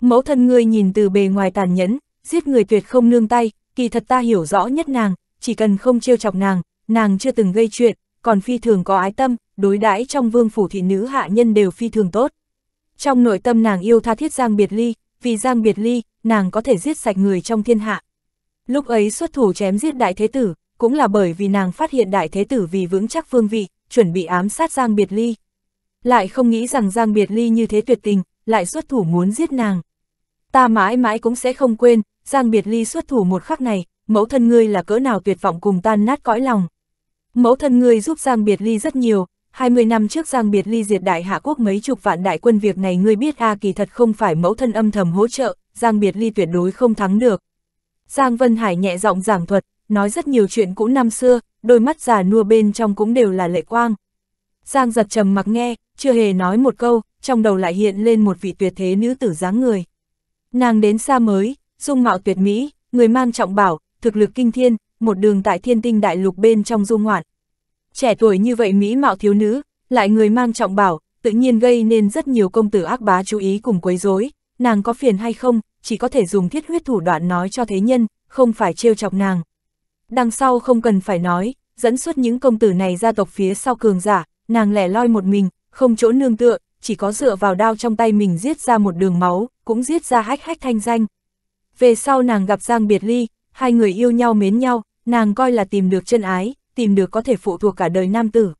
Mẫu thân ngươi nhìn từ bề ngoài tàn nhẫn, giết người tuyệt không nương tay, kỳ thật ta hiểu rõ nhất nàng, chỉ cần không trêu chọc nàng, nàng chưa từng gây chuyện, còn phi thường có ái tâm, đối đãi trong vương phủ thị nữ hạ nhân đều phi thường tốt. Trong nội tâm nàng yêu tha thiết Giang Biệt Ly, vì Giang Biệt Ly, nàng có thể giết sạch người trong thiên hạ. Lúc ấy xuất thủ chém giết đại thế tử, cũng là bởi vì nàng phát hiện đại thế tử vì vững chắc phương vị, chuẩn bị ám sát Giang Biệt Ly. Lại không nghĩ rằng Giang Biệt Ly như thế tuyệt tình, lại xuất thủ muốn giết nàng. Ta mãi mãi cũng sẽ không quên, Giang Biệt Ly xuất thủ một khắc này, mẫu thân ngươi là cỡ nào tuyệt vọng cùng tan nát cõi lòng. Mẫu thân ngươi giúp Giang Biệt Ly rất nhiều, 20 năm trước Giang Biệt Ly diệt đại hạ quốc mấy chục vạn đại quân việc này ngươi biết a kỳ thật không phải mẫu thân âm thầm hỗ trợ, Giang Biệt Ly tuyệt đối không thắng được. Giang Vân Hải nhẹ giọng giảng thuật, nói rất nhiều chuyện cũ năm xưa, đôi mắt già nua bên trong cũng đều là lệ quang. Giang giật trầm mặc nghe, chưa hề nói một câu, trong đầu lại hiện lên một vị tuyệt thế nữ tử dáng người. Nàng đến xa mới, dung mạo tuyệt mỹ, người mang trọng bảo, thực lực kinh thiên, một đường tại thiên tinh đại lục bên trong du ngoạn. Trẻ tuổi như vậy mỹ mạo thiếu nữ, lại người mang trọng bảo, tự nhiên gây nên rất nhiều công tử ác bá chú ý cùng quấy rối, nàng có phiền hay không, chỉ có thể dùng thiết huyết thủ đoạn nói cho thế nhân, không phải trêu chọc nàng. Đằng sau không cần phải nói, dẫn xuất những công tử này ra tộc phía sau cường giả, nàng lẻ loi một mình, không chỗ nương tựa, chỉ có dựa vào đao trong tay mình giết ra một đường máu, cũng giết ra hách hách thanh danh. Về sau nàng gặp Giang Biệt Ly, hai người yêu nhau mến nhau, nàng coi là tìm được chân ái, tìm được có thể phụ thuộc cả đời nam tử.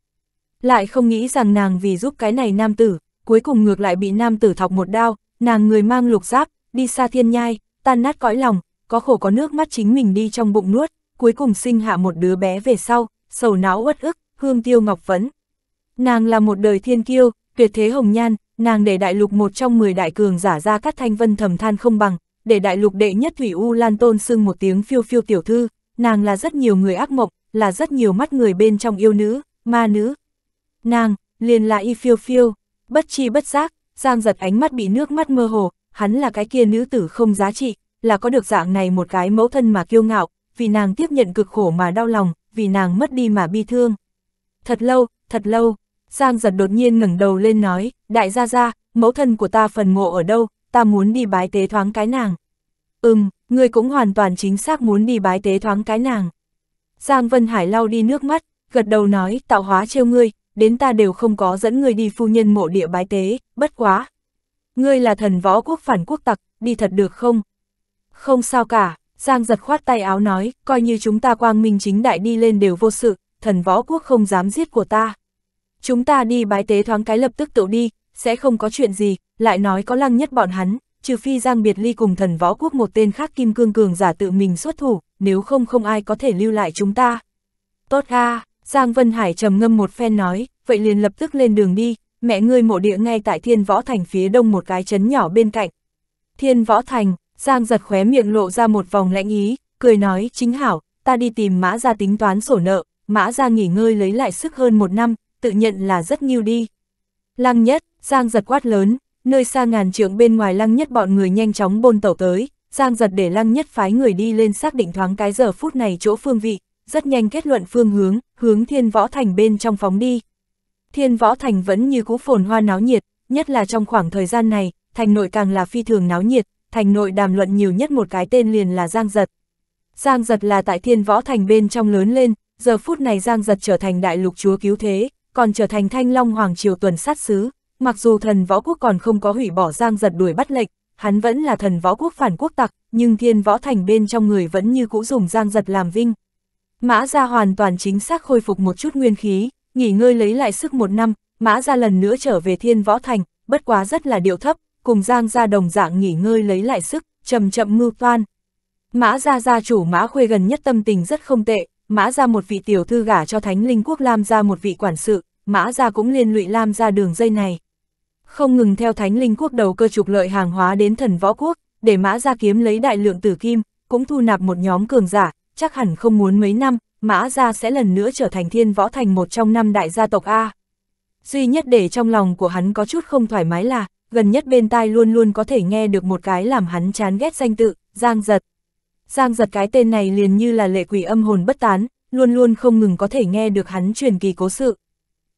Lại không nghĩ rằng nàng vì giúp cái này nam tử, cuối cùng ngược lại bị nam tử thọc một đao, nàng người mang lục giáp, đi xa thiên nhai, tan nát cõi lòng, có khổ có nước mắt chính mình đi trong bụng nuốt, cuối cùng sinh hạ một đứa bé về sau, sầu não uất ức, hương tiêu ngọc vấn. Nàng là một đời thiên kiêu, tuyệt thế hồng nhan, nàng để đại lục một trong 10 đại cường giả ra cắt thanh vân thầm than không bằng, để đại lục đệ nhất thủy u lan tôn sưng một tiếng phiêu phiêu tiểu thư, nàng là rất nhiều người ác mộng, là rất nhiều mắt người bên trong yêu nữ, ma nữ. Nàng, liền là y phiêu phiêu, bất chi bất giác, giang giật ánh mắt bị nước mắt mơ hồ, hắn là cái kia nữ tử không giá trị, là có được dạng này một cái mẫu thân mà kiêu ngạo, vì nàng tiếp nhận cực khổ mà đau lòng, vì nàng mất đi mà bi thương. Thật lâu, thật lâu, Giang giật đột nhiên ngẩng đầu lên nói, đại gia gia, mẫu thân của ta phần mộ ở đâu, ta muốn đi bái tế thoáng cái nàng. Ừm, ngươi cũng hoàn toàn chính xác muốn đi bái tế thoáng cái nàng. Giang Vân Hải lau đi nước mắt, gật đầu nói, tạo hóa trêu ngươi, đến ta đều không có dẫn ngươi đi phu nhân mộ địa bái tế, bất quá. Ngươi là thần võ quốc phản quốc tặc, đi thật được không? Không sao cả, Giang giật khoát tay áo nói, coi như chúng ta quang minh chính đại đi lên đều vô sự, thần võ quốc không dám giết của ta. Chúng ta đi bái tế thoáng cái lập tức tự đi, sẽ không có chuyện gì, lại nói có lăng nhất bọn hắn, trừ phi Giang Biệt Ly cùng thần võ quốc một tên khác kim cương cường giả tự mình xuất thủ, nếu không không ai có thể lưu lại chúng ta. Tốt a Giang Vân Hải trầm ngâm một phen nói, vậy liền lập tức lên đường đi, mẹ ngươi mộ địa ngay tại thiên võ thành phía đông một cái trấn nhỏ bên cạnh. Thiên võ thành, Giang giật khóe miệng lộ ra một vòng lãnh ý, cười nói chính hảo, ta đi tìm mã ra tính toán sổ nợ, mã ra nghỉ ngơi lấy lại sức hơn một năm, tự nhận là rất nghiêu đi. Lăng nhất, Giang giật quát lớn, nơi xa ngàn trượng bên ngoài lăng nhất bọn người nhanh chóng bôn tẩu tới, Giang giật để lăng nhất phái người đi lên xác định thoáng cái giờ phút này chỗ phương vị, rất nhanh kết luận phương hướng, hướng thiên võ thành bên trong phóng đi. Thiên võ thành vẫn như cú phồn hoa náo nhiệt, nhất là trong khoảng thời gian này, thành nội càng là phi thường náo nhiệt, thành nội đàm luận nhiều nhất một cái tên liền là Giang Giật. Giang Giật là tại thiên võ thành bên trong lớn lên, giờ phút này Giang Giật trở thành đại lục chúa cứu thế, còn trở thành thanh long hoàng triều tuần sát sứ. Mặc dù thần võ quốc còn không có hủy bỏ Giang Giật đuổi bắt lệnh, hắn vẫn là thần võ quốc phản quốc tặc, nhưng thiên võ thành bên trong người vẫn như cũ dùng Giang Giật làm vinh. Mã ra hoàn toàn chính xác khôi phục một chút nguyên khí, nghỉ ngơi lấy lại sức một năm, mã ra lần nữa trở về thiên võ thành, bất quá rất là điệu thấp, cùng Giang ra đồng dạng nghỉ ngơi lấy lại sức, chậm chậm mưu toan. Mã gia gia chủ Mã Khuê gần nhất tâm tình rất không tệ, Mã gia một vị tiểu thư gả cho Thánh Linh Quốc Lam gia một vị quản sự, Mã gia cũng liên lụy Lam gia đường dây này. Không ngừng theo Thánh Linh Quốc đầu cơ trục lợi hàng hóa đến thần võ quốc, để Mã gia kiếm lấy đại lượng tử kim, cũng thu nạp một nhóm cường giả, chắc hẳn không muốn mấy năm, Mã gia sẽ lần nữa trở thành thiên võ thành một trong năm đại gia tộc A. Duy nhất để trong lòng của hắn có chút không thoải mái là, gần nhất bên tai luôn luôn có thể nghe được một cái làm hắn chán ghét danh tự, Giang Giật. Giang Giật cái tên này liền như là lệ quỷ âm hồn bất tán, luôn luôn không ngừng có thể nghe được hắn truyền kỳ cố sự.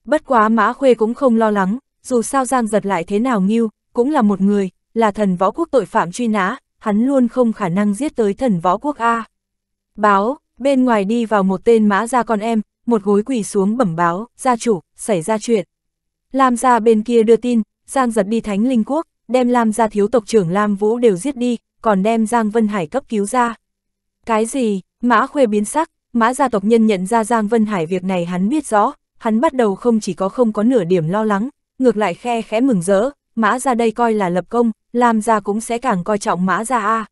Bất quá Mã Khuê cũng không lo lắng, dù sao Giang Giật lại thế nào nghiêu, cũng là một người, là thần võ quốc tội phạm truy nã, hắn luôn không khả năng giết tới thần võ quốc A. Báo, bên ngoài đi vào một tên mã ra con em, một gối quỳ xuống bẩm báo, gia chủ, xảy ra chuyện. Lam gia bên kia đưa tin, Giang giật đi Thánh Linh Quốc, đem Lam gia thiếu tộc trưởng Lam Vũ đều giết đi, còn đem Giang Vân Hải cấp cứu ra. Cái gì, mã khuê biến sắc, mã gia tộc nhân nhận ra Giang Vân Hải việc này hắn biết rõ, hắn bắt đầu không chỉ có không có nửa điểm lo lắng, ngược lại khe khẽ mừng rỡ, mã gia đây coi là lập công, Lam gia cũng sẽ càng coi trọng mã gia a.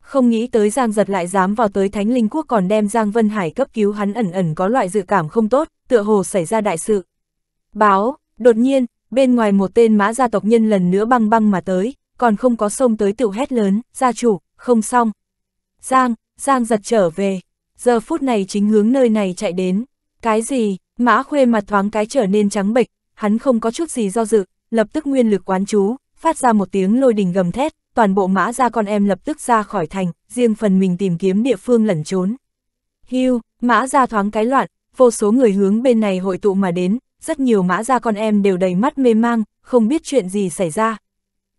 Không nghĩ tới Giang giật lại dám vào tới Thánh Linh Quốc còn đem Giang Vân Hải cấp cứu hắn ẩn ẩn có loại dự cảm không tốt, tựa hồ xảy ra đại sự. Báo, đột nhiên, bên ngoài một tên mã gia tộc nhân lần nữa băng băng mà tới, còn không có sông tới tiểu hét lớn, gia chủ, không xong. Giang, Giang giật trở về, giờ phút này chính hướng nơi này chạy đến. Cái gì, mã khuê mặt thoáng cái trở nên trắng bệch, hắn không có chút gì do dự, lập tức nguyên lực quán chú, phát ra một tiếng lôi đình gầm thét, toàn bộ mã gia con em lập tức ra khỏi thành, riêng phần mình tìm kiếm địa phương lẩn trốn. Hưu, mã gia thoáng cái loạn, vô số người hướng bên này hội tụ mà đến, rất nhiều mã gia con em đều đầy mắt mê mang, không biết chuyện gì xảy ra.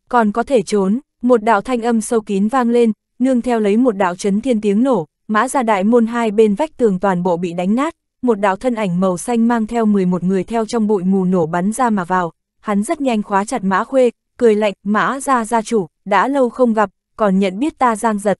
Còn có thể trốn, một đạo thanh âm sâu kín vang lên, nương theo lấy một đạo chấn thiên tiếng nổ, mã gia đại môn hai bên vách tường toàn bộ bị đánh nát, một đạo thân ảnh màu xanh mang theo 11 người theo trong bụi mù nổ bắn ra mà vào, hắn rất nhanh khóa chặt mã khuê, cười lạnh, mã gia gia chủ, đã lâu không gặp, còn nhận biết ta giang giật.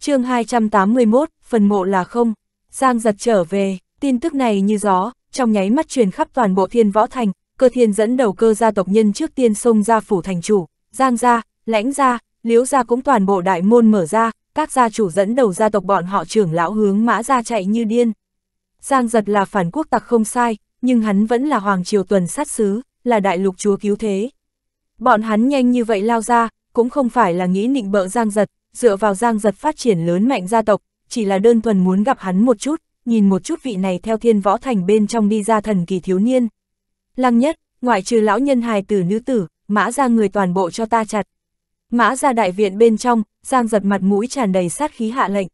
chương 281, phần mộ là không, giang giật trở về, tin tức này như gió, trong nháy mắt truyền khắp toàn bộ thiên võ thành, cơ thiên dẫn đầu cơ gia tộc nhân trước tiên xông ra phủ thành chủ, giang gia, lãnh gia, liễu gia cũng toàn bộ đại môn mở ra, các gia chủ dẫn đầu gia tộc bọn họ trưởng lão hướng mã ra chạy như điên. Giang giật là phản quốc tặc không sai, nhưng hắn vẫn là hoàng triều tuần sát xứ, là đại lục chúa cứu thế. Bọn hắn nhanh như vậy lao ra, cũng không phải là nghĩ nịnh bợ giang giật, dựa vào giang giật phát triển lớn mạnh gia tộc, chỉ là đơn thuần muốn gặp hắn một chút, nhìn một chút vị này theo thiên võ thành bên trong đi ra thần kỳ thiếu niên. Lăng nhất, ngoại trừ lão nhân hài tử nữ tử, mã ra người toàn bộ cho ta chặt. Mã ra đại viện bên trong, Giang giật mặt mũi tràn đầy sát khí hạ lệnh.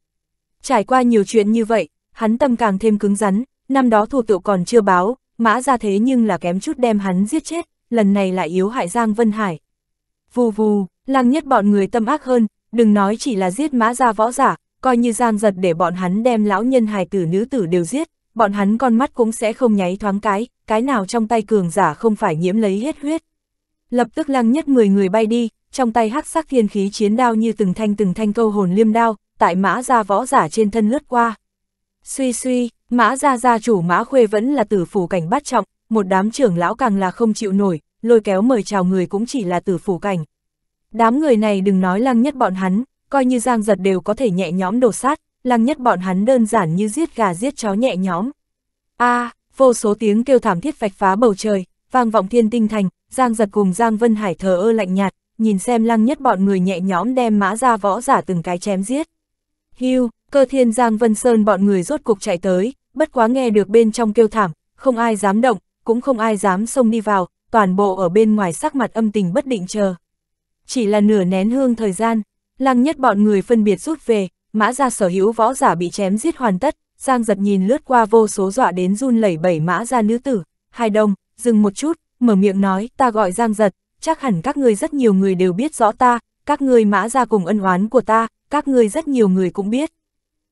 Trải qua nhiều chuyện như vậy, hắn tâm càng thêm cứng rắn, năm đó thủ tựu còn chưa báo, mã ra thế nhưng là kém chút đem hắn giết chết, lần này lại yếu hại Giang Vân Hải. Vù vù, lăng nhất bọn người tâm ác hơn, đừng nói chỉ là giết mã ra võ giả, coi như gian giật để bọn hắn đem lão nhân hài tử nữ tử đều giết, bọn hắn con mắt cũng sẽ không nháy thoáng cái, cái nào trong tay cường giả không phải nhiễm lấy hết huyết. Lập tức lăng nhất 10 người bay đi, trong tay hắc sắc thiên khí chiến đao như từng thanh từng thanh câu hồn liêm đao, tại mã ra võ giả trên thân lướt qua. Suy suy, mã ra gia chủ mã khuê vẫn là tử phủ cảnh bắt trọng, một đám trưởng lão càng là không chịu nổi, lôi kéo mời chào người cũng chỉ là tử phủ cảnh. Đám người này đừng nói lăng nhất bọn hắn, coi như giang giật đều có thể nhẹ nhõm đổ sát, lăng nhất bọn hắn đơn giản như giết gà giết chó nhẹ nhõm. a à, vô số tiếng kêu thảm thiết vạch phá bầu trời, vang vọng thiên tinh thành, giang giật cùng giang vân hải thờ ơ lạnh nhạt, nhìn xem lăng nhất bọn người nhẹ nhõm đem mã ra võ giả từng cái chém giết. Hưu, cơ thiên giang vân sơn bọn người rốt cục chạy tới, bất quá nghe được bên trong kêu thảm, không ai dám động, cũng không ai dám xông đi vào, toàn bộ ở bên ngoài sắc mặt âm tình bất định chờ. Chỉ là nửa nén hương thời gian, Lăng nhất bọn người phân biệt rút về, mã ra sở hữu võ giả bị chém giết hoàn tất, Giang giật nhìn lướt qua vô số dọa đến run lẩy bẩy mã ra nữ tử, hai đông, dừng một chút, mở miệng nói, ta gọi Giang giật, chắc hẳn các ngươi rất nhiều người đều biết rõ ta, các ngươi mã ra cùng ân oán của ta, các ngươi rất nhiều người cũng biết.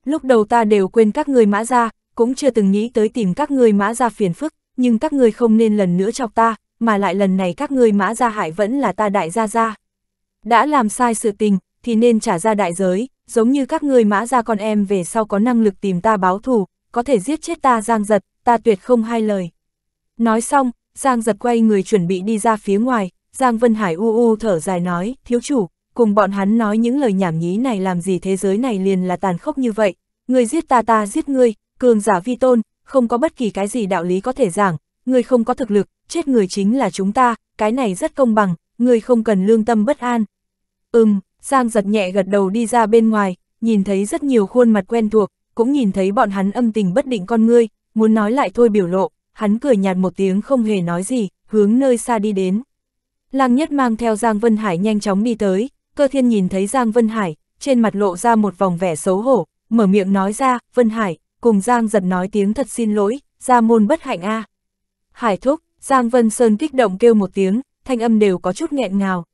Lúc đầu ta đều quên các ngươi mã ra, cũng chưa từng nghĩ tới tìm các ngươi mã ra phiền phức, nhưng các ngươi không nên lần nữa chọc ta, mà lại lần này các ngươi mã ra hại vẫn là ta đại gia gia. Đã làm sai sự tình, thì nên trả ra đại giới, giống như các ngươi mã ra con em về sau có năng lực tìm ta báo thù, có thể giết chết ta giang giật, ta tuyệt không hai lời. Nói xong, giang giật quay người chuẩn bị đi ra phía ngoài, giang vân hải u u thở dài nói, thiếu chủ, cùng bọn hắn nói những lời nhảm nhí này làm gì thế giới này liền là tàn khốc như vậy, người giết ta ta giết ngươi, cường giả vi tôn, không có bất kỳ cái gì đạo lý có thể giảng, người không có thực lực, chết người chính là chúng ta, cái này rất công bằng, người không cần lương tâm bất an. Ừm, Giang giật nhẹ gật đầu đi ra bên ngoài, nhìn thấy rất nhiều khuôn mặt quen thuộc, cũng nhìn thấy bọn hắn âm tình bất định con ngươi, muốn nói lại thôi biểu lộ, hắn cười nhạt một tiếng không hề nói gì, hướng nơi xa đi đến. Lang Nhất mang theo Giang Vân Hải nhanh chóng đi tới, cơ thiên nhìn thấy Giang Vân Hải, trên mặt lộ ra một vòng vẻ xấu hổ, mở miệng nói ra, Vân Hải, cùng Giang giật nói tiếng thật xin lỗi, ra môn bất hạnh a à. Hải thúc, Giang Vân Sơn kích động kêu một tiếng, thanh âm đều có chút nghẹn ngào.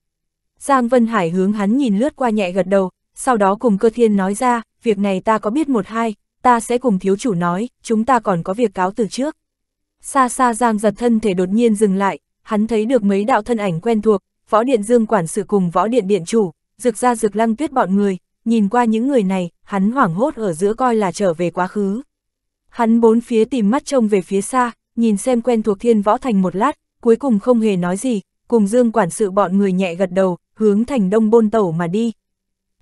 Giang Vân Hải hướng hắn nhìn lướt qua nhẹ gật đầu, sau đó cùng cơ thiên nói ra, việc này ta có biết một hai, ta sẽ cùng thiếu chủ nói, chúng ta còn có việc cáo từ trước. Xa xa Giang giật thân thể đột nhiên dừng lại, hắn thấy được mấy đạo thân ảnh quen thuộc, võ điện dương quản sự cùng võ điện điện chủ, rực ra rực lăng tuyết bọn người, nhìn qua những người này, hắn hoảng hốt ở giữa coi là trở về quá khứ. Hắn bốn phía tìm mắt trông về phía xa, nhìn xem quen thuộc thiên võ thành một lát, cuối cùng không hề nói gì, cùng dương quản sự bọn người nhẹ gật đầu, hướng thành đông bôn tẩu mà đi.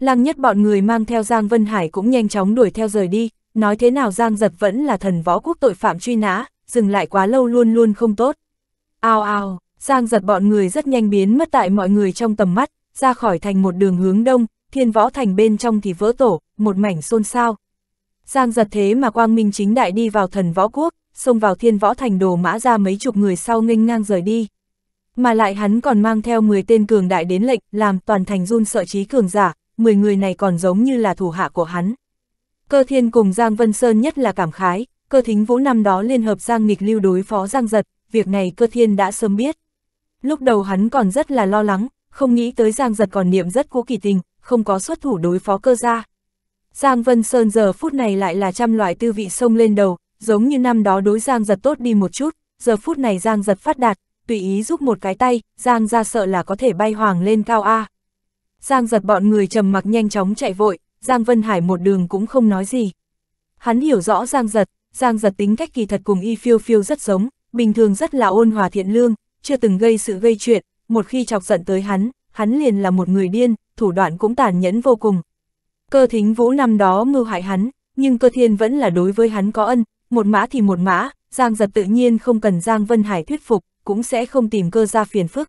Lăng nhất bọn người mang theo Giang Vân Hải cũng nhanh chóng đuổi theo rời đi, nói thế nào Giang giật vẫn là thần võ quốc tội phạm truy nã, dừng lại quá lâu luôn luôn không tốt. Ao ao, Giang giật bọn người rất nhanh biến mất tại mọi người trong tầm mắt, ra khỏi thành một đường hướng đông, thiên võ thành bên trong thì vỡ tổ, một mảnh xôn xao. Giang giật thế mà quang minh chính đại đi vào thần võ quốc, xông vào thiên võ thành đồ mã ra mấy chục người sau nghênh ngang rời đi. Mà lại hắn còn mang theo 10 tên cường đại đến lệnh, làm toàn thành run sợ trí cường giả, 10 người này còn giống như là thủ hạ của hắn. Cơ thiên cùng Giang Vân Sơn nhất là cảm khái, cơ thính vũ năm đó liên hợp Giang nghịch lưu đối phó Giang giật, việc này cơ thiên đã sớm biết. Lúc đầu hắn còn rất là lo lắng, không nghĩ tới Giang giật còn niệm rất cố kỳ tình, không có xuất thủ đối phó cơ gia. Giang Vân Sơn giờ phút này lại là trăm loại tư vị sông lên đầu, giống như năm đó đối Giang giật tốt đi một chút, giờ phút này Giang giật phát đạt, tùy ý giúp một cái tay, Giang ra sợ là có thể bay hoàng lên cao A. Giang giật bọn người trầm mặc nhanh chóng chạy vội, Giang Vân Hải một đường cũng không nói gì. Hắn hiểu rõ Giang giật, Giang giật tính cách kỳ thật cùng y phiêu phiêu rất giống, bình thường rất là ôn hòa thiện lương, chưa từng gây sự gây chuyện, một khi chọc giận tới hắn, hắn liền là một người điên, thủ đoạn cũng tàn nhẫn vô cùng. Cơ thính vũ năm đó mưu hại hắn, nhưng cơ thiên vẫn là đối với hắn có ân, một mã thì một mã, Giang giật tự nhiên không cần Giang Vân Hải thuyết phục cũng sẽ không tìm cơ ra phiền phức.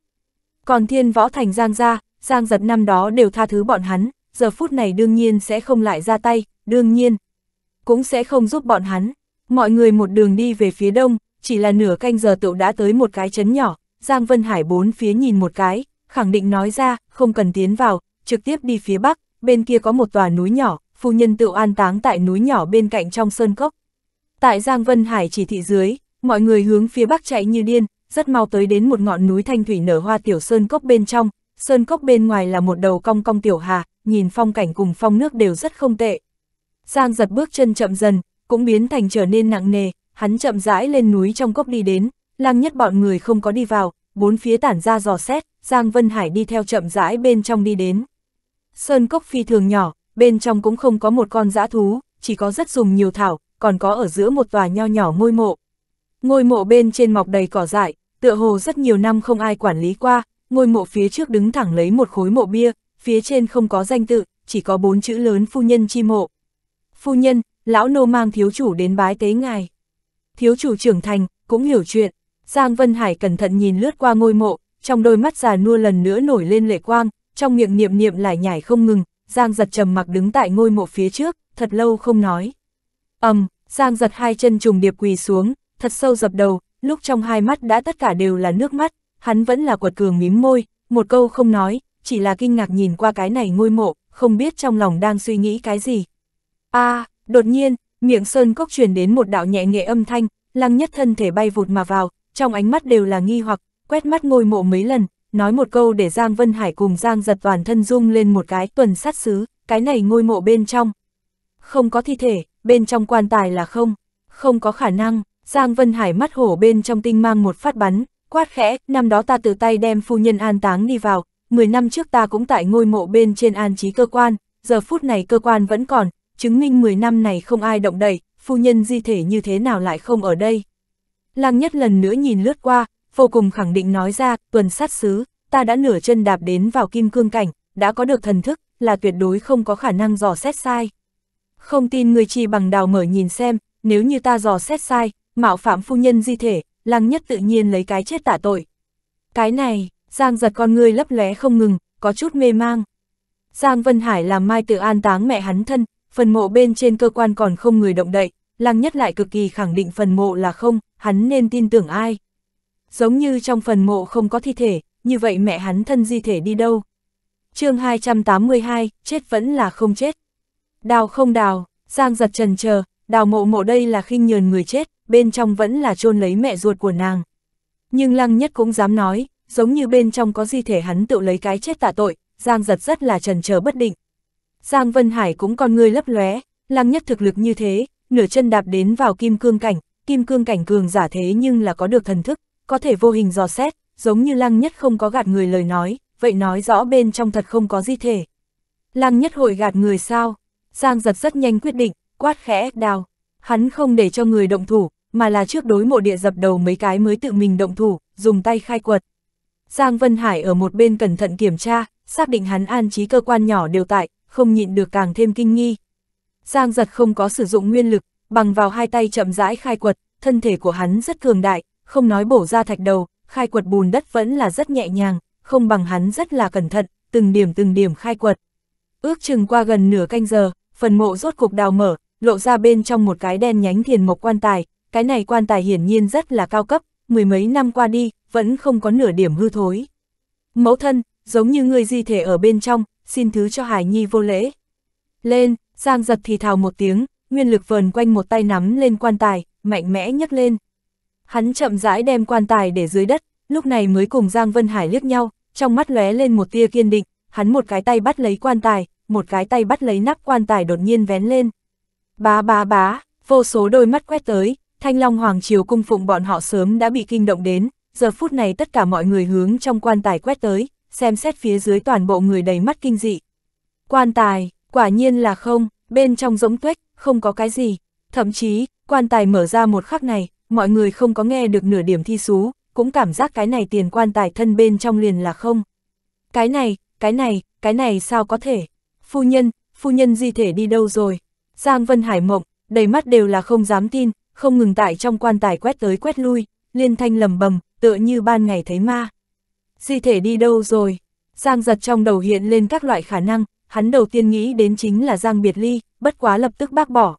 Còn thiên võ thành Giang gia, Giang giật năm đó đều tha thứ bọn hắn, giờ phút này đương nhiên sẽ không lại ra tay, đương nhiên. Cũng sẽ không giúp bọn hắn. Mọi người một đường đi về phía đông, chỉ là nửa canh giờ tựu đã tới một cái chấn nhỏ, Giang Vân Hải bốn phía nhìn một cái, khẳng định nói ra, không cần tiến vào, trực tiếp đi phía bắc, bên kia có một tòa núi nhỏ, phu nhân tựu an táng tại núi nhỏ bên cạnh trong sơn cốc. Tại Giang Vân Hải chỉ thị dưới, mọi người hướng phía bắc chạy như điên, rất mau tới đến một ngọn núi thanh thủy nở hoa tiểu sơn cốc bên trong, sơn cốc bên ngoài là một đầu cong cong tiểu hà, nhìn phong cảnh cùng phong nước đều rất không tệ. Giang giật bước chân chậm dần, cũng biến thành trở nên nặng nề, hắn chậm rãi lên núi trong cốc đi đến, lang nhất bọn người không có đi vào, bốn phía tản ra dò xét, Giang Vân Hải đi theo chậm rãi bên trong đi đến. Sơn cốc phi thường nhỏ, bên trong cũng không có một con dã thú, chỉ có rất dùng nhiều thảo, còn có ở giữa một tòa nho nhỏ ngôi mộ. Ngôi mộ bên trên mọc đầy cỏ dại, tựa hồ rất nhiều năm không ai quản lý qua, ngôi mộ phía trước đứng thẳng lấy một khối mộ bia, phía trên không có danh tự, chỉ có bốn chữ lớn phu nhân chi mộ. Phu nhân, lão nô mang thiếu chủ đến bái tế ngài. Thiếu chủ trưởng thành, cũng hiểu chuyện. Giang Vân Hải cẩn thận nhìn lướt qua ngôi mộ, trong đôi mắt già nua lần nữa nổi lên lệ quang, trong miệng niệm niệm lại nhảy không ngừng, Giang giật trầm mặc đứng tại ngôi mộ phía trước, thật lâu không nói. ầm, um, Giang giật hai chân trùng điệp quỳ xuống, thật sâu dập đầu, lúc trong hai mắt đã tất cả đều là nước mắt, hắn vẫn là quật cường mím môi, một câu không nói, chỉ là kinh ngạc nhìn qua cái này ngôi mộ, không biết trong lòng đang suy nghĩ cái gì. a à, đột nhiên, miệng sơn cốc truyền đến một đạo nhẹ nghệ âm thanh, lăng nhất thân thể bay vụt mà vào, trong ánh mắt đều là nghi hoặc, quét mắt ngôi mộ mấy lần, nói một câu để Giang Vân Hải cùng Giang giật toàn thân rung lên một cái tuần sát xứ, cái này ngôi mộ bên trong. Không có thi thể, bên trong quan tài là không, không có khả năng. Giang Vân Hải mắt hổ bên trong tinh mang một phát bắn, quát khẽ, năm đó ta từ tay đem phu nhân an táng đi vào, 10 năm trước ta cũng tại ngôi mộ bên trên an trí cơ quan, giờ phút này cơ quan vẫn còn, chứng minh 10 năm này không ai động đậy, phu nhân di thể như thế nào lại không ở đây. Lăng nhất lần nữa nhìn lướt qua, vô cùng khẳng định nói ra, tuần sát xứ, ta đã nửa chân đạp đến vào kim cương cảnh, đã có được thần thức, là tuyệt đối không có khả năng dò xét sai. Không tin người chi bằng đào mở nhìn xem, nếu như ta dò xét sai, mạo phạm phu nhân di thể, lăng nhất tự nhiên lấy cái chết tả tội. Cái này, Giang giật con người lấp lóe không ngừng, có chút mê mang. Giang Vân Hải làm mai tự an táng mẹ hắn thân, phần mộ bên trên cơ quan còn không người động đậy, lăng nhất lại cực kỳ khẳng định phần mộ là không, hắn nên tin tưởng ai. Giống như trong phần mộ không có thi thể, như vậy mẹ hắn thân di thể đi đâu. chương 282, chết vẫn là không chết. Đào không đào, Giang giật trần chờ đào mộ mộ đây là khinh nhờn người chết, bên trong vẫn là chôn lấy mẹ ruột của nàng. Nhưng lăng nhất cũng dám nói, giống như bên trong có di thể hắn tự lấy cái chết tạ tội, Giang giật rất là trần chờ bất định. Giang Vân Hải cũng còn người lấp lóe, lăng nhất thực lực như thế, nửa chân đạp đến vào kim cương cảnh, kim cương cảnh cường giả thế nhưng là có được thần thức, có thể vô hình dò xét, giống như lăng nhất không có gạt người lời nói, vậy nói rõ bên trong thật không có di thể. Lăng nhất hội gạt người sao? Giang giật rất nhanh quyết định, quát khẽ, đào. Hắn không để cho người động thủ, mà là trước đối mộ địa dập đầu mấy cái mới tự mình động thủ, dùng tay khai quật. Giang Vân Hải ở một bên cẩn thận kiểm tra, xác định hắn an trí cơ quan nhỏ đều tại, không nhịn được càng thêm kinh nghi. Giang giật không có sử dụng nguyên lực, bằng vào hai tay chậm rãi khai quật, thân thể của hắn rất cường đại, không nói bổ ra thạch đầu, khai quật bùn đất vẫn là rất nhẹ nhàng, không bằng hắn rất là cẩn thận, từng điểm từng điểm khai quật. Ước chừng qua gần nửa canh giờ, phần mộ rốt cục đào mở, lộ ra bên trong một cái đen nhánh thiền mộc quan tài, cái này quan tài hiển nhiên rất là cao cấp, mười mấy năm qua đi, vẫn không có nửa điểm hư thối. Mẫu thân, giống như người di thể ở bên trong, xin thứ cho Hải Nhi vô lễ. Lên, Giang giật thì thào một tiếng, nguyên lực vờn quanh một tay nắm lên quan tài, mạnh mẽ nhấc lên. Hắn chậm rãi đem quan tài để dưới đất, lúc này mới cùng Giang Vân Hải liếc nhau, trong mắt lóe lên một tia kiên định, hắn một cái tay bắt lấy quan tài, một cái tay bắt lấy nắp quan tài đột nhiên vén lên, Bá bá bá, vô số đôi mắt quét tới, Thanh Long Hoàng Triều cung phụng bọn họ sớm đã bị kinh động đến, giờ phút này tất cả mọi người hướng trong quan tài quét tới, xem xét phía dưới toàn bộ người đầy mắt kinh dị. Quan tài, quả nhiên là không, bên trong rỗng tuếch, không có cái gì, thậm chí, quan tài mở ra một khắc này, mọi người không có nghe được nửa điểm thi xú, cũng cảm giác cái này tiền quan tài thân bên trong liền là không. Cái này, cái này, cái này sao có thể? Phu nhân, phu nhân di thể đi đâu rồi? Giang Vân Hải mộng, đầy mắt đều là không dám tin, không ngừng tại trong quan tài quét tới quét lui, liên thanh lầm bầm, tựa như ban ngày thấy ma. Di thể đi đâu rồi? Giang giật trong đầu hiện lên các loại khả năng, hắn đầu tiên nghĩ đến chính là Giang Biệt Ly, bất quá lập tức bác bỏ.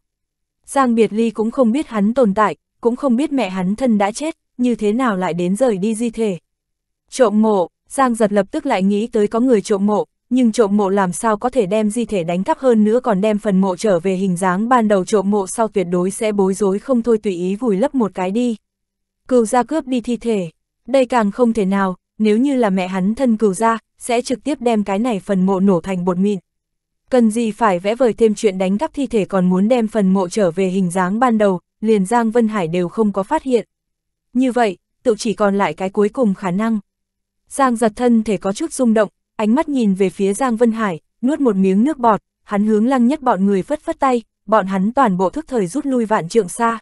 Giang Biệt Ly cũng không biết hắn tồn tại, cũng không biết mẹ hắn thân đã chết, như thế nào lại đến rời đi di thể. Trộm mộ, Giang giật lập tức lại nghĩ tới có người trộm mộ, nhưng trộm mộ làm sao có thể đem di thể đánh cắp hơn nữa còn đem phần mộ trở về hình dáng ban đầu trộm mộ sau tuyệt đối sẽ bối rối không thôi tùy ý vùi lấp một cái đi. Cừu gia cướp đi thi thể, đây càng không thể nào, nếu như là mẹ hắn thân cừu gia sẽ trực tiếp đem cái này phần mộ nổ thành bột mịn. Cần gì phải vẽ vời thêm chuyện đánh cắp thi thể còn muốn đem phần mộ trở về hình dáng ban đầu, liền Giang Vân Hải đều không có phát hiện. Như vậy, tự chỉ còn lại cái cuối cùng khả năng. Giang giật thân thể có chút rung động, ánh mắt nhìn về phía Giang Vân Hải, nuốt một miếng nước bọt, hắn hướng lăng nhất bọn người phất phất tay, bọn hắn toàn bộ thức thời rút lui vạn trượng xa.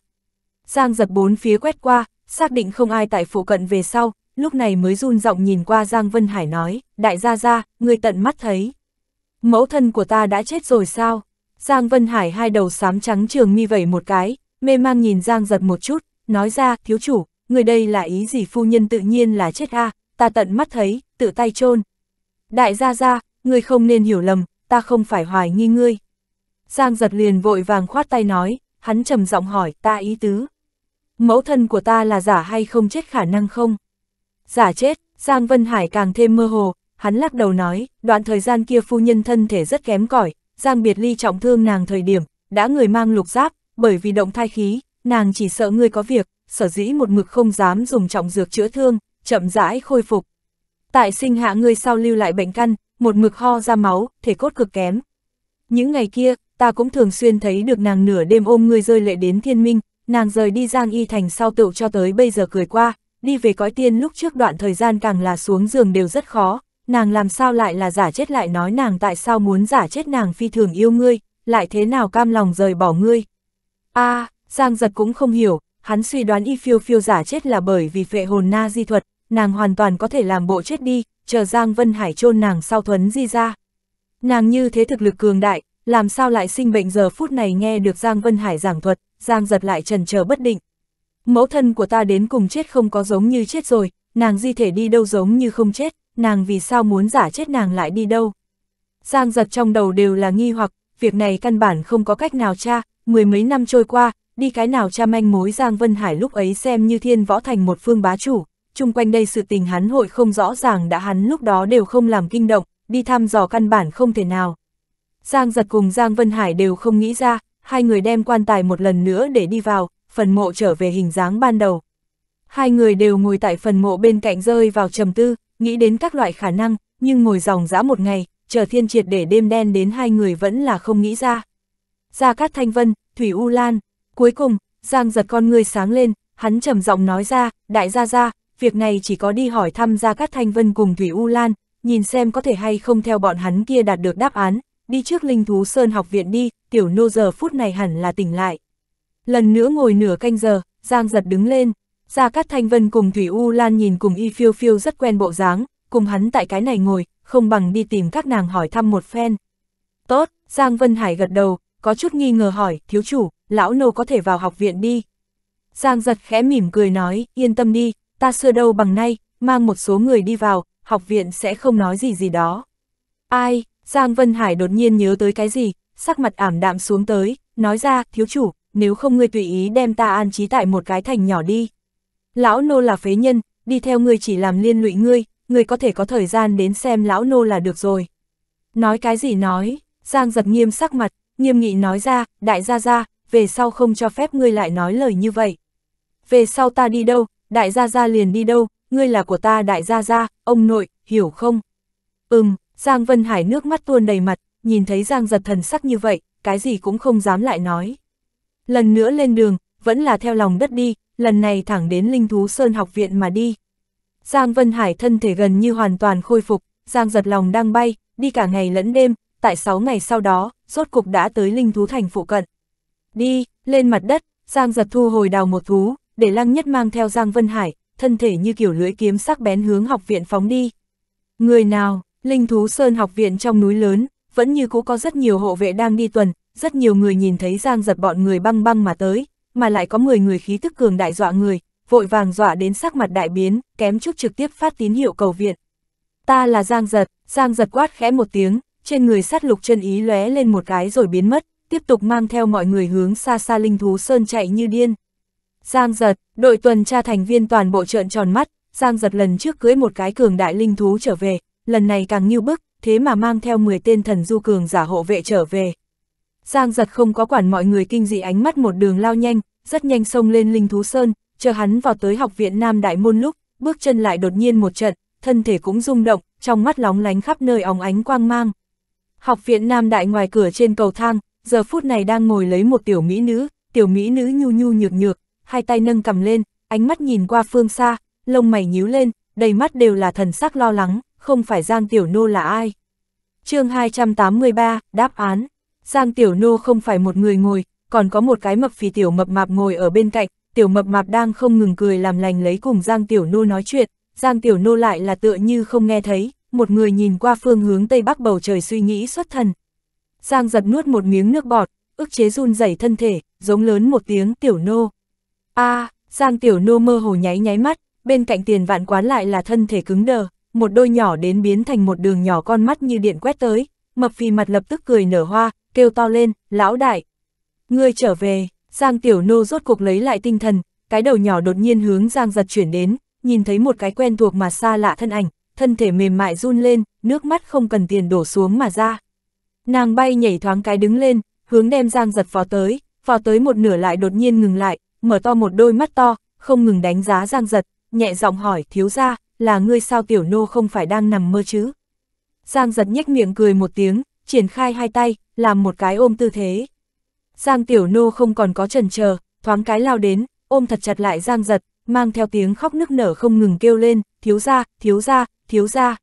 Giang giật bốn phía quét qua, xác định không ai tại phụ cận về sau, lúc này mới run giọng nhìn qua Giang Vân Hải nói, đại gia gia, người tận mắt thấy. Mẫu thân của ta đã chết rồi sao? Giang Vân Hải hai đầu xám trắng trường mi vẩy một cái, mê mang nhìn Giang giật một chút, nói ra, thiếu chủ, người đây là ý gì phu nhân tự nhiên là chết a ta tận mắt thấy, tự tay chôn Đại gia gia, ngươi không nên hiểu lầm, ta không phải hoài nghi ngươi. Giang giật liền vội vàng khoát tay nói, hắn trầm giọng hỏi ta ý tứ. Mẫu thân của ta là giả hay không chết khả năng không? Giả chết, Giang Vân Hải càng thêm mơ hồ, hắn lắc đầu nói, đoạn thời gian kia phu nhân thân thể rất kém cỏi, Giang Biệt Ly trọng thương nàng thời điểm, đã người mang lục giáp, bởi vì động thai khí, nàng chỉ sợ ngươi có việc, sở dĩ một mực không dám dùng trọng dược chữa thương, chậm rãi khôi phục. Tại sinh hạ ngươi sau lưu lại bệnh căn, một mực ho ra máu, thể cốt cực kém. Những ngày kia, ta cũng thường xuyên thấy được nàng nửa đêm ôm ngươi rơi lệ đến thiên minh, nàng rời đi giang y thành sau tựu cho tới bây giờ cười qua, đi về cõi tiên lúc trước đoạn thời gian càng là xuống giường đều rất khó, nàng làm sao lại là giả chết lại nói nàng tại sao muốn giả chết nàng phi thường yêu ngươi, lại thế nào cam lòng rời bỏ ngươi. a à, Giang giật cũng không hiểu, hắn suy đoán y phiêu phiêu giả chết là bởi vì phệ hồn na di thuật, nàng hoàn toàn có thể làm bộ chết đi, chờ Giang Vân Hải chôn nàng sau thuấn di ra. Nàng như thế thực lực cường đại, làm sao lại sinh bệnh giờ phút này nghe được Giang Vân Hải giảng thuật, Giang giật lại trần chờ bất định. Mẫu thân của ta đến cùng chết không có giống như chết rồi, nàng di thể đi đâu giống như không chết, nàng vì sao muốn giả chết nàng lại đi đâu. Giang giật trong đầu đều là nghi hoặc, việc này căn bản không có cách nào cha, mười mấy năm trôi qua, đi cái nào cha manh mối Giang Vân Hải lúc ấy xem như thiên võ thành một phương bá chủ, chung quanh đây sự tình hắn hội không rõ ràng đã hắn lúc đó đều không làm kinh động, đi thăm dò căn bản không thể nào. Giang giật cùng Giang Vân Hải đều không nghĩ ra, hai người đem quan tài một lần nữa để đi vào, phần mộ trở về hình dáng ban đầu. Hai người đều ngồi tại phần mộ bên cạnh rơi vào trầm tư, nghĩ đến các loại khả năng, nhưng ngồi dòng dã một ngày, chờ thiên triệt để đêm đen đến hai người vẫn là không nghĩ ra. Gia Cát Thanh Vân, Thủy U Lan, cuối cùng, Giang giật con người sáng lên, hắn trầm giọng nói ra, đại gia gia, việc này chỉ có đi hỏi thăm ra các thanh vân cùng Thủy U Lan, nhìn xem có thể hay không theo bọn hắn kia đạt được đáp án, đi trước linh thú sơn học viện đi, tiểu nô giờ phút này hẳn là tỉnh lại. Lần nữa ngồi nửa canh giờ, Giang giật đứng lên, ra các thanh vân cùng Thủy U Lan nhìn cùng y phiêu phiêu rất quen bộ dáng, cùng hắn tại cái này ngồi, không bằng đi tìm các nàng hỏi thăm một phen. Tốt, Giang Vân Hải gật đầu, có chút nghi ngờ hỏi, thiếu chủ, lão nô có thể vào học viện đi. Giang giật khẽ mỉm cười nói, yên tâm đi, ta xưa đâu bằng nay, mang một số người đi vào, học viện sẽ không nói gì gì đó. Ai, Giang Vân Hải đột nhiên nhớ tới cái gì, sắc mặt ảm đạm xuống tới, nói ra, thiếu chủ, nếu không ngươi tùy ý đem ta an trí tại một cái thành nhỏ đi. Lão nô là phế nhân, đi theo ngươi chỉ làm liên lụy ngươi, ngươi có thể có thời gian đến xem lão nô là được rồi. Nói cái gì nói, Giang giật nghiêm sắc mặt, nghiêm nghị nói ra, đại gia gia, về sau không cho phép ngươi lại nói lời như vậy. Về sau ta đi đâu, đại gia gia liền đi đâu, ngươi là của ta đại gia gia, ông nội, hiểu không? Ừm, Giang Vân Hải nước mắt tuôn đầy mặt, nhìn thấy Giang giật thần sắc như vậy, cái gì cũng không dám lại nói. Lần nữa lên đường, vẫn là theo lòng đất đi, lần này thẳng đến Linh Thú Sơn học viện mà đi. Giang Vân Hải thân thể gần như hoàn toàn khôi phục, Giang giật lòng đang bay, đi cả ngày lẫn đêm, tại 6 ngày sau đó, rốt cục đã tới Linh Thú Thành phụ cận. Đi, lên mặt đất, Giang giật thu hồi đào một thú, để Lăng Nhất mang theo Giang Vân Hải, thân thể như kiểu lưỡi kiếm sắc bén hướng học viện phóng đi. Người nào, Linh Thú Sơn học viện trong núi lớn, vẫn như cũ có rất nhiều hộ vệ đang đi tuần, rất nhiều người nhìn thấy Giang giật bọn người băng băng mà tới, mà lại có 10 người khí tức cường đại dọa người, vội vàng dọa đến sắc mặt đại biến, kém chút trực tiếp phát tín hiệu cầu viện. Ta là Giang giật, Giang giật quát khẽ một tiếng, trên người sát lục chân ý lóe lên một cái rồi biến mất, tiếp tục mang theo mọi người hướng xa xa Linh Thú Sơn chạy như điên. Giang giật, đội tuần tra thành viên toàn bộ trợn tròn mắt, Giang giật lần trước cưới một cái cường đại linh thú trở về, lần này càng như bức, thế mà mang theo 10 tên thần du cường giả hộ vệ trở về. Giang giật không có quản mọi người kinh dị ánh mắt một đường lao nhanh, rất nhanh xông lên linh thú sơn, chờ hắn vào tới học viện Nam Đại Môn lúc, bước chân lại đột nhiên một trận, thân thể cũng rung động, trong mắt lóng lánh khắp nơi óng ánh quang mang. Học viện Nam Đại ngoài cửa trên cầu thang, giờ phút này đang ngồi lấy một tiểu mỹ nữ, tiểu mỹ nữ nhu nhu nhược nhược, hai tay nâng cầm lên, ánh mắt nhìn qua phương xa, lông mày nhíu lên, đầy mắt đều là thần sắc lo lắng, không phải Giang Tiểu Nô là ai. chương 283, đáp án. Giang Tiểu Nô không phải một người ngồi, còn có một cái mập phì tiểu mập mạp ngồi ở bên cạnh, tiểu mập mạp đang không ngừng cười làm lành lấy cùng Giang Tiểu Nô nói chuyện, Giang Tiểu Nô lại là tựa như không nghe thấy, một người nhìn qua phương hướng Tây Bắc bầu trời suy nghĩ xuất thần. Giang giật nuốt một miếng nước bọt, ức chế run rẩy thân thể, giống lớn một tiếng Tiểu Nô a à, Giang Tiểu Nô mơ hồ nháy nháy mắt, bên cạnh tiền vạn quán lại là thân thể cứng đờ, một đôi nhỏ đến biến thành một đường nhỏ con mắt như điện quét tới, mập phì mặt lập tức cười nở hoa, kêu to lên, lão đại. Ngươi trở về, Giang Tiểu Nô rốt cuộc lấy lại tinh thần, cái đầu nhỏ đột nhiên hướng Giang giật chuyển đến, nhìn thấy một cái quen thuộc mà xa lạ thân ảnh, thân thể mềm mại run lên, nước mắt không cần tiền đổ xuống mà ra. Nàng bay nhảy thoáng cái đứng lên, hướng đem Giang giật vò tới, vò tới một nửa lại đột nhiên ngừng lại, mở to một đôi mắt to, không ngừng đánh giá Giang Giật, nhẹ giọng hỏi thiếu ra, là ngươi sao tiểu nô không phải đang nằm mơ chứ? Giang Giật nhếch miệng cười một tiếng, triển khai hai tay, làm một cái ôm tư thế. Giang tiểu nô không còn có trần chờ thoáng cái lao đến, ôm thật chặt lại Giang Giật, mang theo tiếng khóc nức nở không ngừng kêu lên, thiếu ra, thiếu ra, thiếu ra.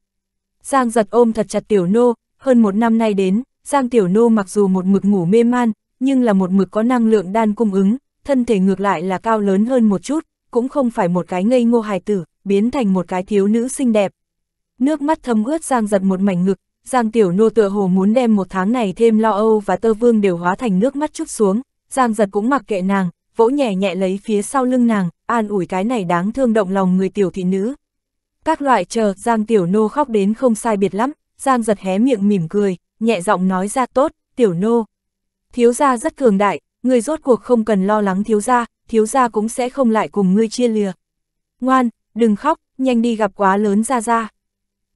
Giang Giật ôm thật chặt tiểu nô, hơn một năm nay đến, Giang tiểu nô mặc dù một mực ngủ mê man, nhưng là một mực có năng lượng đan cung ứng, thân thể ngược lại là cao lớn hơn một chút, cũng không phải một cái ngây ngô hài tử, biến thành một cái thiếu nữ xinh đẹp. Nước mắt thấm ướt Giang giật một mảnh ngực, Giang tiểu nô tựa hồ muốn đem một tháng này thêm lo âu và tơ vương đều hóa thành nước mắt chút xuống, Giang giật cũng mặc kệ nàng, vỗ nhẹ nhẹ lấy phía sau lưng nàng, an ủi cái này đáng thương động lòng người tiểu thị nữ. Các loại chờ, Giang tiểu nô khóc đến không sai biệt lắm, Giang giật hé miệng mỉm cười, nhẹ giọng nói ra tốt, tiểu nô. Thiếu gia rất cường đại, người rốt cuộc không cần lo lắng thiếu gia, thiếu gia cũng sẽ không lại cùng ngươi chia lìa. Ngoan, đừng khóc, nhanh đi gặp quá lớn ra ra.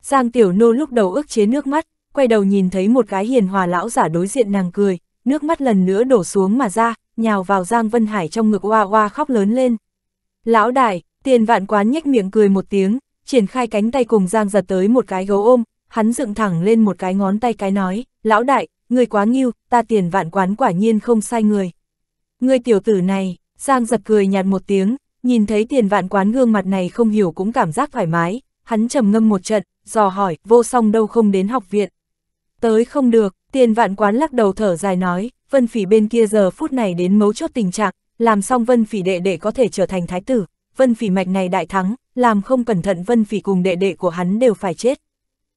Giang tiểu nô lúc đầu ức chế nước mắt, quay đầu nhìn thấy một cái hiền hòa lão giả đối diện nàng cười, nước mắt lần nữa đổ xuống mà ra, nhào vào Giang Vân Hải trong ngực oa oa khóc lớn lên. Lão đại, tiền vạn quán nhếch miệng cười một tiếng, triển khai cánh tay cùng Giang giật tới một cái gấu ôm, hắn dựng thẳng lên một cái ngón tay cái nói, lão đại, người quá nghiêu, ta tiền vạn quán quả nhiên không sai người. Người tiểu tử này, Giang giật cười nhạt một tiếng, nhìn thấy tiền vạn quán gương mặt này không hiểu cũng cảm giác thoải mái, hắn trầm ngâm một trận, dò hỏi, vô song đâu không đến học viện. Tới không được, tiền vạn quán lắc đầu thở dài nói, vân phỉ bên kia giờ phút này đến mấu chốt tình trạng, làm xong vân phỉ đệ đệ có thể trở thành thái tử, vân phỉ mạch này đại thắng, làm không cẩn thận vân phỉ cùng đệ đệ của hắn đều phải chết.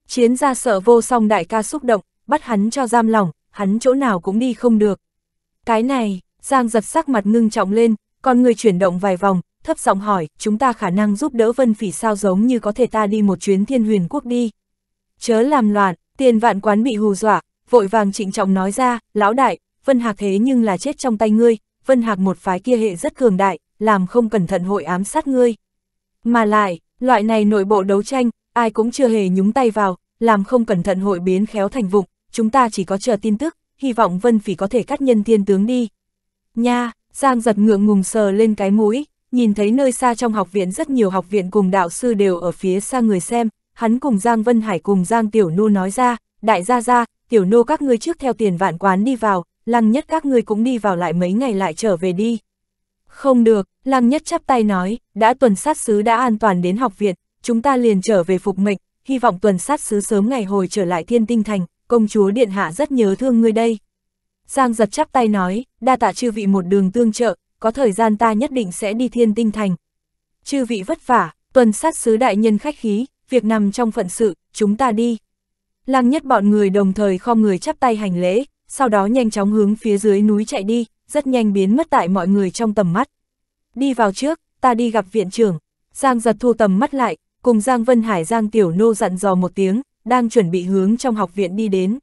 Chiến ra sợ vô song đại ca xúc động, bắt hắn cho giam lỏng, hắn chỗ nào cũng đi không được. Cái này, Giang giật sắc mặt ngưng trọng lên, còn người chuyển động vài vòng, thấp giọng hỏi, chúng ta khả năng giúp đỡ Vân Phỉ sao giống như có thể ta đi một chuyến thiên huyền quốc đi. Chớ làm loạn, tiền vạn quán bị hù dọa, vội vàng trịnh trọng nói ra, lão đại, Vân Hạc thế nhưng là chết trong tay ngươi, Vân Hạc một phái kia hệ rất cường đại, làm không cẩn thận hội ám sát ngươi. Mà lại, loại này nội bộ đấu tranh, ai cũng chưa hề nhúng tay vào, làm không cẩn thận hội biến khéo thành vụng, chúng ta chỉ có chờ tin tức, hy vọng Vân Phỉ có thể cắt nhân thiên tướng đi. Nha, Giang giật ngượng ngùng sờ lên cái mũi, nhìn thấy nơi xa trong học viện rất nhiều học viện cùng đạo sư đều ở phía xa người xem, hắn cùng Giang Vân Hải cùng Giang Tiểu Nô nói ra, đại gia gia, Tiểu Nô các ngươi trước theo tiền vạn quán đi vào, lăng nhất các ngươi cũng đi vào lại mấy ngày lại trở về đi. Không được, lăng nhất chắp tay nói, đã tuần sát sứ đã an toàn đến học viện, chúng ta liền trở về phục mệnh, hy vọng tuần sát sứ sớm ngày hồi trở lại thiên tinh thành, công chúa điện hạ rất nhớ thương ngươi đây. Giang giật chắp tay nói, đa tạ chư vị một đường tương trợ, có thời gian ta nhất định sẽ đi thiên tinh thành. Chư vị vất vả, tuần sát sứ đại nhân khách khí, việc nằm trong phận sự, chúng ta đi. Lăng nhất bọn người đồng thời kho người chắp tay hành lễ, sau đó nhanh chóng hướng phía dưới núi chạy đi, rất nhanh biến mất tại mọi người trong tầm mắt. Đi vào trước, ta đi gặp viện trưởng, Giang giật thu tầm mắt lại, cùng Giang Vân Hải Giang Tiểu Nô dặn dò một tiếng, đang chuẩn bị hướng trong học viện đi đến.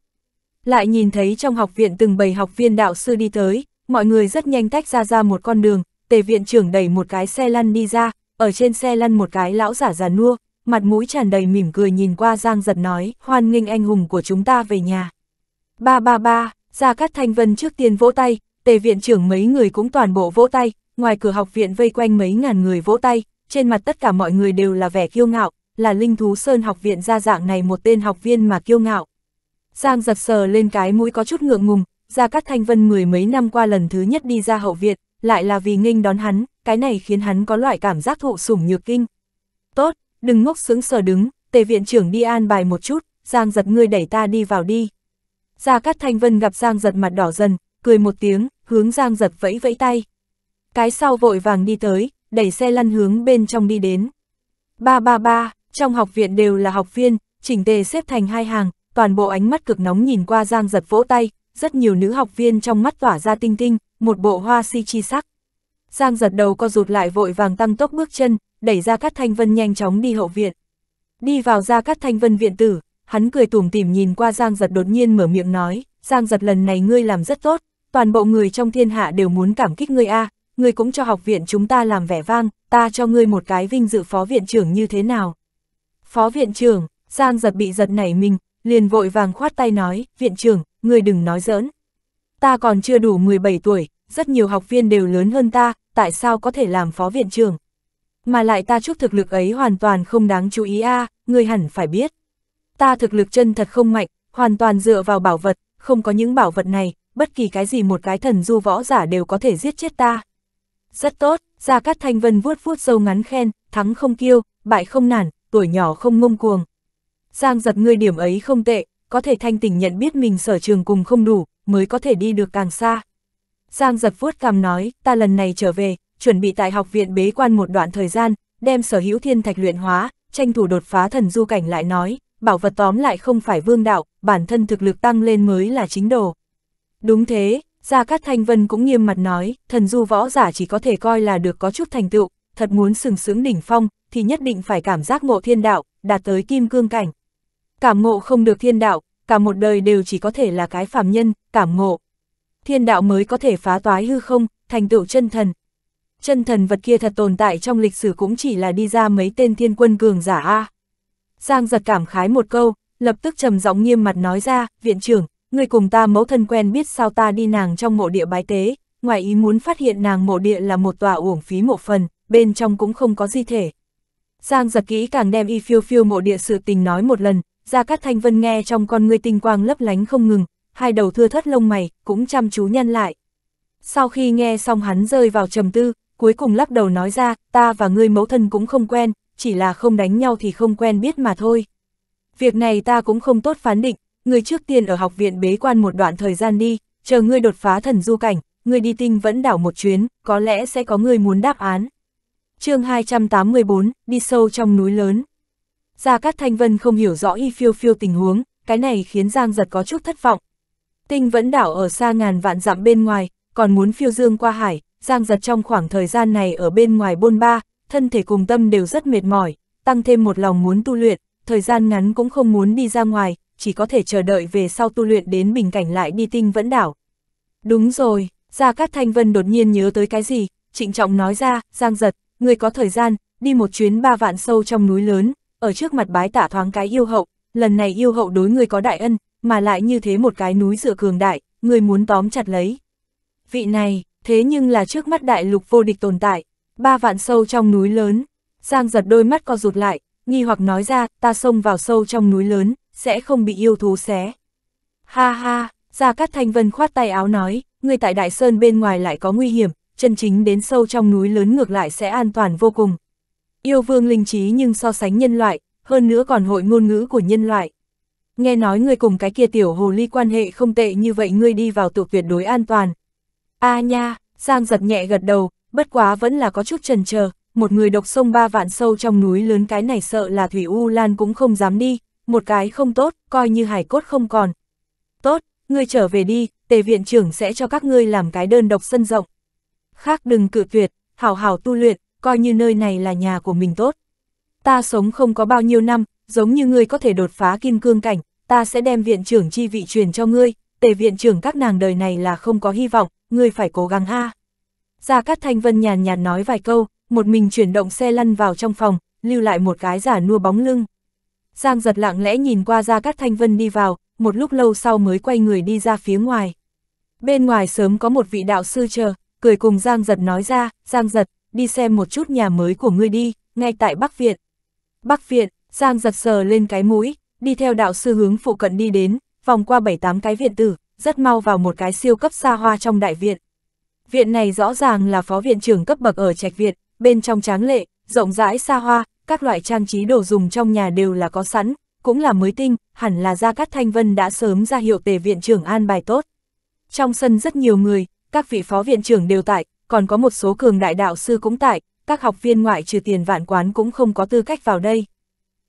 Lại nhìn thấy trong học viện từng bầy học viên đạo sư đi tới, mọi người rất nhanh tách ra ra một con đường, tề viện trưởng đẩy một cái xe lăn đi ra, ở trên xe lăn một cái lão giả già nua, mặt mũi tràn đầy mỉm cười nhìn qua Giang giật nói, hoan nghênh anh hùng của chúng ta về nhà. Ba ba ba, Gia Cát Thanh Vân trước tiên vỗ tay, tề viện trưởng mấy người cũng toàn bộ vỗ tay, ngoài cửa học viện vây quanh mấy ngàn người vỗ tay, trên mặt tất cả mọi người đều là vẻ kiêu ngạo, là linh thú sơn học viện ra dạng này một tên học viên mà kiêu ngạo. Giang giật sờ lên cái mũi có chút ngượng ngùng, ra các thanh vân mười mấy năm qua lần thứ nhất đi ra hậu viện, lại là vì nghênh đón hắn, cái này khiến hắn có loại cảm giác thụ sủng nhược kinh. Tốt, đừng ngốc sướng sờ đứng, tề viện trưởng đi an bài một chút, Giang giật ngươi đẩy ta đi vào đi. Gia Cát Thanh Vân gặp Giang giật mặt đỏ dần, cười một tiếng, hướng Giang giật vẫy vẫy tay. Cái sau vội vàng đi tới, đẩy xe lăn hướng bên trong đi đến. Ba ba ba, trong học viện đều là học viên, chỉnh tề xếp thành hai hàng, toàn bộ ánh mắt cực nóng nhìn qua Giang giật vỗ tay, rất nhiều nữ học viên trong mắt tỏa ra tinh tinh, một bộ hoa si chi sắc. Giang giật đầu co rụt lại vội vàng tăng tốc bước chân, đẩy ra Cát Thanh Vân nhanh chóng đi hậu viện. Đi vào ra Cát Thanh Vân viện tử, hắn cười tủm tỉm nhìn qua Giang giật đột nhiên mở miệng nói, Giang giật lần này ngươi làm rất tốt, toàn bộ người trong thiên hạ đều muốn cảm kích ngươi a, ngươi cũng cho học viện chúng ta làm vẻ vang, ta cho ngươi một cái vinh dự phó viện trưởng như thế nào. Phó viện trưởng, Giang giật bị giật nảy mình, liền vội vàng khoát tay nói, viện trưởng, người đừng nói giỡn. Ta còn chưa đủ 17 tuổi, rất nhiều học viên đều lớn hơn ta, tại sao có thể làm phó viện trưởng? Mà lại ta chúc thực lực ấy hoàn toàn không đáng chú ý a à, người hẳn phải biết. Ta thực lực chân thật không mạnh, hoàn toàn dựa vào bảo vật, không có những bảo vật này, bất kỳ cái gì một cái thần du võ giả đều có thể giết chết ta. Rất tốt, Gia Cát Thanh Vân vuốt vuốt dâu ngắn khen, thắng không kiêu, bại không nản, tuổi nhỏ không ngông cuồng. Giang giật ngươi điểm ấy không tệ, có thể thanh tỉnh nhận biết mình sở trường cùng không đủ, mới có thể đi được càng xa. Giang giật vuốt cằm nói, ta lần này trở về, chuẩn bị tại học viện bế quan một đoạn thời gian, đem sở hữu thiên thạch luyện hóa, tranh thủ đột phá thần du cảnh lại nói, bảo vật tóm lại không phải vương đạo, bản thân thực lực tăng lên mới là chính đồ. Đúng thế, Gia Cát Thanh Vân cũng nghiêm mặt nói, thần du võ giả chỉ có thể coi là được có chút thành tựu, thật muốn sừng sững đỉnh phong, thì nhất định phải cảm giác ngộ thiên đạo, đạt tới kim cương cảnh. Cảm ngộ không được thiên đạo, cả một đời đều chỉ có thể là cái phàm nhân, cảm ngộ. Thiên đạo mới có thể phá toái hư không, thành tựu chân thần. Chân thần vật kia thật tồn tại trong lịch sử cũng chỉ là đi ra mấy tên thiên quân cường giả A. Giang giật cảm khái một câu, lập tức trầm giọng nghiêm mặt nói ra, viện trưởng, người cùng ta mẫu thân quen biết sao ta đi nàng trong mộ địa bái tế, ngoài ý muốn phát hiện nàng mộ địa là một tòa uổng phí mộ phần, bên trong cũng không có di thể, Giang giật kỹ càng đem y phiêu phiêu mộ địa sự tình nói một lần, ra các thanh vân nghe trong con ngươi tinh quang lấp lánh không ngừng, hai đầu thưa thất lông mày, cũng chăm chú nhân lại. Sau khi nghe xong hắn rơi vào trầm tư, cuối cùng lắc đầu nói ra, ta và ngươi mẫu thân cũng không quen, chỉ là không đánh nhau thì không quen biết mà thôi. Việc này ta cũng không tốt phán định, ngươi trước tiên ở học viện bế quan một đoạn thời gian đi, chờ ngươi đột phá thần du cảnh, ngươi đi tinh vẫn đảo một chuyến, có lẽ sẽ có ngươi muốn đáp án chương 284, đi sâu trong núi lớn. Gia Cát Thanh Vân không hiểu rõ y phiêu phiêu tình huống, cái này khiến Giang giật có chút thất vọng. Tinh vẫn đảo ở xa ngàn vạn dặm bên ngoài, còn muốn phiêu dương qua hải, Giang giật trong khoảng thời gian này ở bên ngoài bôn ba, thân thể cùng tâm đều rất mệt mỏi, tăng thêm một lòng muốn tu luyện, thời gian ngắn cũng không muốn đi ra ngoài, chỉ có thể chờ đợi về sau tu luyện đến bình cảnh lại đi tinh vẫn đảo. Đúng rồi, Gia Cát Thanh Vân đột nhiên nhớ tới cái gì, trịnh trọng nói ra, Giang giật, người có thời gian, đi một chuyến ba vạn sâu trong núi lớn, ở trước mặt bái tả thoáng cái yêu hậu, lần này yêu hậu đối người có đại ân, mà lại như thế một cái núi dựa cường đại, người muốn tóm chặt lấy. Vị này, thế nhưng là trước mắt đại lục vô địch tồn tại, ba vạn sâu trong núi lớn, Giang giật đôi mắt co rụt lại, nghi hoặc nói ra, ta xông vào sâu trong núi lớn, sẽ không bị yêu thú xé. Ha ha, Gia Cát Thanh Vân khoát tay áo nói, người tại Đại Sơn bên ngoài lại có nguy hiểm, chân chính đến sâu trong núi lớn ngược lại sẽ an toàn vô cùng. Yêu vương linh trí nhưng so sánh nhân loại, hơn nữa còn hội ngôn ngữ của nhân loại. Nghe nói người cùng cái kia tiểu hồ ly quan hệ không tệ như vậy ngươi đi vào tụ tuyệt đối an toàn. a à nha, Giang giật nhẹ gật đầu, bất quá vẫn là có chút trần chờ một người độc sông ba vạn sâu trong núi lớn cái này sợ là Thủy U Lan cũng không dám đi, một cái không tốt, coi như hải cốt không còn. Tốt, ngươi trở về đi, tề viện trưởng sẽ cho các ngươi làm cái đơn độc sân rộng khác đừng cự tuyệt, hảo hảo tu luyện, coi như nơi này là nhà của mình tốt. Ta sống không có bao nhiêu năm, giống như ngươi có thể đột phá kim cương cảnh, ta sẽ đem viện trưởng chi vị truyền cho ngươi, tề viện trưởng các nàng đời này là không có hy vọng, ngươi phải cố gắng a. Gia Cát Thanh Vân nhàn nhạt nói vài câu, một mình chuyển động xe lăn vào trong phòng, lưu lại một cái giả nua bóng lưng. Giang giật lặng lẽ nhìn qua Gia Cát Thanh Vân đi vào, một lúc lâu sau mới quay người đi ra phía ngoài. Bên ngoài sớm có một vị đạo sư chờ, cười cùng Giang Giật nói ra, Giang Giật, đi xem một chút nhà mới của ngươi đi, ngay tại Bắc Viện. Bắc Viện, Giang Giật sờ lên cái mũi, đi theo đạo sư hướng phụ cận đi đến, vòng qua 7-8 cái viện tử, rất mau vào một cái siêu cấp xa hoa trong đại viện. Viện này rõ ràng là phó viện trưởng cấp bậc ở trạch viện, bên trong tráng lệ, rộng rãi xa hoa, các loại trang trí đồ dùng trong nhà đều là có sẵn, cũng là mới tinh, hẳn là Gia Cát Thanh Vân đã sớm ra hiệu tề viện trưởng an bài tốt. Trong sân rất nhiều người, các vị phó viện trưởng đều tại, còn có một số cường đại đạo sư cũng tại, các học viên ngoại trừ tiền vạn quán cũng không có tư cách vào đây.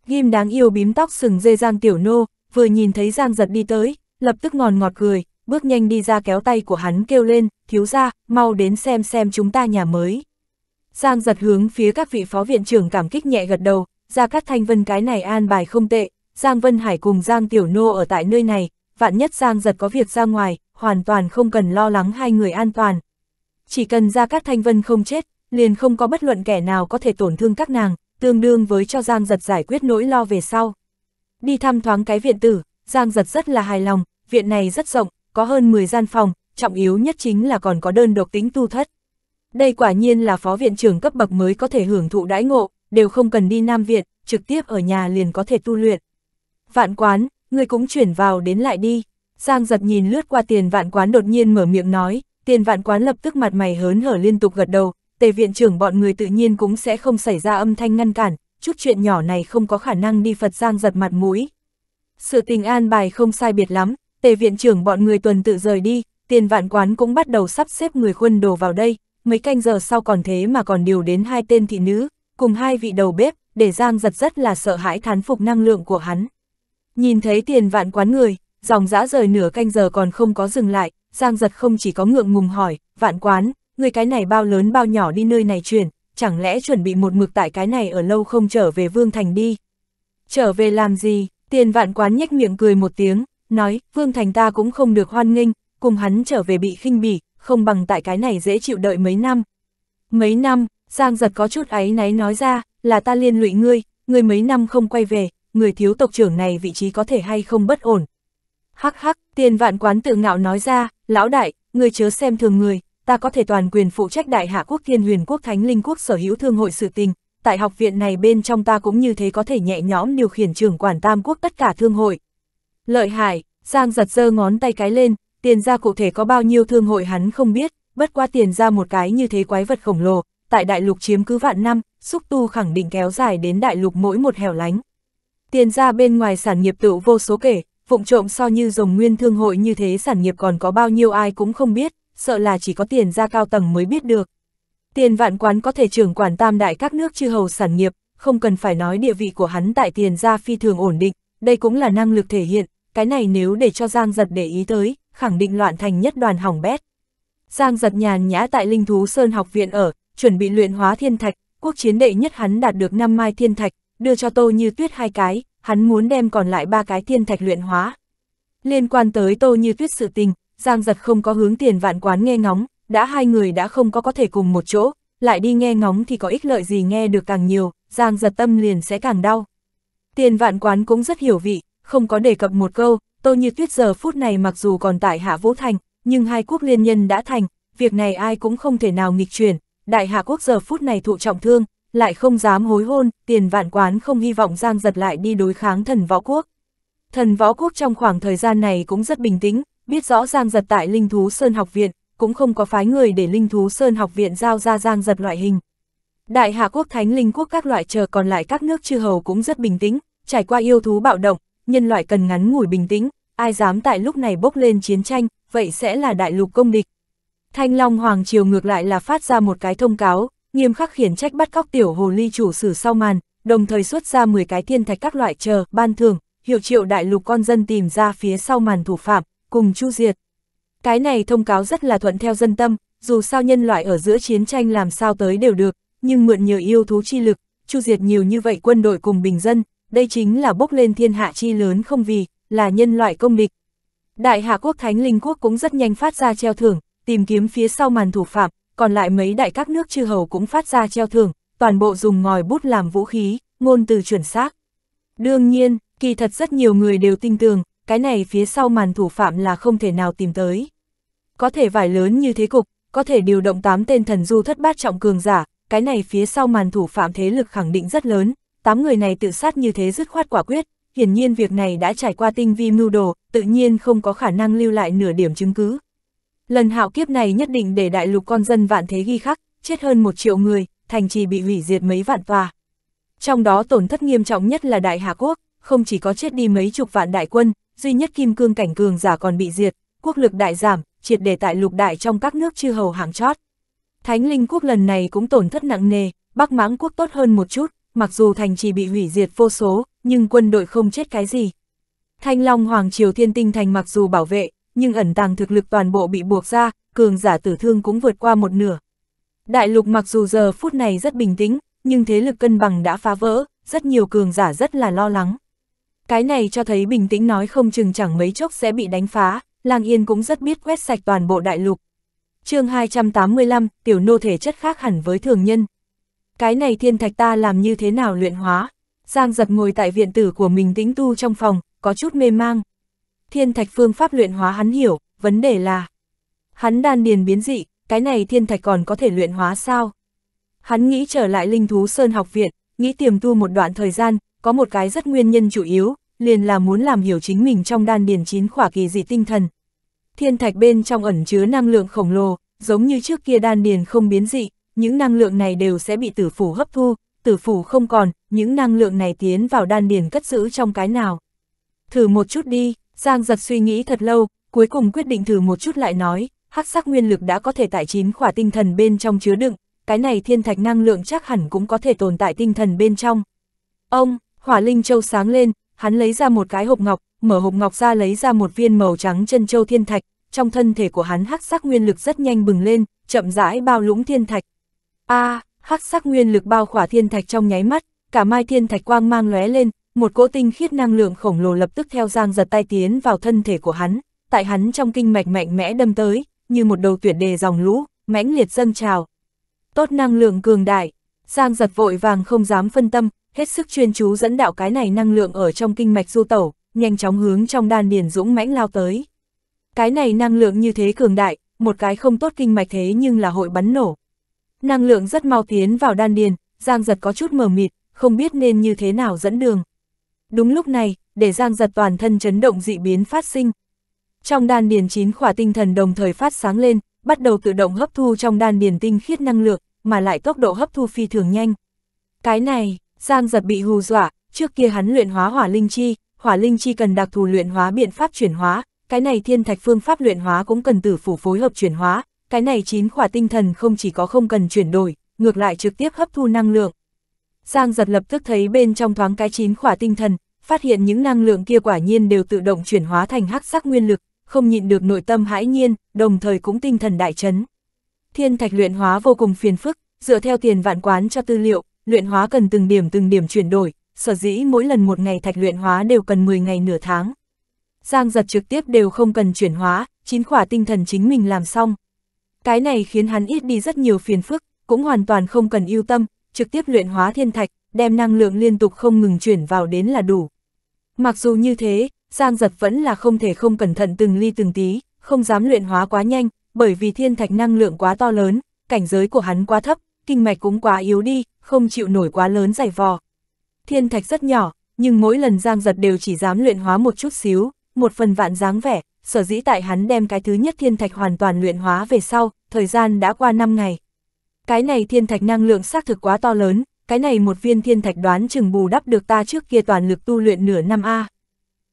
Ghim đáng yêu bím tóc sừng dê Giang Tiểu Nô, vừa nhìn thấy Giang giật đi tới, lập tức ngòn ngọt cười, bước nhanh đi ra kéo tay của hắn kêu lên, thiếu ra, mau đến xem xem chúng ta nhà mới. Giang giật hướng phía các vị phó viện trưởng cảm kích nhẹ gật đầu, ra các thanh vân cái này an bài không tệ, Giang Vân Hải cùng Giang Tiểu Nô ở tại nơi này, vạn nhất Giang giật có việc ra ngoài, hoàn toàn không cần lo lắng hai người an toàn. Chỉ cần gia các thanh vân không chết, liền không có bất luận kẻ nào có thể tổn thương các nàng, tương đương với cho Giang Giật giải quyết nỗi lo về sau. Đi thăm thoáng cái viện tử, Giang Giật rất là hài lòng, viện này rất rộng, có hơn 10 gian phòng, trọng yếu nhất chính là còn có đơn độc tính tu thất. Đây quả nhiên là phó viện trưởng cấp bậc mới có thể hưởng thụ đãi ngộ, đều không cần đi Nam Viện, trực tiếp ở nhà liền có thể tu luyện. Vạn quán, người cũng chuyển vào đến lại đi. Giang giật nhìn lướt qua tiền vạn quán đột nhiên mở miệng nói, tiền vạn quán lập tức mặt mày hớn hở liên tục gật đầu, tề viện trưởng bọn người tự nhiên cũng sẽ không xảy ra âm thanh ngăn cản, chút chuyện nhỏ này không có khả năng đi Phật Giang giật mặt mũi. Sự tình an bài không sai biệt lắm, tề viện trưởng bọn người tuần tự rời đi, tiền vạn quán cũng bắt đầu sắp xếp người khuân đồ vào đây, mấy canh giờ sau còn thế mà còn điều đến hai tên thị nữ, cùng hai vị đầu bếp, để Giang giật rất là sợ hãi thán phục năng lượng của hắn. Nhìn thấy tiền vạn quán người, dòng dã rời nửa canh giờ còn không có dừng lại, Giang giật không chỉ có ngượng ngùng hỏi, vạn quán, người cái này bao lớn bao nhỏ đi nơi này chuyển, chẳng lẽ chuẩn bị một mực tại cái này ở lâu không trở về Vương Thành đi. Trở về làm gì, tiền vạn quán nhếch miệng cười một tiếng, nói, Vương Thành ta cũng không được hoan nghênh, cùng hắn trở về bị khinh bỉ, không bằng tại cái này dễ chịu đợi mấy năm. Mấy năm, Giang giật có chút áy náy nói ra, là ta liên lụy ngươi, ngươi mấy năm không quay về, người thiếu tộc trưởng này vị trí có thể hay không bất ổn, Hắc hắc, tiền vạn quán tự ngạo nói ra, lão đại, người chớ xem thường người, ta có thể toàn quyền phụ trách đại hạ quốc thiên huyền quốc thánh linh quốc sở hữu thương hội sự tình, tại học viện này bên trong ta cũng như thế có thể nhẹ nhõm điều khiển trưởng quản tam quốc tất cả thương hội. Lợi hại, Giang giật giơ ngón tay cái lên, tiền ra cụ thể có bao nhiêu thương hội hắn không biết, bất qua tiền ra một cái như thế quái vật khổng lồ, tại đại lục chiếm cứ vạn năm, xúc tu khẳng định kéo dài đến đại lục mỗi một hẻo lánh. Tiền ra bên ngoài sản nghiệp tựu vô số kể, vụng trộm so như dùng nguyên thương hội như thế sản nghiệp còn có bao nhiêu ai cũng không biết, sợ là chỉ có tiền ra cao tầng mới biết được. Tiền vạn quán có thể trưởng quản tam đại các nước chư hầu sản nghiệp, không cần phải nói địa vị của hắn tại tiền gia phi thường ổn định, đây cũng là năng lực thể hiện, cái này nếu để cho Giang Giật để ý tới, khẳng định loạn thành nhất đoàn hỏng bét. Giang Giật nhàn nhã tại Linh Thú Sơn học viện ở, chuẩn bị luyện hóa thiên thạch, quốc chiến đệ nhất hắn đạt được năm mai thiên thạch, đưa cho Tô Như Tuyết hai cái, hắn muốn đem còn lại ba cái thiên thạch luyện hóa. Liên quan tới Tô Như Tuyết sự tình, Giang Giật không có hướng tiền vạn quán nghe ngóng, đã hai người đã không có có thể cùng một chỗ, lại đi nghe ngóng thì có ích lợi gì nghe được càng nhiều, Giang Giật tâm liền sẽ càng đau. Tiền vạn quán cũng rất hiểu vị, không có đề cập một câu, Tô Như Tuyết giờ phút này mặc dù còn tại Hạ Vũ Thành, nhưng hai quốc liên nhân đã thành, việc này ai cũng không thể nào nghịch chuyển, Đại Hạ Quốc giờ phút này thụ trọng thương, lại không dám hối hôn, tiền vạn quán không hy vọng Giang Giật lại đi đối kháng thần võ quốc. Thần võ quốc trong khoảng thời gian này cũng rất bình tĩnh, biết rõ Giang Giật tại Linh Thú Sơn học viện, cũng không có phái người để Linh Thú Sơn học viện giao ra Giang Giật loại hình. Đại Hạ quốc Thánh Linh quốc các loại chờ còn lại các nước chư hầu cũng rất bình tĩnh, trải qua yêu thú bạo động, nhân loại cần ngắn ngủi bình tĩnh, ai dám tại lúc này bốc lên chiến tranh, vậy sẽ là đại lục công địch. Thanh Long Hoàng Triều ngược lại là phát ra một cái thông cáo, nghiêm khắc khiển trách bắt cóc tiểu hồ ly chủ sử sau màn, đồng thời xuất ra 10 cái thiên thạch các loại chờ, ban thường, hiệu triệu đại lục con dân tìm ra phía sau màn thủ phạm, cùng chu diệt. Cái này thông cáo rất là thuận theo dân tâm, dù sao nhân loại ở giữa chiến tranh làm sao tới đều được, nhưng mượn nhờ yêu thú chi lực, chu diệt nhiều như vậy quân đội cùng bình dân, đây chính là bốc lên thiên hạ chi lớn không vì, là nhân loại công địch. Đại Hạ Quốc Thánh Linh Quốc cũng rất nhanh phát ra treo thưởng, tìm kiếm phía sau màn thủ phạm, còn lại mấy đại các nước chư hầu cũng phát ra treo thưởng, toàn bộ dùng ngòi bút làm vũ khí, ngôn từ chuẩn xác. Đương nhiên, kỳ thật rất nhiều người đều tin tưởng, cái này phía sau màn thủ phạm là không thể nào tìm tới. Có thể vải lớn như thế cục, có thể điều động 8 tên thần du thất bát trọng cường giả, cái này phía sau màn thủ phạm thế lực khẳng định rất lớn, 8 người này tự sát như thế dứt khoát quả quyết, hiển nhiên việc này đã trải qua tinh vi mưu đồ, tự nhiên không có khả năng lưu lại nửa điểm chứng cứ, Lần hạo kiếp này nhất định để đại lục con dân vạn thế ghi khắc, chết hơn một triệu người, thành trì bị hủy diệt mấy vạn tòa. Trong đó tổn thất nghiêm trọng nhất là Đại hà Quốc, không chỉ có chết đi mấy chục vạn đại quân, duy nhất kim cương cảnh cường giả còn bị diệt, quốc lực đại giảm, triệt để tại lục đại trong các nước chư hầu hàng chót. Thánh linh quốc lần này cũng tổn thất nặng nề, Bắc Mãng quốc tốt hơn một chút, mặc dù thành trì bị hủy diệt vô số, nhưng quân đội không chết cái gì. Thanh Long Hoàng Triều Thiên Tinh Thành mặc dù bảo vệ, nhưng ẩn tàng thực lực toàn bộ bị buộc ra, cường giả tử thương cũng vượt qua một nửa. Đại lục mặc dù giờ phút này rất bình tĩnh, nhưng thế lực cân bằng đã phá vỡ, rất nhiều cường giả rất là lo lắng. Cái này cho thấy bình tĩnh nói không chừng chẳng mấy chốc sẽ bị đánh phá, Lang Yên cũng rất biết quét sạch toàn bộ đại lục. chương 285, tiểu nô thể chất khác hẳn với thường nhân. Cái này thiên thạch ta làm như thế nào luyện hóa? Giang giật ngồi tại viện tử của mình tĩnh tu trong phòng, có chút mê mang thiên thạch phương pháp luyện hóa hắn hiểu, vấn đề là hắn đan điền biến dị, cái này thiên thạch còn có thể luyện hóa sao? Hắn nghĩ trở lại linh thú sơn học viện, nghĩ tiềm tu một đoạn thời gian, có một cái rất nguyên nhân chủ yếu, liền là muốn làm hiểu chính mình trong đan điền chín khỏa kỳ dị tinh thần. Thiên thạch bên trong ẩn chứa năng lượng khổng lồ, giống như trước kia đan điền không biến dị, những năng lượng này đều sẽ bị tử phủ hấp thu, tử phủ không còn, những năng lượng này tiến vào đan điền cất giữ trong cái nào. Thử một chút đi, Giang giật suy nghĩ thật lâu, cuối cùng quyết định thử một chút lại nói, hắc sắc nguyên lực đã có thể tại chín khỏa tinh thần bên trong chứa đựng, cái này thiên thạch năng lượng chắc hẳn cũng có thể tồn tại tinh thần bên trong. Ông, hỏa linh châu sáng lên, hắn lấy ra một cái hộp ngọc, mở hộp ngọc ra lấy ra một viên màu trắng chân châu thiên thạch, trong thân thể của hắn hắc sắc nguyên lực rất nhanh bừng lên, chậm rãi bao lũng thiên thạch. A, à, hắc sắc nguyên lực bao khỏa thiên thạch trong nháy mắt, cả mai thiên thạch quang mang lóe lên, một cỗ tinh khiết năng lượng khổng lồ lập tức theo giang giật tay tiến vào thân thể của hắn, tại hắn trong kinh mạch mạnh mẽ đâm tới, như một đầu tuyệt đề dòng lũ, mãnh liệt dâng trào. Tốt năng lượng cường đại, giang giật vội vàng không dám phân tâm, hết sức chuyên chú dẫn đạo cái này năng lượng ở trong kinh mạch du tẩu, nhanh chóng hướng trong đan điền dũng mãnh lao tới. Cái này năng lượng như thế cường đại, một cái không tốt kinh mạch thế nhưng là hội bắn nổ. Năng lượng rất mau tiến vào đan điền, Giang giật có chút mờ mịt, không biết nên như thế nào dẫn đường. Đúng lúc này, để Giang giật toàn thân chấn động dị biến phát sinh. Trong đan điền chín khỏa tinh thần đồng thời phát sáng lên, bắt đầu tự động hấp thu trong đan điền tinh khiết năng lượng, mà lại tốc độ hấp thu phi thường nhanh. Cái này, Giang giật bị hù dọa, trước kia hắn luyện hóa hỏa linh chi, hỏa linh chi cần đặc thù luyện hóa biện pháp chuyển hóa, cái này thiên thạch phương pháp luyện hóa cũng cần tử phủ phối hợp chuyển hóa, cái này chín khỏa tinh thần không chỉ có không cần chuyển đổi, ngược lại trực tiếp hấp thu năng lượng. Giang giật lập tức thấy bên trong thoáng cái chín khỏa tinh thần, phát hiện những năng lượng kia quả nhiên đều tự động chuyển hóa thành hắc sắc nguyên lực, không nhịn được nội tâm hãi nhiên, đồng thời cũng tinh thần đại chấn. Thiên thạch luyện hóa vô cùng phiền phức, dựa theo tiền vạn quán cho tư liệu, luyện hóa cần từng điểm từng điểm chuyển đổi, sở dĩ mỗi lần một ngày thạch luyện hóa đều cần 10 ngày nửa tháng. Giang giật trực tiếp đều không cần chuyển hóa, chín khỏa tinh thần chính mình làm xong. Cái này khiến hắn ít đi rất nhiều phiền phức, cũng hoàn toàn không cần ưu tâm, trực tiếp luyện hóa thiên thạch, đem năng lượng liên tục không ngừng chuyển vào đến là đủ. Mặc dù như thế, Giang Giật vẫn là không thể không cẩn thận từng ly từng tí, không dám luyện hóa quá nhanh, bởi vì thiên thạch năng lượng quá to lớn, cảnh giới của hắn quá thấp, kinh mạch cũng quá yếu đi, không chịu nổi quá lớn dày vò. Thiên thạch rất nhỏ, nhưng mỗi lần Giang Giật đều chỉ dám luyện hóa một chút xíu, một phần vạn dáng vẻ, sở dĩ tại hắn đem cái thứ nhất thiên thạch hoàn toàn luyện hóa về sau, thời gian đã qua 5 ngày. Cái này thiên thạch năng lượng xác thực quá to lớn, cái này một viên thiên thạch đoán chừng bù đắp được ta trước kia toàn lực tu luyện nửa năm A.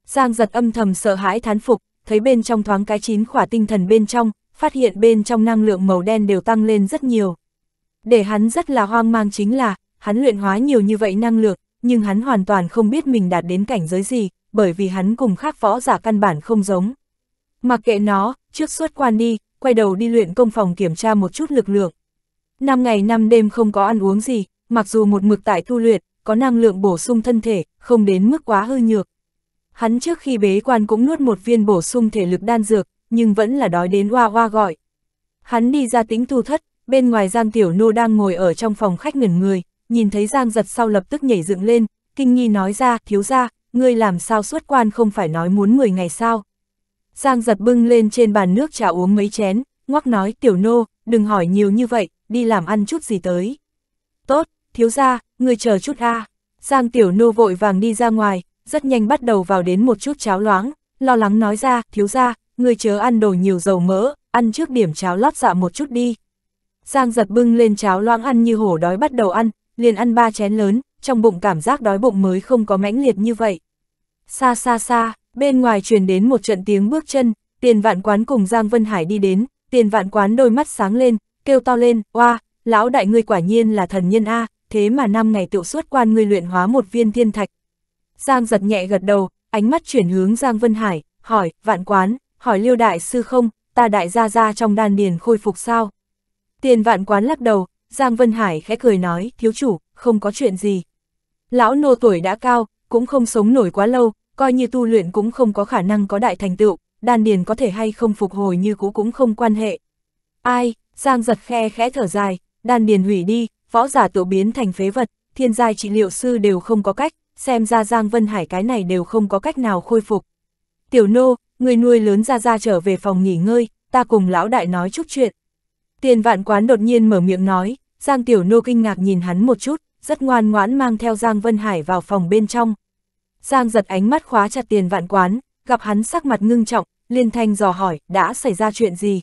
Giang giật âm thầm sợ hãi thán phục, thấy bên trong thoáng cái chín khỏa tinh thần bên trong, phát hiện bên trong năng lượng màu đen đều tăng lên rất nhiều. Để hắn rất là hoang mang chính là, hắn luyện hóa nhiều như vậy năng lượng, nhưng hắn hoàn toàn không biết mình đạt đến cảnh giới gì, bởi vì hắn cùng khác võ giả căn bản không giống. Mặc kệ nó, trước suốt quan đi, quay đầu đi luyện công phòng kiểm tra một chút lực lượng năm ngày năm đêm không có ăn uống gì, mặc dù một mực tại tu luyện, có năng lượng bổ sung thân thể, không đến mức quá hư nhược. Hắn trước khi bế quan cũng nuốt một viên bổ sung thể lực đan dược, nhưng vẫn là đói đến hoa hoa gọi. Hắn đi ra tính tu thất, bên ngoài Giang Tiểu Nô đang ngồi ở trong phòng khách ngẩn người, nhìn thấy Giang giật sau lập tức nhảy dựng lên, kinh nghi nói ra, thiếu ra, ngươi làm sao xuất quan không phải nói muốn 10 ngày sao. Giang giật bưng lên trên bàn nước trà uống mấy chén, ngoắc nói Tiểu Nô, đừng hỏi nhiều như vậy, đi làm ăn chút gì tới. Tốt, thiếu gia, người chờ chút a. À. Giang tiểu nô vội vàng đi ra ngoài, rất nhanh bắt đầu vào đến một chút cháo loáng, lo lắng nói ra, thiếu gia, người chớ ăn đồ nhiều dầu mỡ, ăn trước điểm cháo lót dạ một chút đi. Giang giật bưng lên cháo loãng ăn như hổ đói bắt đầu ăn, liền ăn ba chén lớn, trong bụng cảm giác đói bụng mới không có mãnh liệt như vậy. Xa xa xa, bên ngoài truyền đến một trận tiếng bước chân, tiền vạn quán cùng Giang Vân Hải đi đến, tiền vạn quán đôi mắt sáng lên, kêu to lên, oa, lão đại ngươi quả nhiên là thần nhân A, thế mà năm ngày tiểu suốt quan ngươi luyện hóa một viên thiên thạch. Giang giật nhẹ gật đầu, ánh mắt chuyển hướng Giang Vân Hải, hỏi, vạn quán, hỏi liêu đại sư không, ta đại gia gia trong đan điền khôi phục sao? Tiền vạn quán lắc đầu, Giang Vân Hải khẽ cười nói, thiếu chủ, không có chuyện gì. Lão nô tuổi đã cao, cũng không sống nổi quá lâu, coi như tu luyện cũng không có khả năng có đại thành tựu, đan điền có thể hay không phục hồi như cũ cũng không quan hệ. Ai, Giang giật khe khẽ thở dài, đan điền hủy đi, võ giả tổ biến thành phế vật, thiên giai trị liệu sư đều không có cách, xem ra Giang Vân Hải cái này đều không có cách nào khôi phục. Tiểu nô, người nuôi lớn ra ra trở về phòng nghỉ ngơi, ta cùng lão đại nói chút chuyện. Tiền vạn quán đột nhiên mở miệng nói, Giang Tiểu nô kinh ngạc nhìn hắn một chút, rất ngoan ngoãn mang theo Giang Vân Hải vào phòng bên trong. Giang giật ánh mắt khóa chặt tiền vạn quán, gặp hắn sắc mặt ngưng trọng, liên thanh dò hỏi, đã xảy ra chuyện gì,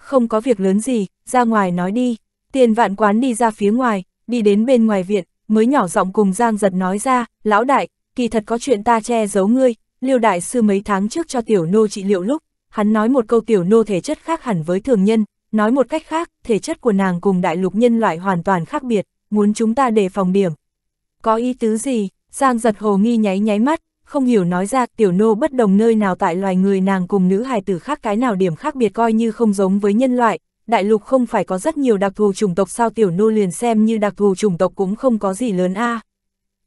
không có việc lớn gì, ra ngoài nói đi. Tiền vạn quán đi ra phía ngoài, đi đến bên ngoài viện, mới nhỏ giọng cùng Giang giật nói ra, lão đại, kỳ thật có chuyện ta che giấu ngươi, liêu đại sư mấy tháng trước cho tiểu nô trị liệu lúc, hắn nói một câu tiểu nô thể chất khác hẳn với thường nhân, nói một cách khác, thể chất của nàng cùng đại lục nhân loại hoàn toàn khác biệt, muốn chúng ta đề phòng điểm. Có ý tứ gì, Giang giật hồ nghi nháy nháy mắt, không hiểu nói ra tiểu nô bất đồng nơi nào tại loài người nàng cùng nữ hài tử khác cái nào điểm khác biệt coi như không giống với nhân loại, đại lục không phải có rất nhiều đặc thù chủng tộc sao tiểu nô liền xem như đặc thù chủng tộc cũng không có gì lớn a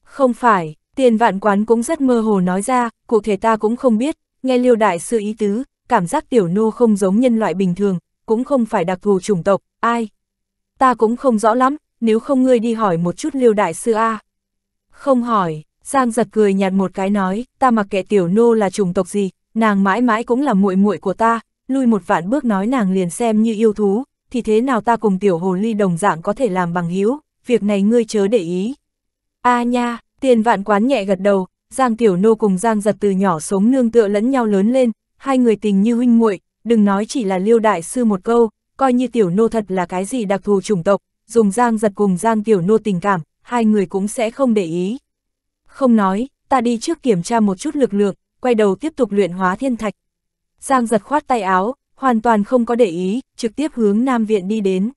Không phải, tiền vạn quán cũng rất mơ hồ nói ra, cụ thể ta cũng không biết, nghe liêu đại sư ý tứ, cảm giác tiểu nô không giống nhân loại bình thường, cũng không phải đặc thù chủng tộc, ai. Ta cũng không rõ lắm, nếu không ngươi đi hỏi một chút liêu đại sư a Không hỏi, Giang giật cười nhạt một cái nói, ta mặc kệ tiểu nô là chủng tộc gì, nàng mãi mãi cũng là muội muội của ta, lui một vạn bước nói nàng liền xem như yêu thú, thì thế nào ta cùng tiểu hồ ly đồng dạng có thể làm bằng hữu, việc này ngươi chớ để ý. A nha, tiền vạn quán nhẹ gật đầu, Giang tiểu nô cùng Giang giật từ nhỏ sống nương tựa lẫn nhau lớn lên, hai người tình như huynh muội, đừng nói chỉ là liêu đại sư một câu, coi như tiểu nô thật là cái gì đặc thù chủng tộc, dùng Giang giật cùng Giang tiểu nô tình cảm, hai người cũng sẽ không để ý không nói, ta đi trước kiểm tra một chút lực lượng, quay đầu tiếp tục luyện hóa thiên thạch. Giang giật khoát tay áo, hoàn toàn không có để ý, trực tiếp hướng Nam Viện đi đến.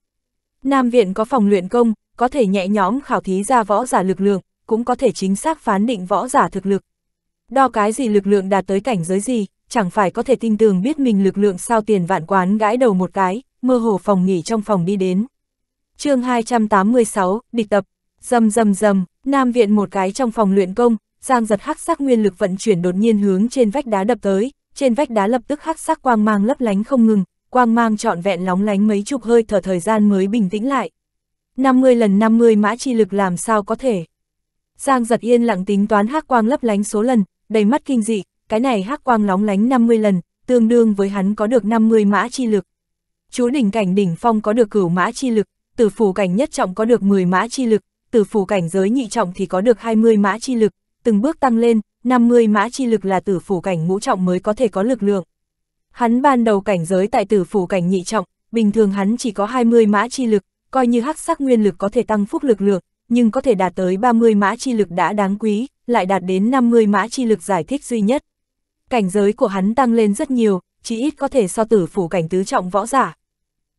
Nam Viện có phòng luyện công, có thể nhẹ nhõm khảo thí ra võ giả lực lượng, cũng có thể chính xác phán định võ giả thực lực. Đo cái gì lực lượng đạt tới cảnh giới gì, chẳng phải có thể tin tường biết mình lực lượng sao tiền vạn quán gãi đầu một cái, mơ hồ phòng nghỉ trong phòng đi đến. chương 286, địch tập, Dầm dầm dầm, Nam Viện một cái trong phòng luyện công, Giang giật hắc sắc nguyên lực vận chuyển đột nhiên hướng trên vách đá đập tới, trên vách đá lập tức hắc sắc quang mang lấp lánh không ngừng, quang mang trọn vẹn lóng lánh mấy chục hơi thở thời gian mới bình tĩnh lại. 50 lần 50 mã chi lực làm sao có thể? Giang giật yên lặng tính toán hắc quang lấp lánh số lần, đầy mắt kinh dị, cái này hắc quang lóng lánh 50 lần, tương đương với hắn có được 50 mã chi lực. Chú đỉnh cảnh đỉnh phong có được cửu mã chi lực, tử phủ cảnh nhất trọng có được 10 mã chi lực, từ phủ cảnh giới nhị trọng thì có được 20 mã chi lực, từng bước tăng lên, 50 mã chi lực là tử phủ cảnh ngũ trọng mới có thể có lực lượng. Hắn ban đầu cảnh giới tại tử phủ cảnh nhị trọng, bình thường hắn chỉ có 20 mã chi lực, coi như hắc sắc nguyên lực có thể tăng phúc lực lượng, nhưng có thể đạt tới 30 mã chi lực đã đáng quý, lại đạt đến 50 mã chi lực giải thích duy nhất. Cảnh giới của hắn tăng lên rất nhiều, chỉ ít có thể so tử phủ cảnh tứ trọng võ giả.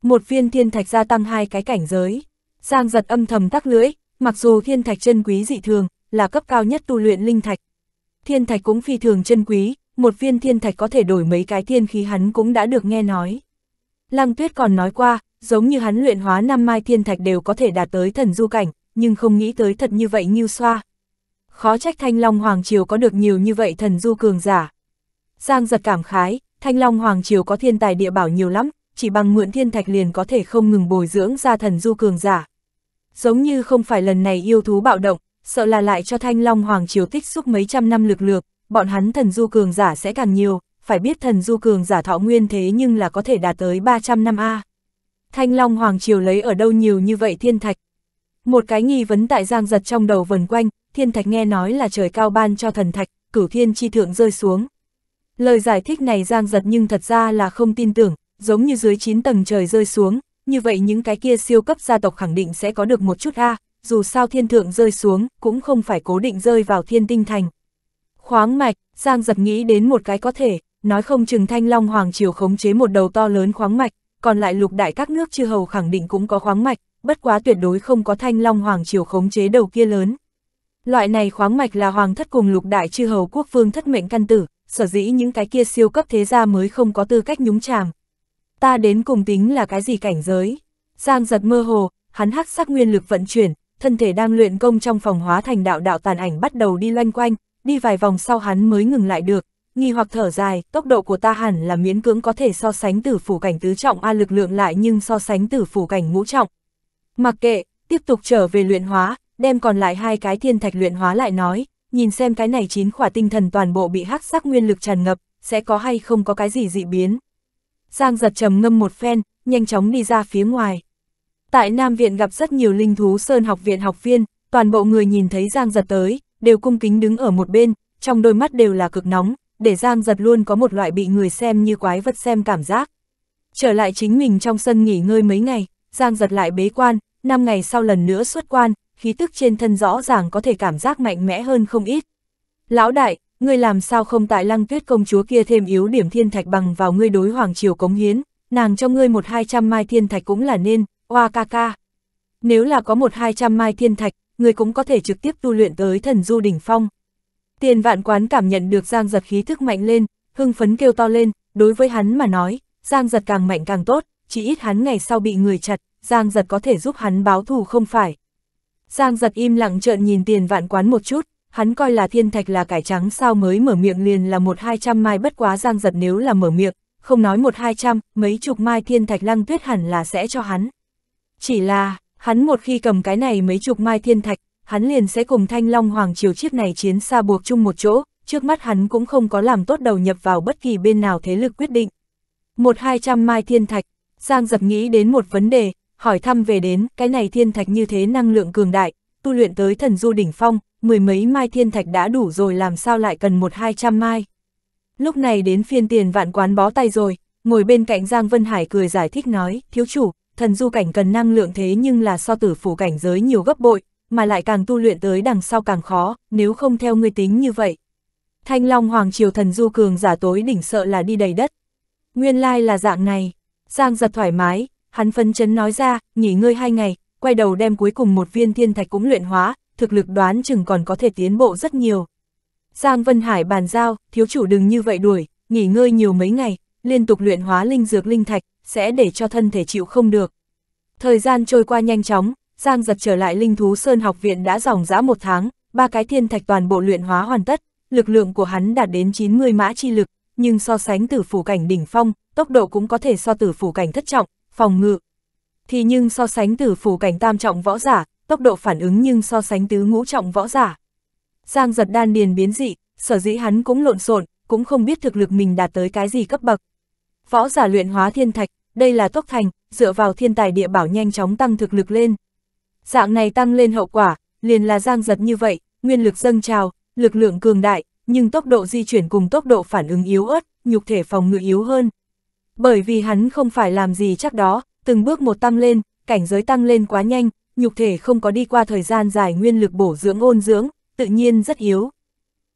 Một viên thiên thạch gia tăng hai cái cảnh giới. Giang giật âm thầm tắc lưỡi, Mặc dù thiên thạch chân quý dị thường, là cấp cao nhất tu luyện linh thạch. Thiên thạch cũng phi thường chân quý, một viên thiên thạch có thể đổi mấy cái thiên khí hắn cũng đã được nghe nói. Lăng Tuyết còn nói qua, giống như hắn luyện hóa năm mai thiên thạch đều có thể đạt tới thần du cảnh, nhưng không nghĩ tới thật như vậy như xoa. Khó trách Thanh Long Hoàng Triều có được nhiều như vậy thần du cường giả. Giang giật cảm khái, Thanh Long Hoàng Triều có thiên tài địa bảo nhiều lắm, chỉ bằng mượn thiên thạch liền có thể không ngừng bồi dưỡng ra thần du cường giả giống như không phải lần này yêu thú bạo động, sợ là lại cho Thanh Long Hoàng Triều tích xúc mấy trăm năm lực lược, bọn hắn thần du cường giả sẽ càng nhiều, phải biết thần du cường giả thọ nguyên thế nhưng là có thể đạt tới 300 năm A. Thanh Long Hoàng Triều lấy ở đâu nhiều như vậy thiên thạch? Một cái nghi vấn tại giang giật trong đầu vần quanh, thiên thạch nghe nói là trời cao ban cho thần thạch, cửu thiên chi thượng rơi xuống. Lời giải thích này giang giật nhưng thật ra là không tin tưởng, giống như dưới 9 tầng trời rơi xuống, như vậy những cái kia siêu cấp gia tộc khẳng định sẽ có được một chút A, dù sao thiên thượng rơi xuống, cũng không phải cố định rơi vào thiên tinh thành. Khoáng mạch, Giang giật nghĩ đến một cái có thể, nói không chừng thanh long hoàng triều khống chế một đầu to lớn khoáng mạch, còn lại lục đại các nước chư hầu khẳng định cũng có khoáng mạch, bất quá tuyệt đối không có thanh long hoàng triều khống chế đầu kia lớn. Loại này khoáng mạch là hoàng thất cùng lục đại chư hầu quốc vương thất mệnh căn tử, sở dĩ những cái kia siêu cấp thế gia mới không có tư cách nhúng chàm, ta đến cùng tính là cái gì cảnh giới? Giang giật mơ hồ, hắn hắc sắc nguyên lực vận chuyển, thân thể đang luyện công trong phòng hóa thành đạo đạo tàn ảnh bắt đầu đi loanh quanh, đi vài vòng sau hắn mới ngừng lại được, nghi hoặc thở dài, tốc độ của ta hẳn là miễn cưỡng có thể so sánh tử phủ cảnh tứ trọng a lực lượng lại nhưng so sánh tử phủ cảnh ngũ trọng. Mặc kệ, tiếp tục trở về luyện hóa, đem còn lại hai cái thiên thạch luyện hóa lại nói, nhìn xem cái này chín khỏa tinh thần toàn bộ bị hắc sắc nguyên lực tràn ngập, sẽ có hay không có cái gì dị biến. Giang giật trầm ngâm một phen, nhanh chóng đi ra phía ngoài. Tại Nam Viện gặp rất nhiều linh thú Sơn học viện học viên, toàn bộ người nhìn thấy Giang giật tới, đều cung kính đứng ở một bên, trong đôi mắt đều là cực nóng, để Giang giật luôn có một loại bị người xem như quái vật xem cảm giác. Trở lại chính mình trong sân nghỉ ngơi mấy ngày, Giang giật lại bế quan, 5 ngày sau lần nữa xuất quan, khí tức trên thân rõ ràng có thể cảm giác mạnh mẽ hơn không ít. Lão đại, ngươi làm sao không tại lăng tuyết công chúa kia thêm yếu điểm thiên thạch bằng vào ngươi đối hoàng triều cống hiến, nàng cho ngươi một hai trăm mai thiên thạch cũng là nên, oa ca ca. Nếu là có một hai trăm mai thiên thạch, ngươi cũng có thể trực tiếp tu luyện tới thần du đỉnh phong. Tiền vạn quán cảm nhận được giang giật khí thức mạnh lên, hưng phấn kêu to lên, đối với hắn mà nói, giang giật càng mạnh càng tốt, chỉ ít hắn ngày sau bị người chặt, giang giật có thể giúp hắn báo thù không phải. Giang giật im lặng trợn nhìn tiền vạn quán một chút, hắn coi là thiên thạch là cải trắng sao mới mở miệng liền là một hai trăm mai bất quá giang giật nếu là mở miệng, không nói một hai trăm, mấy chục mai thiên thạch lăng tuyết hẳn là sẽ cho hắn. Chỉ là, hắn một khi cầm cái này mấy chục mai thiên thạch, hắn liền sẽ cùng thanh long hoàng triều chiếc này chiến xa buộc chung một chỗ, trước mắt hắn cũng không có làm tốt đầu nhập vào bất kỳ bên nào thế lực quyết định. Một hai trăm mai thiên thạch, Giang giật nghĩ đến một vấn đề, hỏi thăm về đến cái này thiên thạch như thế năng lượng cường đại, tu luyện tới thần du đỉnh phong, mười mấy mai thiên thạch đã đủ rồi làm sao lại cần một hai trăm mai. Lúc này đến phiên tiền vạn quán bó tay rồi, ngồi bên cạnh Giang Vân Hải cười giải thích nói, thiếu chủ, thần du cảnh cần năng lượng thế nhưng là so tử phủ cảnh giới nhiều gấp bội, mà lại càng tu luyện tới đằng sau càng khó, nếu không theo ngươi tính như vậy. Thanh Long Hoàng Triều thần du cường giả tối đỉnh sợ là đi đầy đất. Nguyên lai là dạng này, Giang giật thoải mái, hắn phân chấn nói ra, nghỉ ngơi hai ngày, quay đầu đem cuối cùng một viên thiên thạch cũng luyện hóa, thực lực đoán chừng còn có thể tiến bộ rất nhiều. Giang Vân Hải bàn giao, thiếu chủ đừng như vậy đuổi, nghỉ ngơi nhiều mấy ngày, liên tục luyện hóa linh dược linh thạch, sẽ để cho thân thể chịu không được. Thời gian trôi qua nhanh chóng, Giang giật trở lại linh thú Sơn học viện đã dòng dã một tháng, ba cái thiên thạch toàn bộ luyện hóa hoàn tất, lực lượng của hắn đạt đến 90 mã chi lực, nhưng so sánh tử phủ cảnh đỉnh phong, tốc độ cũng có thể so tử phủ cảnh thất trọng, phòng ngự. Thì nhưng so sánh tử phủ cảnh tam trọng võ giả, tốc độ phản ứng nhưng so sánh tứ ngũ trọng võ giả. Giang giật đan điền biến dị, sở dĩ hắn cũng lộn xộn, cũng không biết thực lực mình đạt tới cái gì cấp bậc. Võ giả luyện hóa thiên thạch, đây là tốc thành, dựa vào thiên tài địa bảo nhanh chóng tăng thực lực lên. Dạng này tăng lên hậu quả, liền là giang giật như vậy, nguyên lực dâng trào, lực lượng cường đại, nhưng tốc độ di chuyển cùng tốc độ phản ứng yếu ớt, nhục thể phòng ngự yếu hơn. Bởi vì hắn không phải làm gì chắc đó, từng bước một tăng lên, cảnh giới tăng lên quá nhanh, nhục thể không có đi qua thời gian dài nguyên lực bổ dưỡng ôn dưỡng, tự nhiên rất yếu.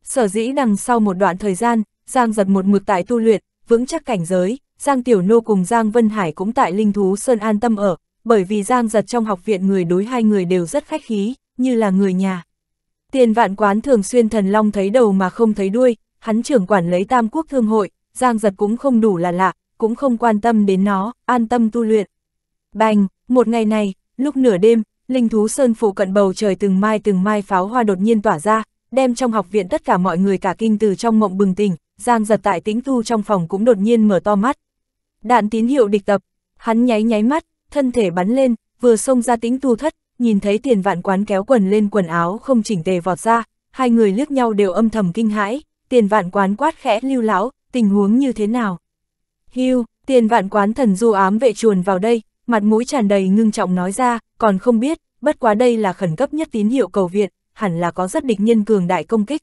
Sở dĩ đằng sau một đoạn thời gian, Giang giật một mực tại tu luyện, vững chắc cảnh giới, Giang Tiểu Nô cùng Giang Vân Hải cũng tại Linh Thú Sơn an tâm ở, bởi vì Giang giật trong học viện người đối hai người đều rất khách khí, như là người nhà. Tiền vạn quán thường xuyên thần long thấy đầu mà không thấy đuôi, hắn trưởng quản lấy tam quốc thương hội, Giang giật cũng không đủ là lạ, cũng không quan tâm đến nó, an tâm tu luyện. Bành, một ngày này, lúc nửa đêm, linh thú sơn phủ cận bầu trời từng mai từng mai pháo hoa đột nhiên tỏa ra, đem trong học viện tất cả mọi người cả kinh từ trong mộng bừng tỉnh, Giang giật tại tĩnh thu trong phòng cũng đột nhiên mở to mắt. Đạn tín hiệu địch tập, hắn nháy nháy mắt, thân thể bắn lên, vừa xông ra tĩnh thu thất, nhìn thấy tiền vạn quán kéo quần lên quần áo không chỉnh tề vọt ra, hai người liếc nhau đều âm thầm kinh hãi, tiền vạn quán quát khẽ lưu lão, tình huống như thế nào. hiu tiền vạn quán thần du ám vệ chuồn vào đây, mặt mũi tràn đầy ngưng trọng nói ra, còn không biết, bất quá đây là khẩn cấp nhất tín hiệu cầu viện, hẳn là có rất địch nhân cường đại công kích.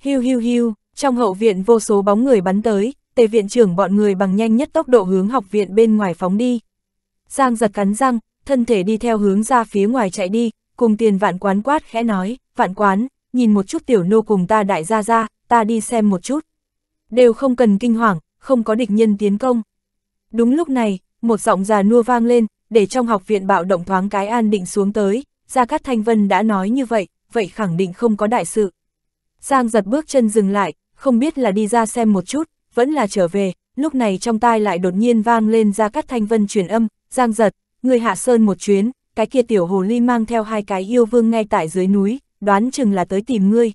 Hiu hiu hiu, trong hậu viện vô số bóng người bắn tới, tề viện trưởng bọn người bằng nhanh nhất tốc độ hướng học viện bên ngoài phóng đi. Giang giật cắn răng, thân thể đi theo hướng ra phía ngoài chạy đi, cùng tiền vạn quán quát khẽ nói, vạn quán, nhìn một chút tiểu nô cùng ta đại gia ra, ta đi xem một chút. Đều không cần kinh hoàng, không có địch nhân tiến công. Đúng lúc này, một giọng già nua vang lên, để trong học viện bạo động thoáng cái an định xuống tới, Gia Cát Thanh Vân đã nói như vậy, vậy khẳng định không có đại sự. Giang giật bước chân dừng lại, không biết là đi ra xem một chút, vẫn là trở về, lúc này trong tai lại đột nhiên vang lên Gia Cát Thanh Vân truyền âm, Giang giật, người hạ sơn một chuyến, cái kia tiểu hồ ly mang theo hai cái yêu vương ngay tại dưới núi, đoán chừng là tới tìm ngươi.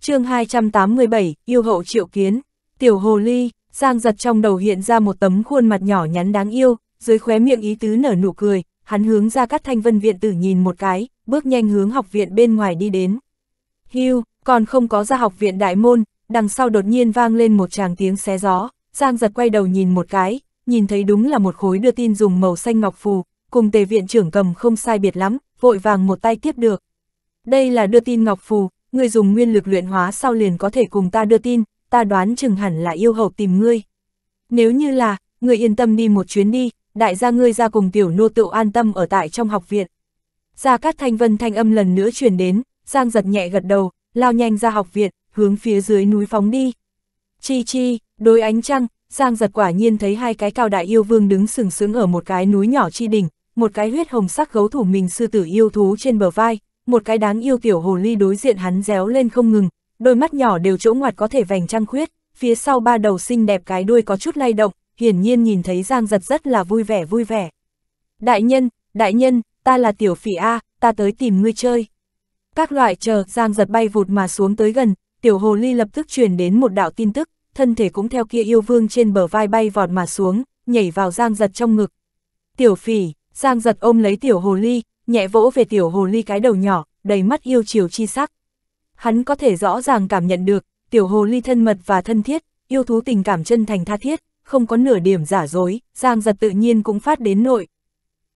chương 287, yêu hậu triệu kiến, tiểu hồ ly, Giang giật trong đầu hiện ra một tấm khuôn mặt nhỏ nhắn đáng yêu, dưới khóe miệng ý tứ nở nụ cười, hắn hướng ra các thanh vân viện tử nhìn một cái, bước nhanh hướng học viện bên ngoài đi đến. Hưu, còn không có ra học viện đại môn, đằng sau đột nhiên vang lên một tràng tiếng xé gió, Giang giật quay đầu nhìn một cái, nhìn thấy đúng là một khối đưa tin dùng màu xanh ngọc phù, cùng tề viện trưởng cầm không sai biệt lắm, vội vàng một tay tiếp được. Đây là đưa tin ngọc phù, người dùng nguyên lực luyện hóa sau liền có thể cùng ta đưa tin, ta đoán chừng hẳn là yêu hầu tìm ngươi. Nếu như là, ngươi yên tâm đi một chuyến đi, đại gia ngươi ra cùng tiểu nô tựu an tâm ở tại trong học viện. Gia Cát Thanh Vân thanh âm lần nữa truyền đến, Giang giật nhẹ gật đầu, lao nhanh ra học viện, hướng phía dưới núi phóng đi. Chi chi, đối ánh trăng, Giang giật quả nhiên thấy hai cái cao đại yêu vương đứng sừng sững ở một cái núi nhỏ chi đỉnh, một cái huyết hồng sắc gấu thủ mình sư tử yêu thú trên bờ vai, một cái đáng yêu tiểu hồ ly đối diện hắn réo lên không ngừng, đôi mắt nhỏ đều chỗ ngoặt có thể vành trăng khuyết, phía sau ba đầu xinh đẹp cái đuôi có chút lay động, hiển nhiên nhìn thấy Giang giật rất là vui vẻ vui vẻ. Đại nhân, đại nhân, ta là tiểu phỉ A, ta tới tìm ngươi chơi. Các loại chờ, Giang giật bay vụt mà xuống tới gần, tiểu hồ ly lập tức truyền đến một đạo tin tức, thân thể cũng theo kia yêu vương trên bờ vai bay vọt mà xuống, nhảy vào Giang giật trong ngực. Tiểu phỉ, Giang giật ôm lấy tiểu hồ ly, nhẹ vỗ về tiểu hồ ly cái đầu nhỏ, đầy mắt yêu chiều chi sắc hắn có thể rõ ràng cảm nhận được, tiểu hồ ly thân mật và thân thiết, yêu thú tình cảm chân thành tha thiết, không có nửa điểm giả dối, Giang giật tự nhiên cũng phát đến nội,